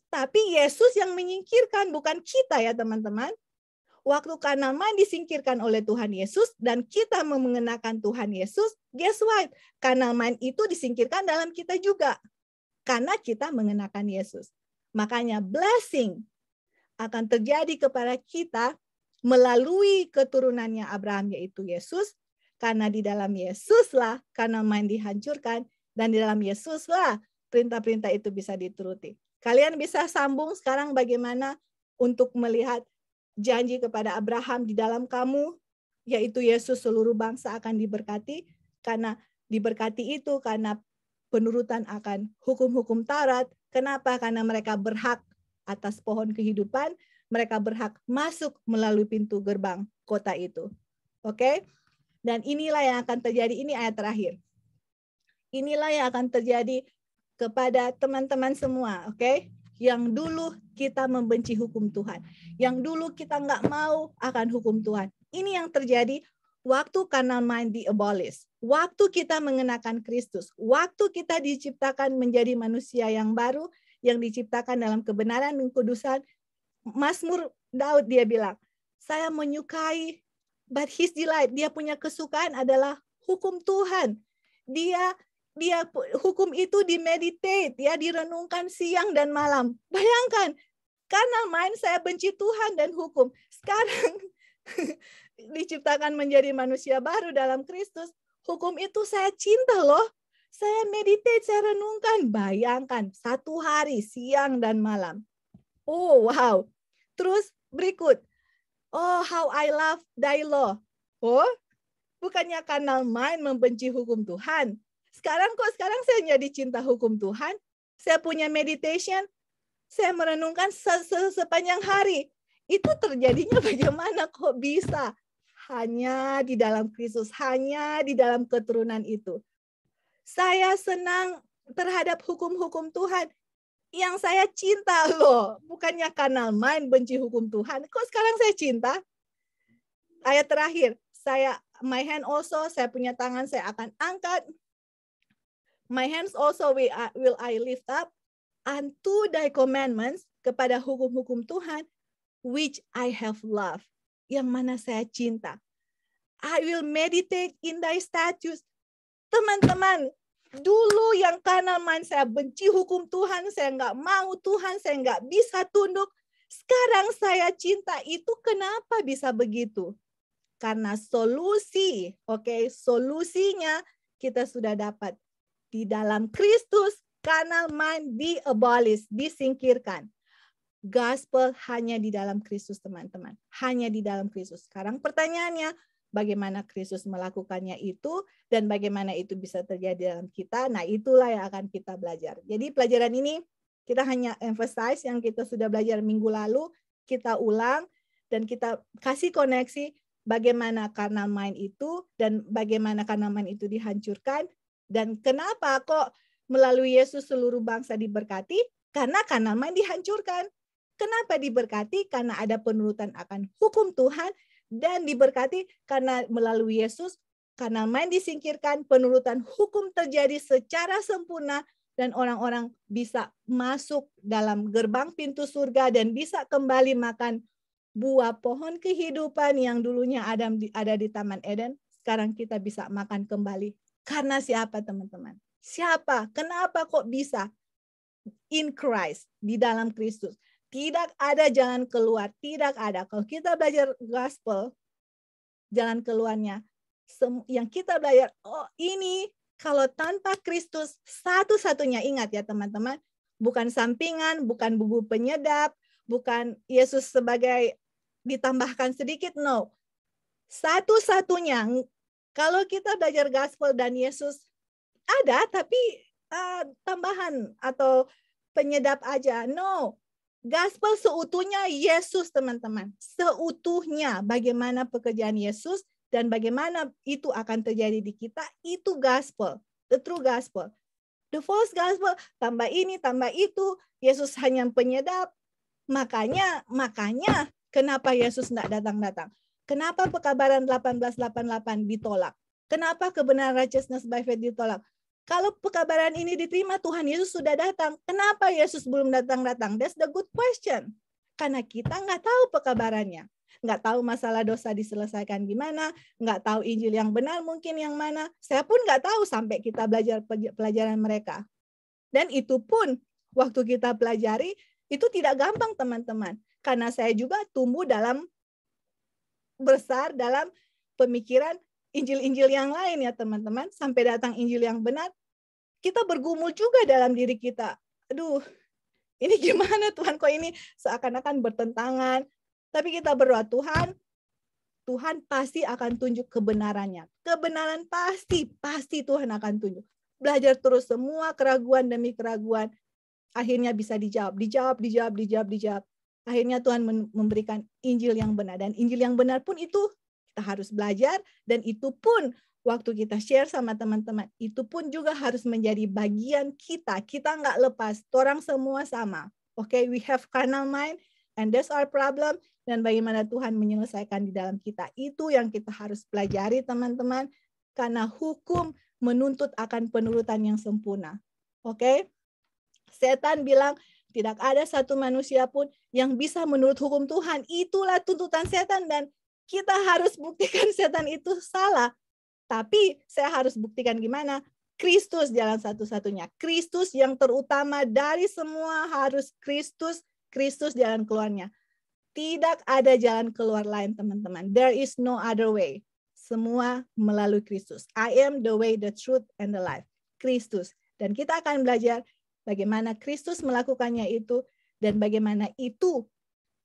A: Tapi Yesus yang menyingkirkan, bukan kita ya teman-teman waktu Kanaman disingkirkan oleh Tuhan Yesus dan kita mengenakan Tuhan Yesus, guess what? Kanaman itu disingkirkan dalam kita juga karena kita mengenakan Yesus. Makanya blessing akan terjadi kepada kita melalui keturunannya Abraham yaitu Yesus karena di dalam Yesuslah Kanaman dihancurkan dan di dalam Yesuslah perintah-perintah itu bisa dituruti. Kalian bisa sambung sekarang bagaimana untuk melihat janji kepada Abraham di dalam kamu yaitu Yesus seluruh bangsa akan diberkati karena diberkati itu karena penurutan akan hukum-hukum Taurat. Kenapa? Karena mereka berhak atas pohon kehidupan, mereka berhak masuk melalui pintu gerbang kota itu. Oke? Okay? Dan inilah yang akan terjadi ini ayat terakhir. Inilah yang akan terjadi kepada teman-teman semua, oke? Okay? yang dulu kita membenci hukum Tuhan, yang dulu kita nggak mau akan hukum Tuhan. Ini yang terjadi waktu karena mind di abolish, waktu kita mengenakan Kristus, waktu kita diciptakan menjadi manusia yang baru, yang diciptakan dalam kebenaran dan kudusan. Masmur Daud dia bilang, saya menyukai, but his delight, dia punya kesukaan adalah hukum Tuhan. Dia dia hukum itu dimeditate ya direnungkan siang dan malam bayangkan karena main saya benci Tuhan dan hukum sekarang (laughs) diciptakan menjadi manusia baru dalam Kristus hukum itu saya cinta loh saya meditate saya renungkan bayangkan satu hari siang dan malam oh wow terus berikut oh how I love thy law oh bukannya karena main membenci hukum Tuhan sekarang kok sekarang saya jadi cinta hukum Tuhan saya punya meditation saya merenungkan sepanjang hari itu terjadinya bagaimana kok bisa hanya di dalam Kristus hanya di dalam keturunan itu saya senang terhadap hukum-hukum Tuhan yang saya cinta loh. Bukannya kanal main benci hukum Tuhan. Kok sekarang saya cinta? Ayat terakhir, saya my hand also, saya punya tangan saya akan angkat. My hands also will uh, I, will lift up unto thy commandments kepada hukum-hukum Tuhan which I have loved, yang mana saya cinta. I will meditate in thy statutes. Teman-teman, dulu yang karena main saya benci hukum Tuhan, saya nggak mau Tuhan, saya nggak bisa tunduk. Sekarang saya cinta itu kenapa bisa begitu? Karena solusi, oke, okay, solusinya kita sudah dapat di dalam Kristus carnal mind di abolish, disingkirkan. Gospel hanya di dalam Kristus, teman-teman. Hanya di dalam Kristus. Sekarang pertanyaannya, bagaimana Kristus melakukannya itu dan bagaimana itu bisa terjadi dalam kita. Nah, itulah yang akan kita belajar. Jadi pelajaran ini kita hanya emphasize yang kita sudah belajar minggu lalu, kita ulang dan kita kasih koneksi bagaimana karena main itu dan bagaimana karena main itu dihancurkan dan kenapa kok melalui Yesus seluruh bangsa diberkati? Karena Kanaman dihancurkan. Kenapa diberkati? Karena ada penurutan akan hukum Tuhan dan diberkati karena melalui Yesus karena main disingkirkan, penurutan hukum terjadi secara sempurna dan orang-orang bisa masuk dalam gerbang pintu surga dan bisa kembali makan buah pohon kehidupan yang dulunya Adam ada di Taman Eden, sekarang kita bisa makan kembali karena siapa teman-teman? Siapa? Kenapa kok bisa? In Christ, di dalam Kristus. Tidak ada jalan keluar, tidak ada. Kalau kita belajar gospel, jalan keluarnya yang kita belajar, oh ini kalau tanpa Kristus satu-satunya ingat ya teman-teman, bukan sampingan, bukan bumbu penyedap, bukan Yesus sebagai ditambahkan sedikit, no. Satu-satunya kalau kita belajar gospel dan Yesus ada tapi uh, tambahan atau penyedap aja. No. Gospel seutuhnya Yesus, teman-teman. Seutuhnya bagaimana pekerjaan Yesus dan bagaimana itu akan terjadi di kita, itu gospel, the true gospel. The false gospel, tambah ini, tambah itu, Yesus hanya penyedap. Makanya, makanya kenapa Yesus tidak datang-datang? Kenapa pekabaran 1888 ditolak? Kenapa kebenaran righteousness by faith ditolak? Kalau pekabaran ini diterima, Tuhan Yesus sudah datang. Kenapa Yesus belum datang-datang? That's the good question. Karena kita nggak tahu pekabarannya. Nggak tahu masalah dosa diselesaikan gimana, nggak tahu Injil yang benar mungkin yang mana. Saya pun nggak tahu sampai kita belajar pelajaran mereka. Dan itu pun waktu kita pelajari, itu tidak gampang teman-teman. Karena saya juga tumbuh dalam besar dalam pemikiran Injil-Injil yang lain ya teman-teman. Sampai datang Injil yang benar, kita bergumul juga dalam diri kita. Aduh, ini (laughs) gimana Tuhan kok ini seakan-akan bertentangan. Tapi kita berdoa, Tuhan, Tuhan pasti akan tunjuk kebenarannya. Kebenaran pasti, pasti Tuhan akan tunjuk. Belajar terus semua keraguan demi keraguan. Akhirnya bisa dijawab, dijawab, dijawab, dijawab, dijawab akhirnya Tuhan memberikan Injil yang benar dan Injil yang benar pun itu kita harus belajar dan itu pun waktu kita share sama teman-teman itu pun juga harus menjadi bagian kita kita nggak lepas orang semua sama oke okay? we have carnal mind and that's our problem dan bagaimana Tuhan menyelesaikan di dalam kita itu yang kita harus pelajari teman-teman karena hukum menuntut akan penurutan yang sempurna oke okay? setan bilang tidak ada satu manusia pun yang bisa menurut hukum Tuhan. Itulah tuntutan setan dan kita harus buktikan (laughs) setan itu salah. Tapi saya harus buktikan gimana? Kristus jalan satu-satunya. Kristus yang terutama dari semua harus Kristus, Kristus jalan keluarnya. Tidak ada jalan keluar lain, teman-teman. There is no other way. Semua melalui Kristus. I am the way, the truth, and the life. Kristus. Dan kita akan belajar bagaimana Kristus melakukannya itu, dan bagaimana itu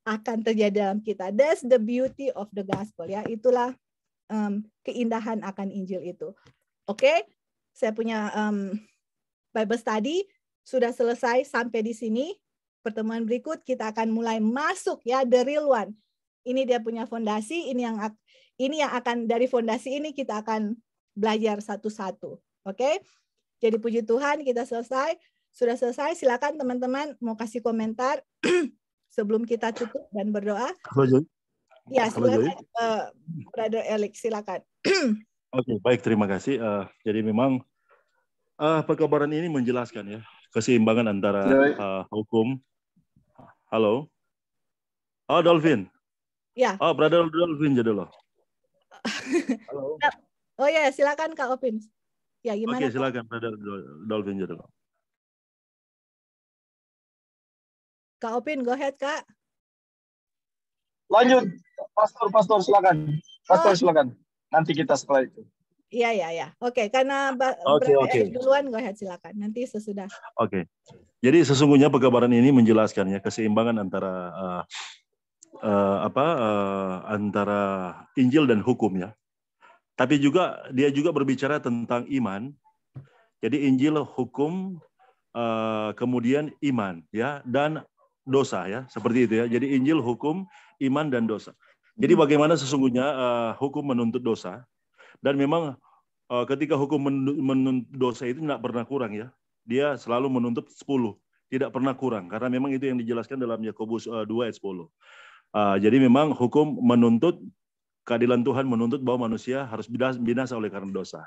A: akan terjadi dalam kita. That's the beauty of the gospel ya. Itulah um, keindahan akan Injil itu. Oke, okay? saya punya um, Bible study sudah selesai sampai di sini. Pertemuan berikut kita akan mulai masuk ya the real one. Ini dia punya fondasi, ini yang ini yang akan dari fondasi ini kita akan belajar satu-satu. Oke. Okay? Jadi puji Tuhan kita selesai. Sudah selesai, silakan teman-teman mau kasih komentar (clears throat) sebelum kita tutup dan berdoa.
B: Halo Ya, silakan
A: uh, Brother Elik, silakan. (clears throat)
B: Oke, okay, baik terima kasih. Uh, jadi memang uh, perkabaran ini menjelaskan ya keseimbangan antara uh, hukum. Halo. Oh, Dolphin. Ya. Oh, Brother Dolphin jadi loh.
A: (laughs) Halo. Oh ya, silakan Kak Opin. Ya, gimana? Oke,
B: silakan Brother Dolphin jadi loh.
A: Kak Opin, go ahead, Kak.
C: Lanjut, Pastor, Pastor, silakan. Pastor, oh. silakan.
B: Nanti kita setelah itu.
A: Iya, iya, iya. Oke, okay, karena okay, okay. duluan go ahead, silakan. Nanti sesudah.
B: Oke. Okay. Jadi sesungguhnya pekabaran ini menjelaskannya keseimbangan antara uh, uh, apa uh, antara Injil dan hukum ya. Tapi juga dia juga berbicara tentang iman. Jadi Injil, hukum, uh, kemudian iman ya dan dosa ya, seperti itu ya. Jadi Injil, hukum, iman dan dosa. Jadi hmm. bagaimana sesungguhnya uh, hukum menuntut dosa dan memang uh, ketika hukum menuntut dosa itu tidak pernah kurang ya. Dia selalu menuntut 10, tidak pernah kurang karena memang itu yang dijelaskan dalam Yakobus uh, eh, 2 ayat 10. Uh, jadi memang hukum menuntut keadilan Tuhan menuntut bahwa manusia harus binasa oleh karena dosa.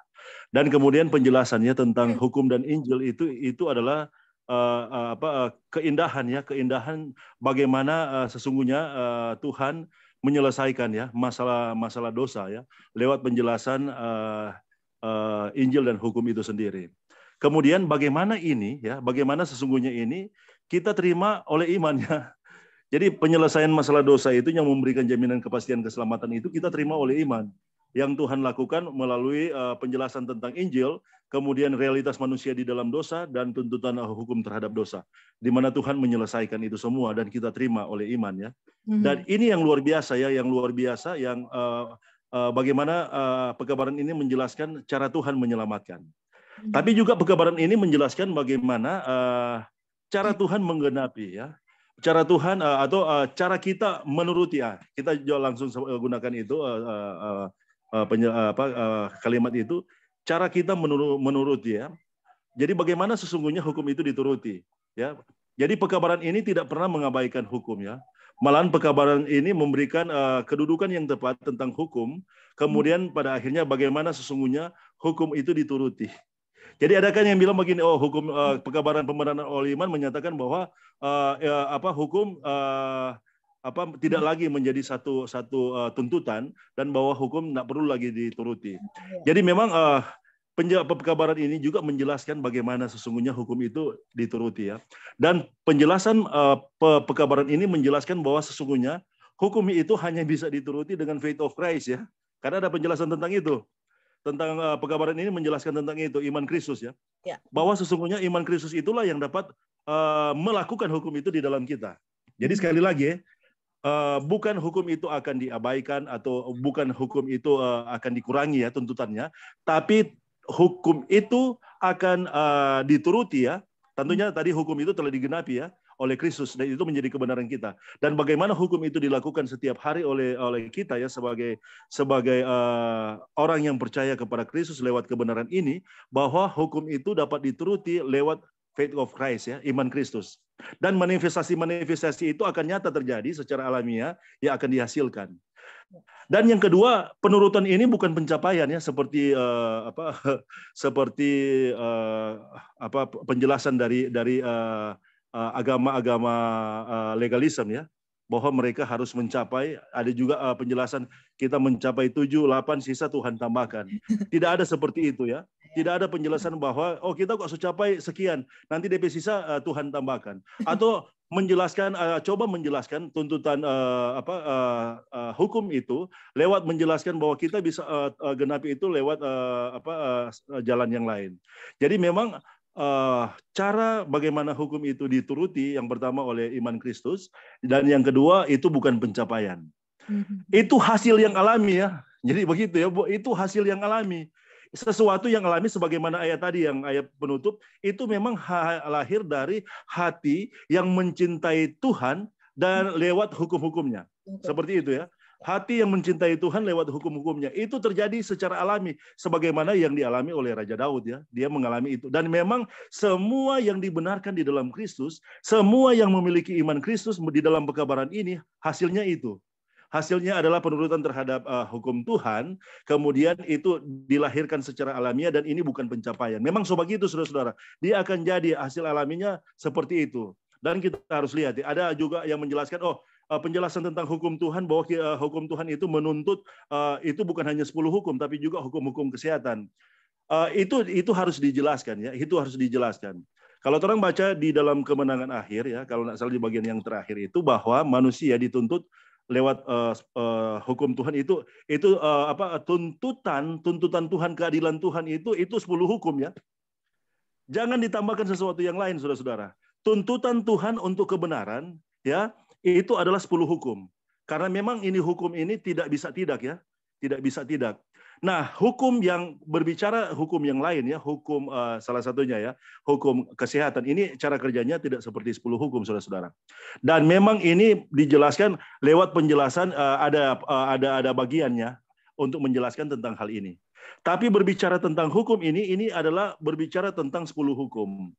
B: Dan kemudian penjelasannya tentang hmm. hukum dan Injil itu itu adalah uh, apa, uh, keindahan ya keindahan bagaimana uh, sesungguhnya uh, Tuhan menyelesaikan ya masalah-masalah dosa ya lewat penjelasan uh, uh, Injil dan hukum itu sendiri. Kemudian bagaimana ini ya bagaimana sesungguhnya ini kita terima oleh iman ya Jadi penyelesaian masalah dosa itu yang memberikan jaminan kepastian keselamatan itu kita terima oleh iman yang Tuhan lakukan melalui eh, penjelasan tentang Injil, kemudian realitas manusia di dalam dosa dan tuntutan hukum terhadap dosa, di mana Tuhan menyelesaikan itu semua dan kita terima oleh iman ya. Hmm. Dan ini yang luar biasa ya, yang luar biasa yang eh, eh, bagaimana pekabaran ini menjelaskan cara Tuhan menyelamatkan. Hmm. Tapi juga pekabaran ini menjelaskan bagaimana cara Tuhan menggenapi ya cara Tuhan atau cara kita menuruti ya kita langsung gunakan itu Eh, eh, apa, eh, kalimat itu cara kita menurut, menurut dia. Ya. Jadi bagaimana sesungguhnya hukum itu dituruti, ya. Jadi pekabaran ini tidak pernah mengabaikan hukum ya. Malahan pekabaran ini memberikan uh, kedudukan yang tepat tentang hukum, kemudian pada akhirnya bagaimana sesungguhnya hukum itu dituruti. Jadi ada kan yang bilang begini, oh hukum uh, pekabaran pemberanan oliman menyatakan bahwa uh, ya, apa hukum uh, apa tidak hmm. lagi menjadi satu satu uh, tuntutan dan bahwa hukum tidak perlu lagi dituruti. Iya, iya. Jadi memang uh, pekabaran ini juga menjelaskan bagaimana sesungguhnya hukum itu dituruti ya. Dan penjelasan uh, pekabaran ini menjelaskan bahwa sesungguhnya hukum itu hanya bisa dituruti dengan faith of Christ ya. Karena ada penjelasan tentang itu. Tentang uh, pekabaran ini menjelaskan tentang itu iman Kristus ya. ya. Bahwa sesungguhnya iman Kristus itulah yang dapat uh, melakukan hukum itu di dalam kita. Jadi hmm. sekali lagi Eh, bukan hukum itu akan diabaikan atau bukan hukum itu uh, akan dikurangi ya tuntutannya, tapi hukum itu akan uh, dituruti ya. Tentunya tadi hukum itu telah digenapi ya oleh Kristus dan itu menjadi kebenaran kita. Dan bagaimana hukum itu dilakukan setiap hari oleh oleh kita ya sebagai sebagai uh, orang yang percaya kepada Kristus lewat kebenaran ini bahwa hukum itu dapat dituruti lewat faith of Christ ya, iman Kristus. Dan manifestasi-manifestasi itu akan nyata terjadi secara alamiah yang akan dihasilkan. Dan yang kedua, penurutan ini bukan pencapaian ya seperti uh, apa (laughs) seperti uh, apa penjelasan dari dari eh, agama-agama uh, legalisme ya bahwa mereka harus mencapai ada juga uh, penjelasan kita mencapai 7 delapan sisa Tuhan tambahkan. Tidak ada seperti itu ya. Tidak ada penjelasan bahwa oh kita kok secapai sekian, nanti DP sisa uh, Tuhan tambahkan. (laughs) Atau menjelaskan uh, coba menjelaskan tuntutan uh, apa uh, uh, hukum itu lewat menjelaskan bahwa kita bisa uh, uh, genapi itu lewat uh, apa uh, jalan yang lain. Jadi memang uh, cara bagaimana hukum itu dituruti yang pertama oleh iman Kristus dan yang kedua itu bukan pencapaian. Mhm. Itu hasil yang alami ya. Jadi begitu ya, Bu. Itu hasil yang alami sesuatu yang alami sebagaimana ayat tadi yang ayat penutup itu memang lahir dari hati yang mencintai Tuhan dan hmm. lewat hukum-hukumnya. Seperti itu ya. Hati yang mencintai Tuhan lewat hukum-hukumnya. Itu terjadi secara alami. Sebagaimana yang dialami oleh Raja Daud ya. Dia mengalami itu. Dan memang semua yang dibenarkan di dalam Kristus. Semua yang memiliki iman Kristus di dalam pekabaran ini. Hasilnya itu hasilnya adalah penurutan terhadap uh, hukum Tuhan, kemudian itu dilahirkan secara alamiah dan ini bukan pencapaian. Memang sobat itu Saudara-saudara, dia akan jadi hasil alaminya seperti itu. Dan kita harus lihat ada juga yang menjelaskan oh eh, penjelasan tentang hukum Tuhan bahwa eh, hukum Tuhan itu menuntut itu bukan hanya 10 hukum tapi juga hukum-hukum kesehatan. itu itu harus dijelaskan ya, itu harus dijelaskan. Kalau orang baca di dalam kemenangan akhir ya, kalau nggak salah di bagian yang terakhir itu bahwa manusia dituntut lewat uh, uh, hukum Tuhan itu itu uh, apa tuntutan tuntutan Tuhan keadilan Tuhan itu itu 10 hukum ya. Jangan ditambahkan sesuatu yang lain Saudara-saudara. Tuntutan Tuhan untuk kebenaran ya itu adalah 10 hukum. Karena memang ini hukum ini tidak bisa tidak ya. Tidak bisa tidak. Nah, hukum yang berbicara hukum yang lain ya, hukum uh, salah satunya ya, hukum kesehatan. Ini cara kerjanya tidak seperti 10 hukum Saudara-saudara. Dan memang ini dijelaskan lewat penjelasan uh, ada uh, ada ada bagiannya untuk menjelaskan tentang hal ini. Tapi berbicara tentang hukum ini ini adalah berbicara tentang 10 hukum.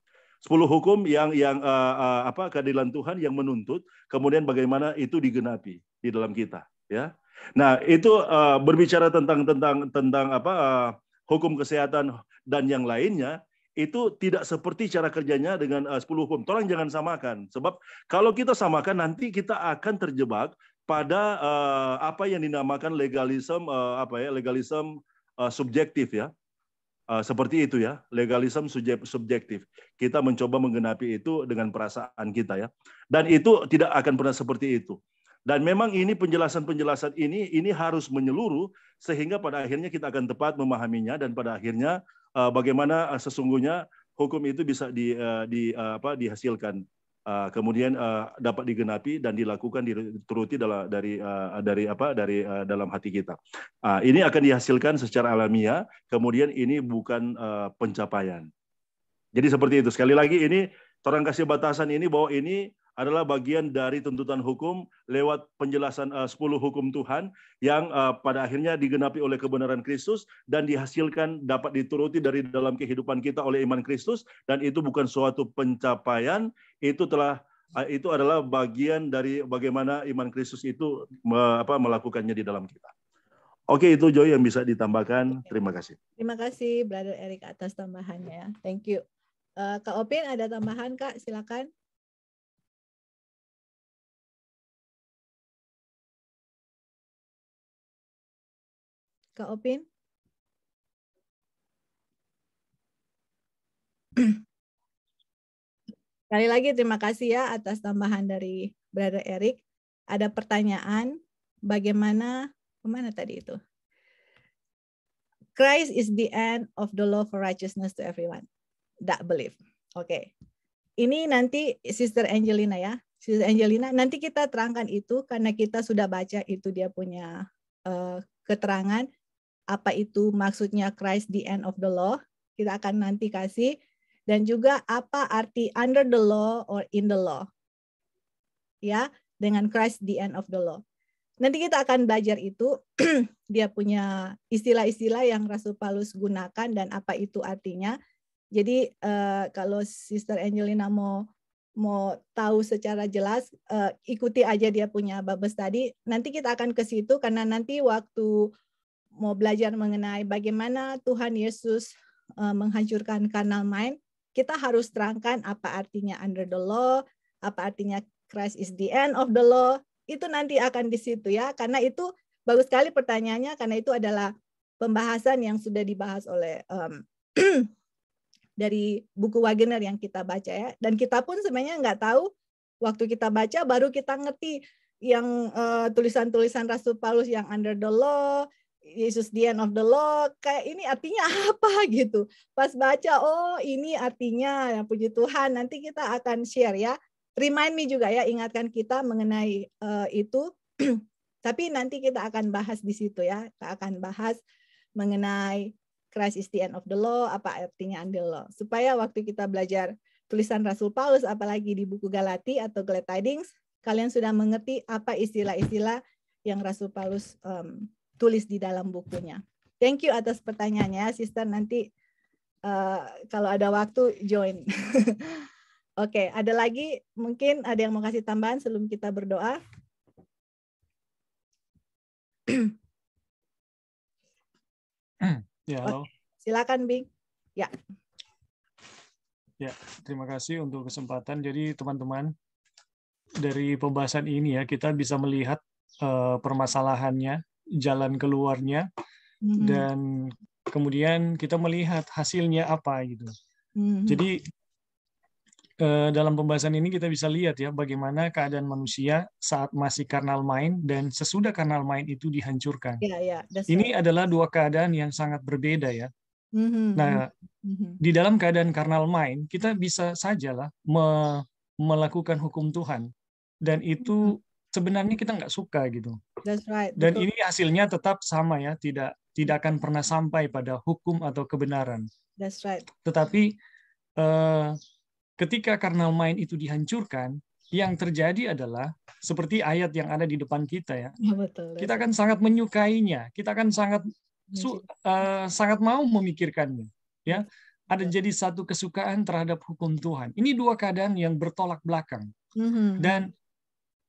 B: 10 hukum yang yang uh, uh, apa keadilan Tuhan yang menuntut kemudian bagaimana itu digenapi di dalam kita ya Nah, itu uh, berbicara tentang tentang tentang apa uh, hukum kesehatan dan yang lainnya itu tidak seperti cara kerjanya dengan eh, uh, 10 hukum. Tolong jangan samakan sebab kalau kita samakan nanti kita akan terjebak pada uh, apa yang dinamakan legalisme uh, apa ya legalisme uh, subjektif ya. Uh, seperti itu ya, legalisme subjektif. Kita mencoba menggenapi itu dengan perasaan kita ya. Dan itu tidak akan pernah seperti itu. Dan memang ini penjelasan-penjelasan ini ini harus menyeluruh sehingga pada akhirnya kita akan tepat memahaminya dan pada akhirnya eh, bagaimana eh, sesungguhnya hukum itu bisa di, eh, di apa dihasilkan kemudian dapat digenapi dan dilakukan dituruti dalam dari dari apa dari dalam hati kita. Ah, ini akan dihasilkan secara alamiah, kemudian ini bukan pencapaian. Jadi seperti itu. Sekali lagi ini orang kasih batasan ini bahwa ini adalah bagian dari tuntutan hukum lewat penjelasan eh, uh, 10 hukum Tuhan yang uh, pada akhirnya digenapi oleh kebenaran Kristus dan dihasilkan dapat dituruti dari dalam kehidupan kita oleh iman Kristus dan itu bukan suatu pencapaian itu telah uh, itu adalah bagian dari bagaimana iman Kristus itu me, apa melakukannya di dalam kita. Oke, itu Joy yang bisa ditambahkan. Terima kasih.
A: Terima kasih Brother Eric atas tambahannya. Thank you. Uh,
C: Kak Opin ada tambahan Kak, silakan. Kak Opin? (clears throat)
A: Sekali lagi terima kasih ya atas tambahan dari Brother Eric. Ada pertanyaan, bagaimana, kemana tadi itu? Christ is the end of the law for righteousness to everyone that believe. Oke. Okay. Ini nanti Sister Angelina ya. Sister Angelina, nanti kita terangkan itu karena kita sudah baca itu dia punya uh, keterangan apa itu maksudnya Christ the end of the law. Kita akan nanti kasih dan juga apa arti under the law or in the law. Ya, dengan Christ the end of the law. Nanti kita akan belajar itu, (clears throat) dia punya istilah-istilah yang Rasul Paulus gunakan dan apa itu artinya. Jadi uh, kalau Sister Angelina mau mau tahu secara jelas, eh, ikuti aja dia punya babes tadi. Nanti kita akan ke situ karena nanti waktu mau belajar mengenai bagaimana Tuhan Yesus eh, menghancurkan kanal main, kita harus terangkan apa artinya under the law, apa artinya Christ is the end of the law. Itu nanti akan di situ ya, karena itu bagus sekali pertanyaannya karena itu adalah pembahasan yang sudah dibahas oleh um, (clears throat) dari buku Wagner yang kita baca ya. Dan kita pun sebenarnya nggak tahu waktu kita baca baru kita ngerti yang eh, tulisan-tulisan uh, tulisan -tulisan Rasul Paulus yang under the law, Yesus the end of the law kayak ini artinya apa (laughs) gitu pas baca oh ini artinya ya, puji Tuhan nanti kita akan share ya remind me juga ya ingatkan kita mengenai uh, itu (clears throat) tapi nanti kita akan bahas di situ ya kita akan bahas mengenai Christ is the end of the law apa artinya the law supaya waktu kita belajar tulisan Rasul Paulus apalagi di buku Galati atau Glad Tidings kalian sudah mengerti apa istilah-istilah yang Rasul Paulus um, tulis di dalam bukunya. Thank you atas pertanyaannya, Sister. Nanti uh, kalau ada waktu join. (laughs) Oke, okay, ada lagi mungkin ada yang mau kasih tambahan sebelum kita berdoa?
C: Hmm. ya, halo. Okay.
A: Silakan, Bing. Ya.
C: Ya, terima kasih untuk kesempatan. Jadi teman-teman, dari pembahasan ini ya kita bisa melihat uh, permasalahannya jalan keluarnya mm-hmm. dan kemudian kita melihat hasilnya apa gitu. Mm-hmm. Jadi eh, dalam pembahasan ini kita bisa lihat ya bagaimana keadaan manusia saat masih karnal main dan sesudah karnal main itu dihancurkan. Yeah,
A: yeah, right. ini
C: adalah dua keadaan yang sangat berbeda ya. Mm-hmm. Nah, mm-hmm. di dalam keadaan karnal main, kita bisa sajalah me- melakukan hukum Tuhan dan itu mm-hmm sebenarnya kita nggak suka gitu.
A: That's right. Dan betul. ini hasilnya
C: tetap sama ya, tidak tidak akan pernah sampai pada hukum atau kebenaran. That's right. Tetapi eh, ketika karnal main itu dihancurkan, yang terjadi adalah seperti ayat yang ada di depan kita ya. ya betul, Kita akan sangat menyukainya, kita akan sangat su, uh, sangat mau memikirkannya, ya. Ada jadi satu kesukaan terhadap hukum Tuhan. Ini dua keadaan yang bertolak belakang. Mm -hmm. Dan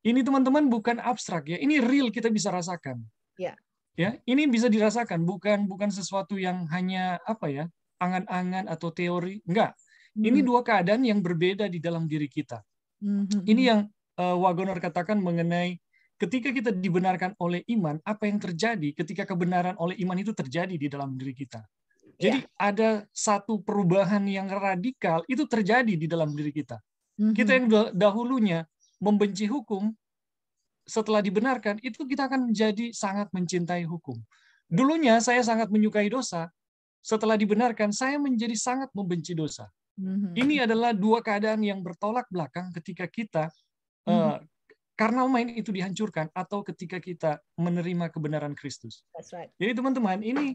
C: ini teman-teman bukan abstrak ya, ini real kita bisa rasakan. Ya. Ya, ini bisa dirasakan, bukan bukan sesuatu yang hanya apa ya, angan-angan atau teori, enggak. Ini hmm. dua keadaan yang berbeda di dalam diri kita. Hmm. hmm ini hmm. yang uh, Wagoner katakan mengenai ketika kita dibenarkan oleh iman, apa yang terjadi ketika kebenaran oleh iman itu terjadi di dalam diri kita. Jadi ya. ada satu perubahan yang radikal itu terjadi di dalam diri kita. Mm-hmm. Kita hmm. yang dahulunya membenci hukum setelah dibenarkan itu kita akan menjadi sangat mencintai hukum. Dulunya saya sangat menyukai dosa, setelah dibenarkan saya menjadi sangat membenci dosa. Mm-hmm. Ini adalah dua keadaan yang bertolak belakang ketika kita uh, karena main itu dihancurkan atau ketika kita menerima kebenaran Kristus. Jadi teman-teman, ini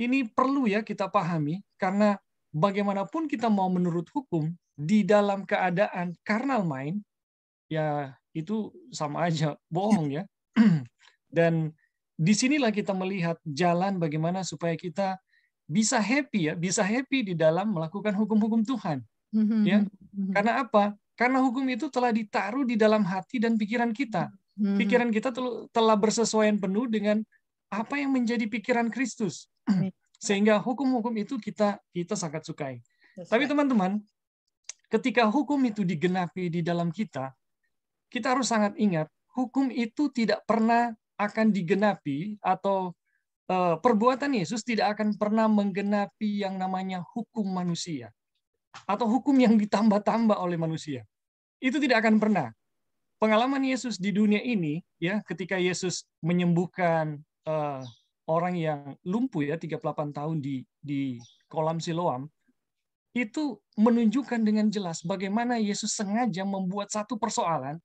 C: ini perlu ya kita pahami karena bagaimanapun kita mau menurut hukum di dalam keadaan karnal mind ya itu sama aja bohong ya. (clears throat) Dan disinilah kita melihat jalan bagaimana supaya kita bisa happy ya, bisa happy di dalam melakukan hukum-hukum Tuhan. Mm-hmm. Ya. Mm-hmm. Karena apa? Karena hukum itu telah ditaruh di dalam hati dan pikiran kita. Mm-hmm. Pikiran kita telah bersesuaian penuh dengan apa yang menjadi pikiran Kristus. (clears throat) Sehingga hukum-hukum itu kita kita sangat sukai. Tapi teman-teman, ketika hukum itu digenapi di dalam kita, kita harus sangat ingat hukum itu tidak pernah akan digenapi atau eh, perbuatan Yesus tidak akan pernah menggenapi yang namanya hukum manusia atau hukum yang ditambah-tambah oleh manusia. Itu tidak akan pernah. Pengalaman Yesus di dunia ini ya ketika Yesus menyembuhkan uh, orang yang lumpuh ya 38 tahun di di kolam Siloam itu menunjukkan dengan jelas bagaimana Yesus sengaja membuat satu persoalan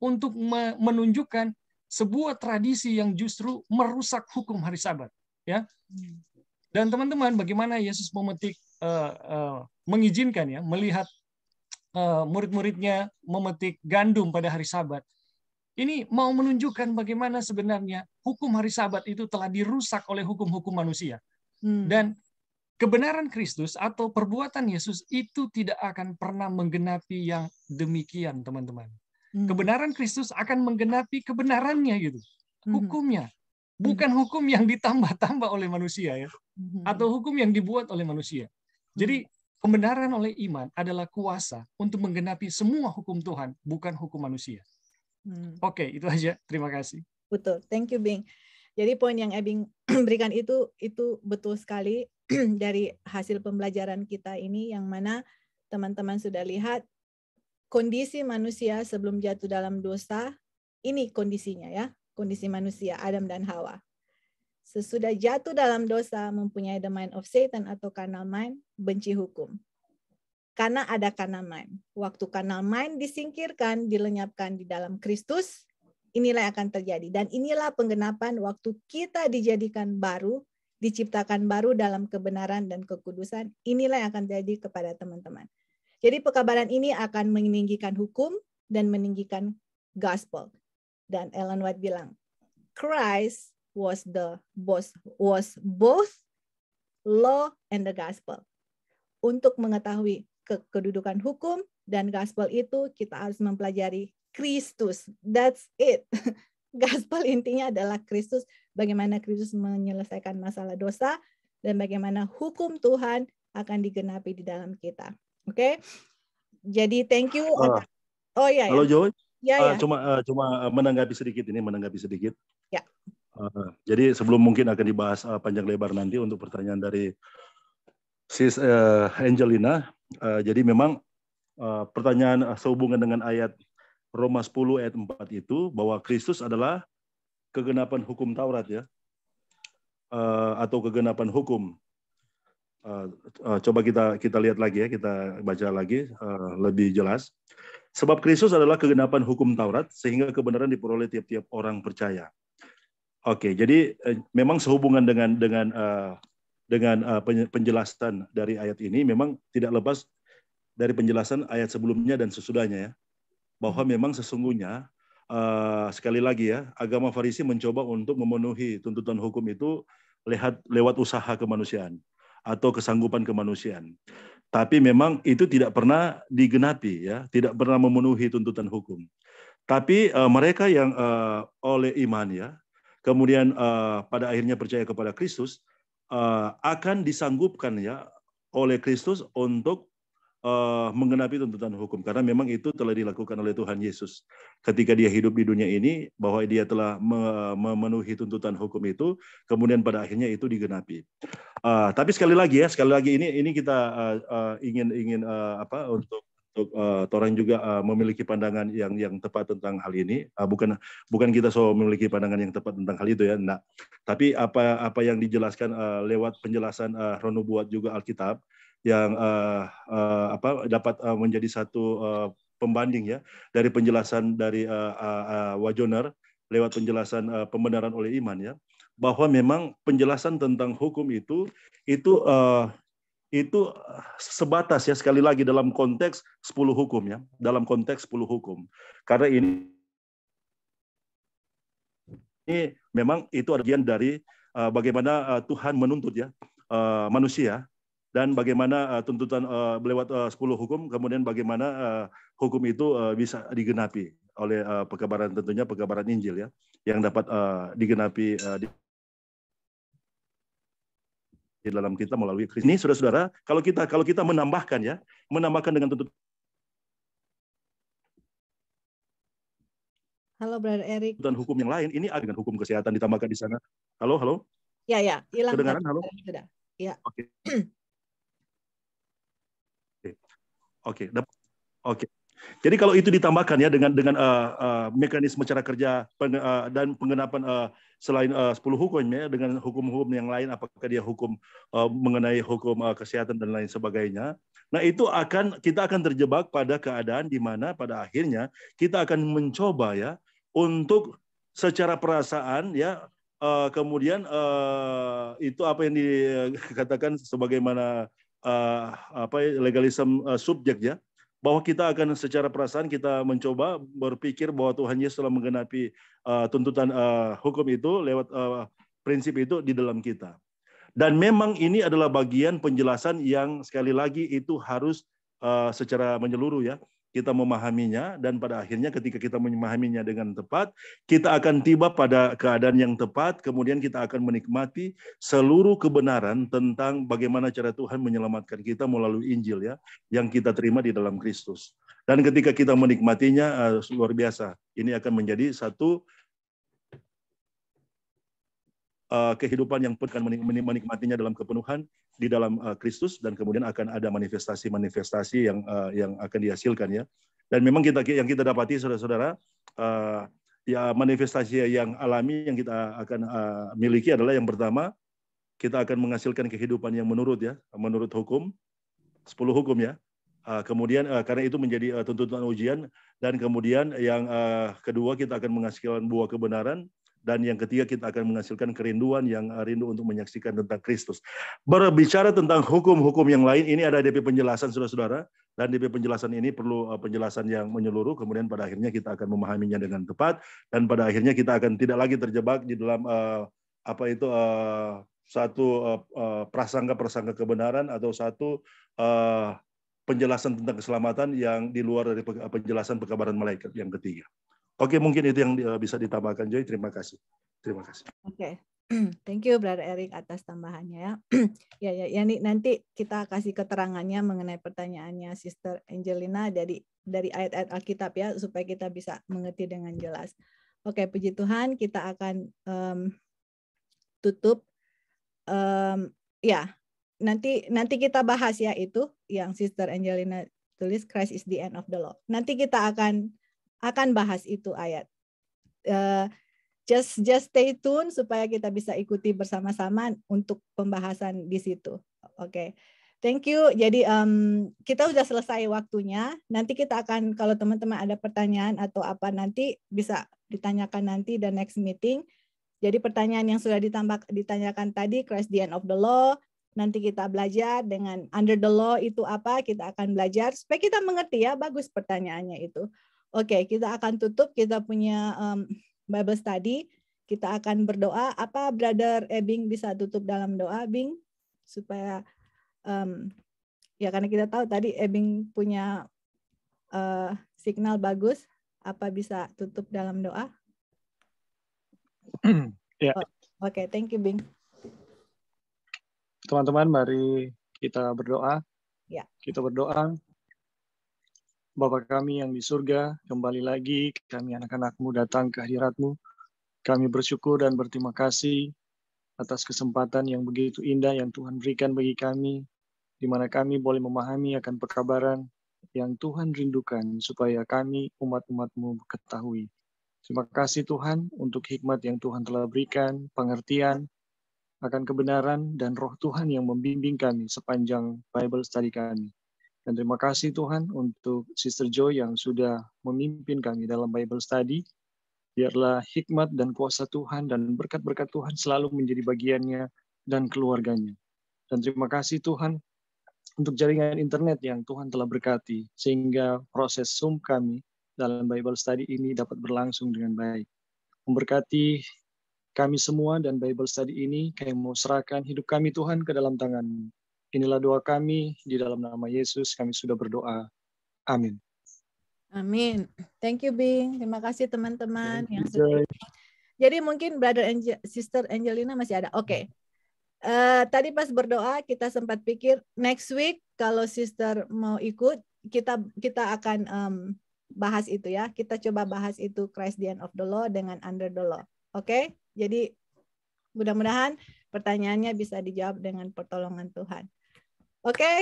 C: untuk menunjukkan sebuah tradisi yang justru merusak hukum hari Sabat, ya. Dan teman-teman, bagaimana Yesus memetik uh, uh, mengizinkan ya melihat uh, murid-muridnya memetik gandum pada hari Sabat. Ini mau menunjukkan bagaimana sebenarnya hukum hari Sabat itu telah dirusak oleh hukum-hukum manusia. Hmm. Dan kebenaran Kristus atau perbuatan Yesus itu tidak akan pernah menggenapi yang demikian, teman-teman. Hmm. Kebenaran Kristus akan menggenapi kebenarannya gitu. Hmm. Hukumnya. Hmm. Bukan hukum yang ditambah-tambah oleh manusia ya. Atau hukum yang dibuat oleh manusia. Jadi kebenaran oleh iman adalah kuasa untuk menggenapi semua hukum Tuhan, bukan hukum manusia. Oke, okay, itu aja. Terima kasih.
A: Betul. Thank you, Bing. Jadi poin yang Ebing
C: (clears throat) berikan itu itu
A: betul sekali (clears throat) dari hasil pembelajaran kita ini yang mana teman-teman sudah lihat kondisi manusia sebelum jatuh dalam dosa, ini kondisinya ya, kondisi manusia Adam dan Hawa. Sesudah jatuh dalam dosa mempunyai the mind of Satan atau carnal mind, benci hukum. Karena ada carnal mind. Waktu carnal mind disingkirkan, dilenyapkan di dalam Kristus, inilah yang akan terjadi. Dan inilah penggenapan waktu kita dijadikan baru, diciptakan baru dalam kebenaran dan kekudusan. Inilah yang akan terjadi kepada teman-teman. Jadi pekabaran ini akan meninggikan hukum dan meninggikan gospel. Dan Ellen White bilang, Christ was the boss, was both law and the gospel. Untuk mengetahui ke kedudukan hukum dan gospel itu kita harus mempelajari Kristus. That's it. (laughs) Gospel intinya adalah Kristus, bagaimana Kristus menyelesaikan masalah dosa dan bagaimana hukum Tuhan akan digenapi di dalam kita. Oke. Okay? Jadi thank you. Uh, oh iya. Halo ya. Joy.
B: Ya, uh, ya. Cuma uh, cuma menanggapi sedikit ini, menanggapi sedikit. Ya. Uh, jadi sebelum mungkin akan dibahas uh, panjang lebar nanti untuk pertanyaan dari Sis uh, Angelina. Uh, jadi memang uh, pertanyaan uh, sehubungan dengan ayat Roma 10 ayat 4 itu bahwa Kristus adalah kegenapan hukum Taurat ya. Uh, atau kegenapan hukum. Uh, uh, coba kita kita lihat lagi ya, kita baca lagi uh, lebih jelas. Sebab Kristus adalah kegenapan hukum Taurat sehingga kebenaran diperoleh tiap-tiap orang percaya. Oke, okay, jadi uh, memang sehubungan dengan dengan uh, dengan uh, penjelasan dari ayat ini memang tidak lepas dari penjelasan ayat sebelumnya dan sesudahnya ya. Bahwa memang sesungguhnya uh, sekali lagi ya, agama Farisi mencoba untuk memenuhi tuntutan hukum itu lewat lewat usaha kemanusiaan atau kesanggupan kemanusiaan. Tapi memang itu tidak pernah digenapi ya, tidak pernah memenuhi tuntutan hukum. Tapi uh, mereka yang uh, oleh iman ya, kemudian uh, pada akhirnya percaya kepada Kristus uh, akan disanggupkan ya oleh Kristus untuk uh, menggenapi tuntutan hukum karena memang itu telah dilakukan oleh Tuhan Yesus ketika dia hidup di dunia ini bahwa dia telah memenuhi tuntutan hukum itu kemudian pada akhirnya itu digenapi uh, tapi sekali lagi ya sekali lagi ini ini kita uh, uh, ingin ingin uh, apa untuk untuk uh, orang juga uh, memiliki pandangan yang yang tepat tentang hal ini uh, bukan bukan kita so memiliki pandangan yang tepat tentang hal itu ya nah tapi apa apa yang dijelaskan uh, lewat penjelasan uh, Rono buat juga Alkitab yang uh, uh, apa dapat uh, menjadi satu uh, pembanding ya dari penjelasan dari uh, uh, Wajoner lewat penjelasan uh, pembenaran oleh iman ya bahwa memang penjelasan tentang hukum itu itu uh, itu sebatas ya sekali lagi dalam konteks 10 hukum ya dalam konteks 10 hukum karena ini ini memang itu bagian dari uh, bagaimana uh, Tuhan menuntut ya uh, manusia dan bagaimana uh, tuntutan uh, lewat eh, uh, 10 hukum kemudian bagaimana uh, hukum itu uh, bisa digenapi oleh uh, pekabaran tentunya pekabaran Injil ya yang dapat uh, digenapi uh, di di dalam kita melalui Kristus. Ini saudara-saudara, kalau kita kalau kita menambahkan ya, menambahkan dengan tuntut.
A: Halo Brother Eric.
B: Dan hukum yang lain ini ada dengan hukum kesehatan ditambahkan di sana. Halo, halo.
A: Ya, ya, hilang. Kedengaran, halo. Sudah. Ya.
B: Oke. (clears throat) Oke, okay. oke. Okay. Jadi kalau itu ditambahkan ya dengan dengan uh, uh, mekanisme cara kerja peng, uh, eh, dan penggenapan uh, selain uh, 10 hukum ya dengan hukum-hukum yang lain apakah dia hukum uh, mengenai hukum uh, kesehatan dan lain sebagainya. Nah, itu akan kita akan terjebak pada keadaan di mana pada akhirnya kita akan mencoba ya untuk secara perasaan ya uh, kemudian uh, itu apa yang dikatakan sebagaimana Eh, apa ya, legalisme eh, subjek ya bahwa kita akan secara perasaan kita mencoba berpikir bahwa Tuhan Yesus telah menggenapi uh, tuntutan uh, hukum itu lewat uh, prinsip itu di dalam kita. Dan memang ini adalah bagian penjelasan yang sekali lagi itu harus uh, secara menyeluruh ya kita memahaminya dan pada akhirnya ketika kita memahaminya dengan tepat, kita akan tiba pada keadaan yang tepat, kemudian kita akan menikmati seluruh kebenaran tentang bagaimana cara Tuhan menyelamatkan kita melalui Injil ya, yang kita terima di dalam Kristus. Dan ketika kita menikmatinya eh, luar biasa. Ini akan menjadi satu uh, kehidupan yang pun akan menikmatinya dalam kepenuhan di dalam uh, Kristus dan kemudian akan ada manifestasi-manifestasi yang uh, yang akan dihasilkan ya. Dan memang kita yang kita dapati saudara-saudara uh, ya manifestasi yang alami yang kita akan uh, miliki adalah yang pertama kita akan menghasilkan kehidupan yang menurut ya menurut hukum 10 hukum ya. Uh, kemudian uh, karena itu menjadi uh, tuntutan ujian dan kemudian yang uh, kedua kita akan menghasilkan buah kebenaran dan yang ketiga kita akan menghasilkan kerinduan yang eh, rindu untuk menyaksikan tentang Kristus. Berbicara tentang hukum-hukum yang lain, ini ada DP penjelasan saudara-saudara, dan DP penjelasan ini perlu eh, penjelasan yang menyeluruh, kemudian pada akhirnya kita akan memahaminya dengan tepat, dan pada akhirnya kita akan tidak lagi terjebak di dalam uh, apa itu uh, satu uh, prasangka-prasangka kebenaran atau satu uh, penjelasan tentang keselamatan yang di luar dari penjelasan pekabaran malaikat yang ketiga. Oke, mungkin itu yang eh, bisa ditambahkan Joy. Terima kasih. Terima kasih.
A: Oke. Okay. (clears throat) Thank you Brother Eric atas tambahannya ya. (clears throat) ya ya ya nanti kita kasih keterangannya mengenai pertanyaannya Sister Angelina dari dari ayat-ayat Alkitab ya supaya kita bisa mengerti dengan jelas. Oke, okay, puji Tuhan kita akan um, tutup um, ya. Nanti nanti kita bahas ya itu yang Sister Angelina tulis Christ is the end of the law. Nanti kita akan akan bahas itu ayat. Eh, just just stay tune supaya kita bisa ikuti bersama-sama untuk pembahasan di situ. Oke. Okay. Thank you. Jadi um, kita sudah selesai waktunya. Nanti kita akan kalau teman-teman ada pertanyaan atau apa nanti bisa ditanyakan nanti the next meeting. Jadi pertanyaan yang sudah ditambah, ditanyakan tadi Christ the end of the law, nanti kita belajar dengan under the law itu apa, kita akan belajar supaya kita mengerti ya bagus pertanyaannya itu. Oke, okay, kita akan tutup. Kita punya um, Bible study. Kita akan berdoa. Apa Brother Ebing bisa tutup dalam doa, Bing? Supaya um, ya karena kita tahu tadi Ebing punya uh, signal bagus. Apa bisa tutup dalam doa?
C: (clears throat) ya. Oh,
A: Oke, okay, thank you, Bing.
C: Teman-teman, mari kita berdoa. Ya. Kita berdoa Bapa kami yang di surga, kembali lagi kami anak-anakmu datang ke hadiratmu. Kami bersyukur dan berterima kasih atas kesempatan yang begitu indah yang Tuhan berikan bagi kami, di mana kami boleh memahami akan perkabaran yang Tuhan rindukan supaya kami umat-umatmu ketahui. Terima kasih Tuhan untuk hikmat yang Tuhan telah berikan, pengertian, akan kebenaran dan roh Tuhan yang membimbing kami sepanjang Bible study kami. Dan terima kasih Tuhan untuk Sister Joy yang sudah memimpin kami dalam Bible Study. Biarlah hikmat dan kuasa Tuhan dan berkat-berkat Tuhan selalu menjadi bagiannya dan keluarganya. Dan terima kasih Tuhan untuk jaringan internet yang Tuhan telah berkati, sehingga proses Zoom kami dalam Bible Study ini dapat berlangsung dengan baik. Memberkati kami semua dan Bible Study ini, kami mau serahkan hidup kami Tuhan ke dalam tangan-Mu. Inilah doa kami di dalam nama Yesus kami sudah berdoa. Amin.
A: Amin. Thank you Bing. Terima kasih teman-teman yang sudah. Jadi mungkin Brother Angel, Sister Angelina masih ada. Oke. Okay. Uh, eh, tadi pas berdoa kita sempat pikir next week kalau Sister mau ikut kita kita akan um, bahas itu ya. Kita coba bahas itu Christ the end of the law dengan under the law. Oke? Okay? Jadi mudah-mudahan pertanyaannya bisa dijawab dengan pertolongan Tuhan. Oke, okay.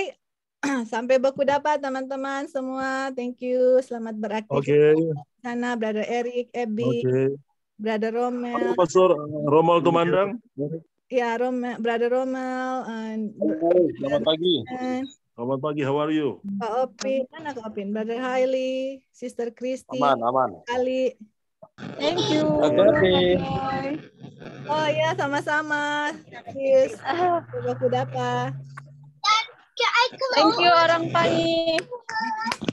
A: (clears throat) sampai baku dapat teman-teman semua. Thank you. Selamat beraktivitas.
B: Oke. Okay.
A: Sana Brother Eric, Ebi, okay. Brother Romel. Halo
B: Pastor eh, Romel Tumandang.
A: Ya, Romel, Brother Romel. And Selamat pagi.
B: Selamat pagi, how are you?
A: Kak Opin, mana Kak Opin? Brother Hailey, Sister Christy, aman, aman. Ali. Thank you. Oke. Oh ya, sama-sama. Terima kasih. Ah. Semoga dapat. Thank you orang Pangi.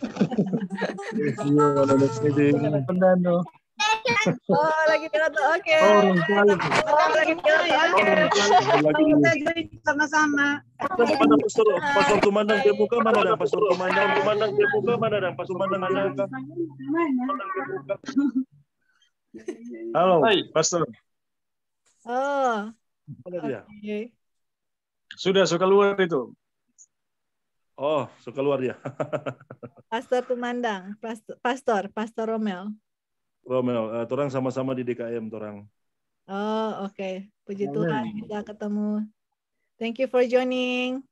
C: Thank you orang Pangi.
A: Oh lagi oke. Okay. Oh, lagi ya. kita sama
B: mana mana Halo, pastor.
C: Oh. dia?
B: Sudah suka luar itu. Oh, suka luar ya. (laughs)
A: pastor Tumandang, pastor, pastor, Romel.
B: Romel, uh, eh, orang sama-sama di DKM, orang.
A: Oh, oke. Okay. Puji Amen. Tuhan kita ketemu. Thank you for joining.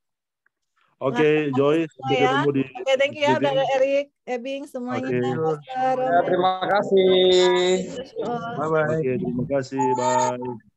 B: Oke, okay, Joy. Sampai ya. ketemu di. Oke,
A: okay, thank you ya, Bang Erik, Ebing, semuanya. Okay. Ya, terima kasih.
B: Bye-bye. okay, terima kasih. Bye.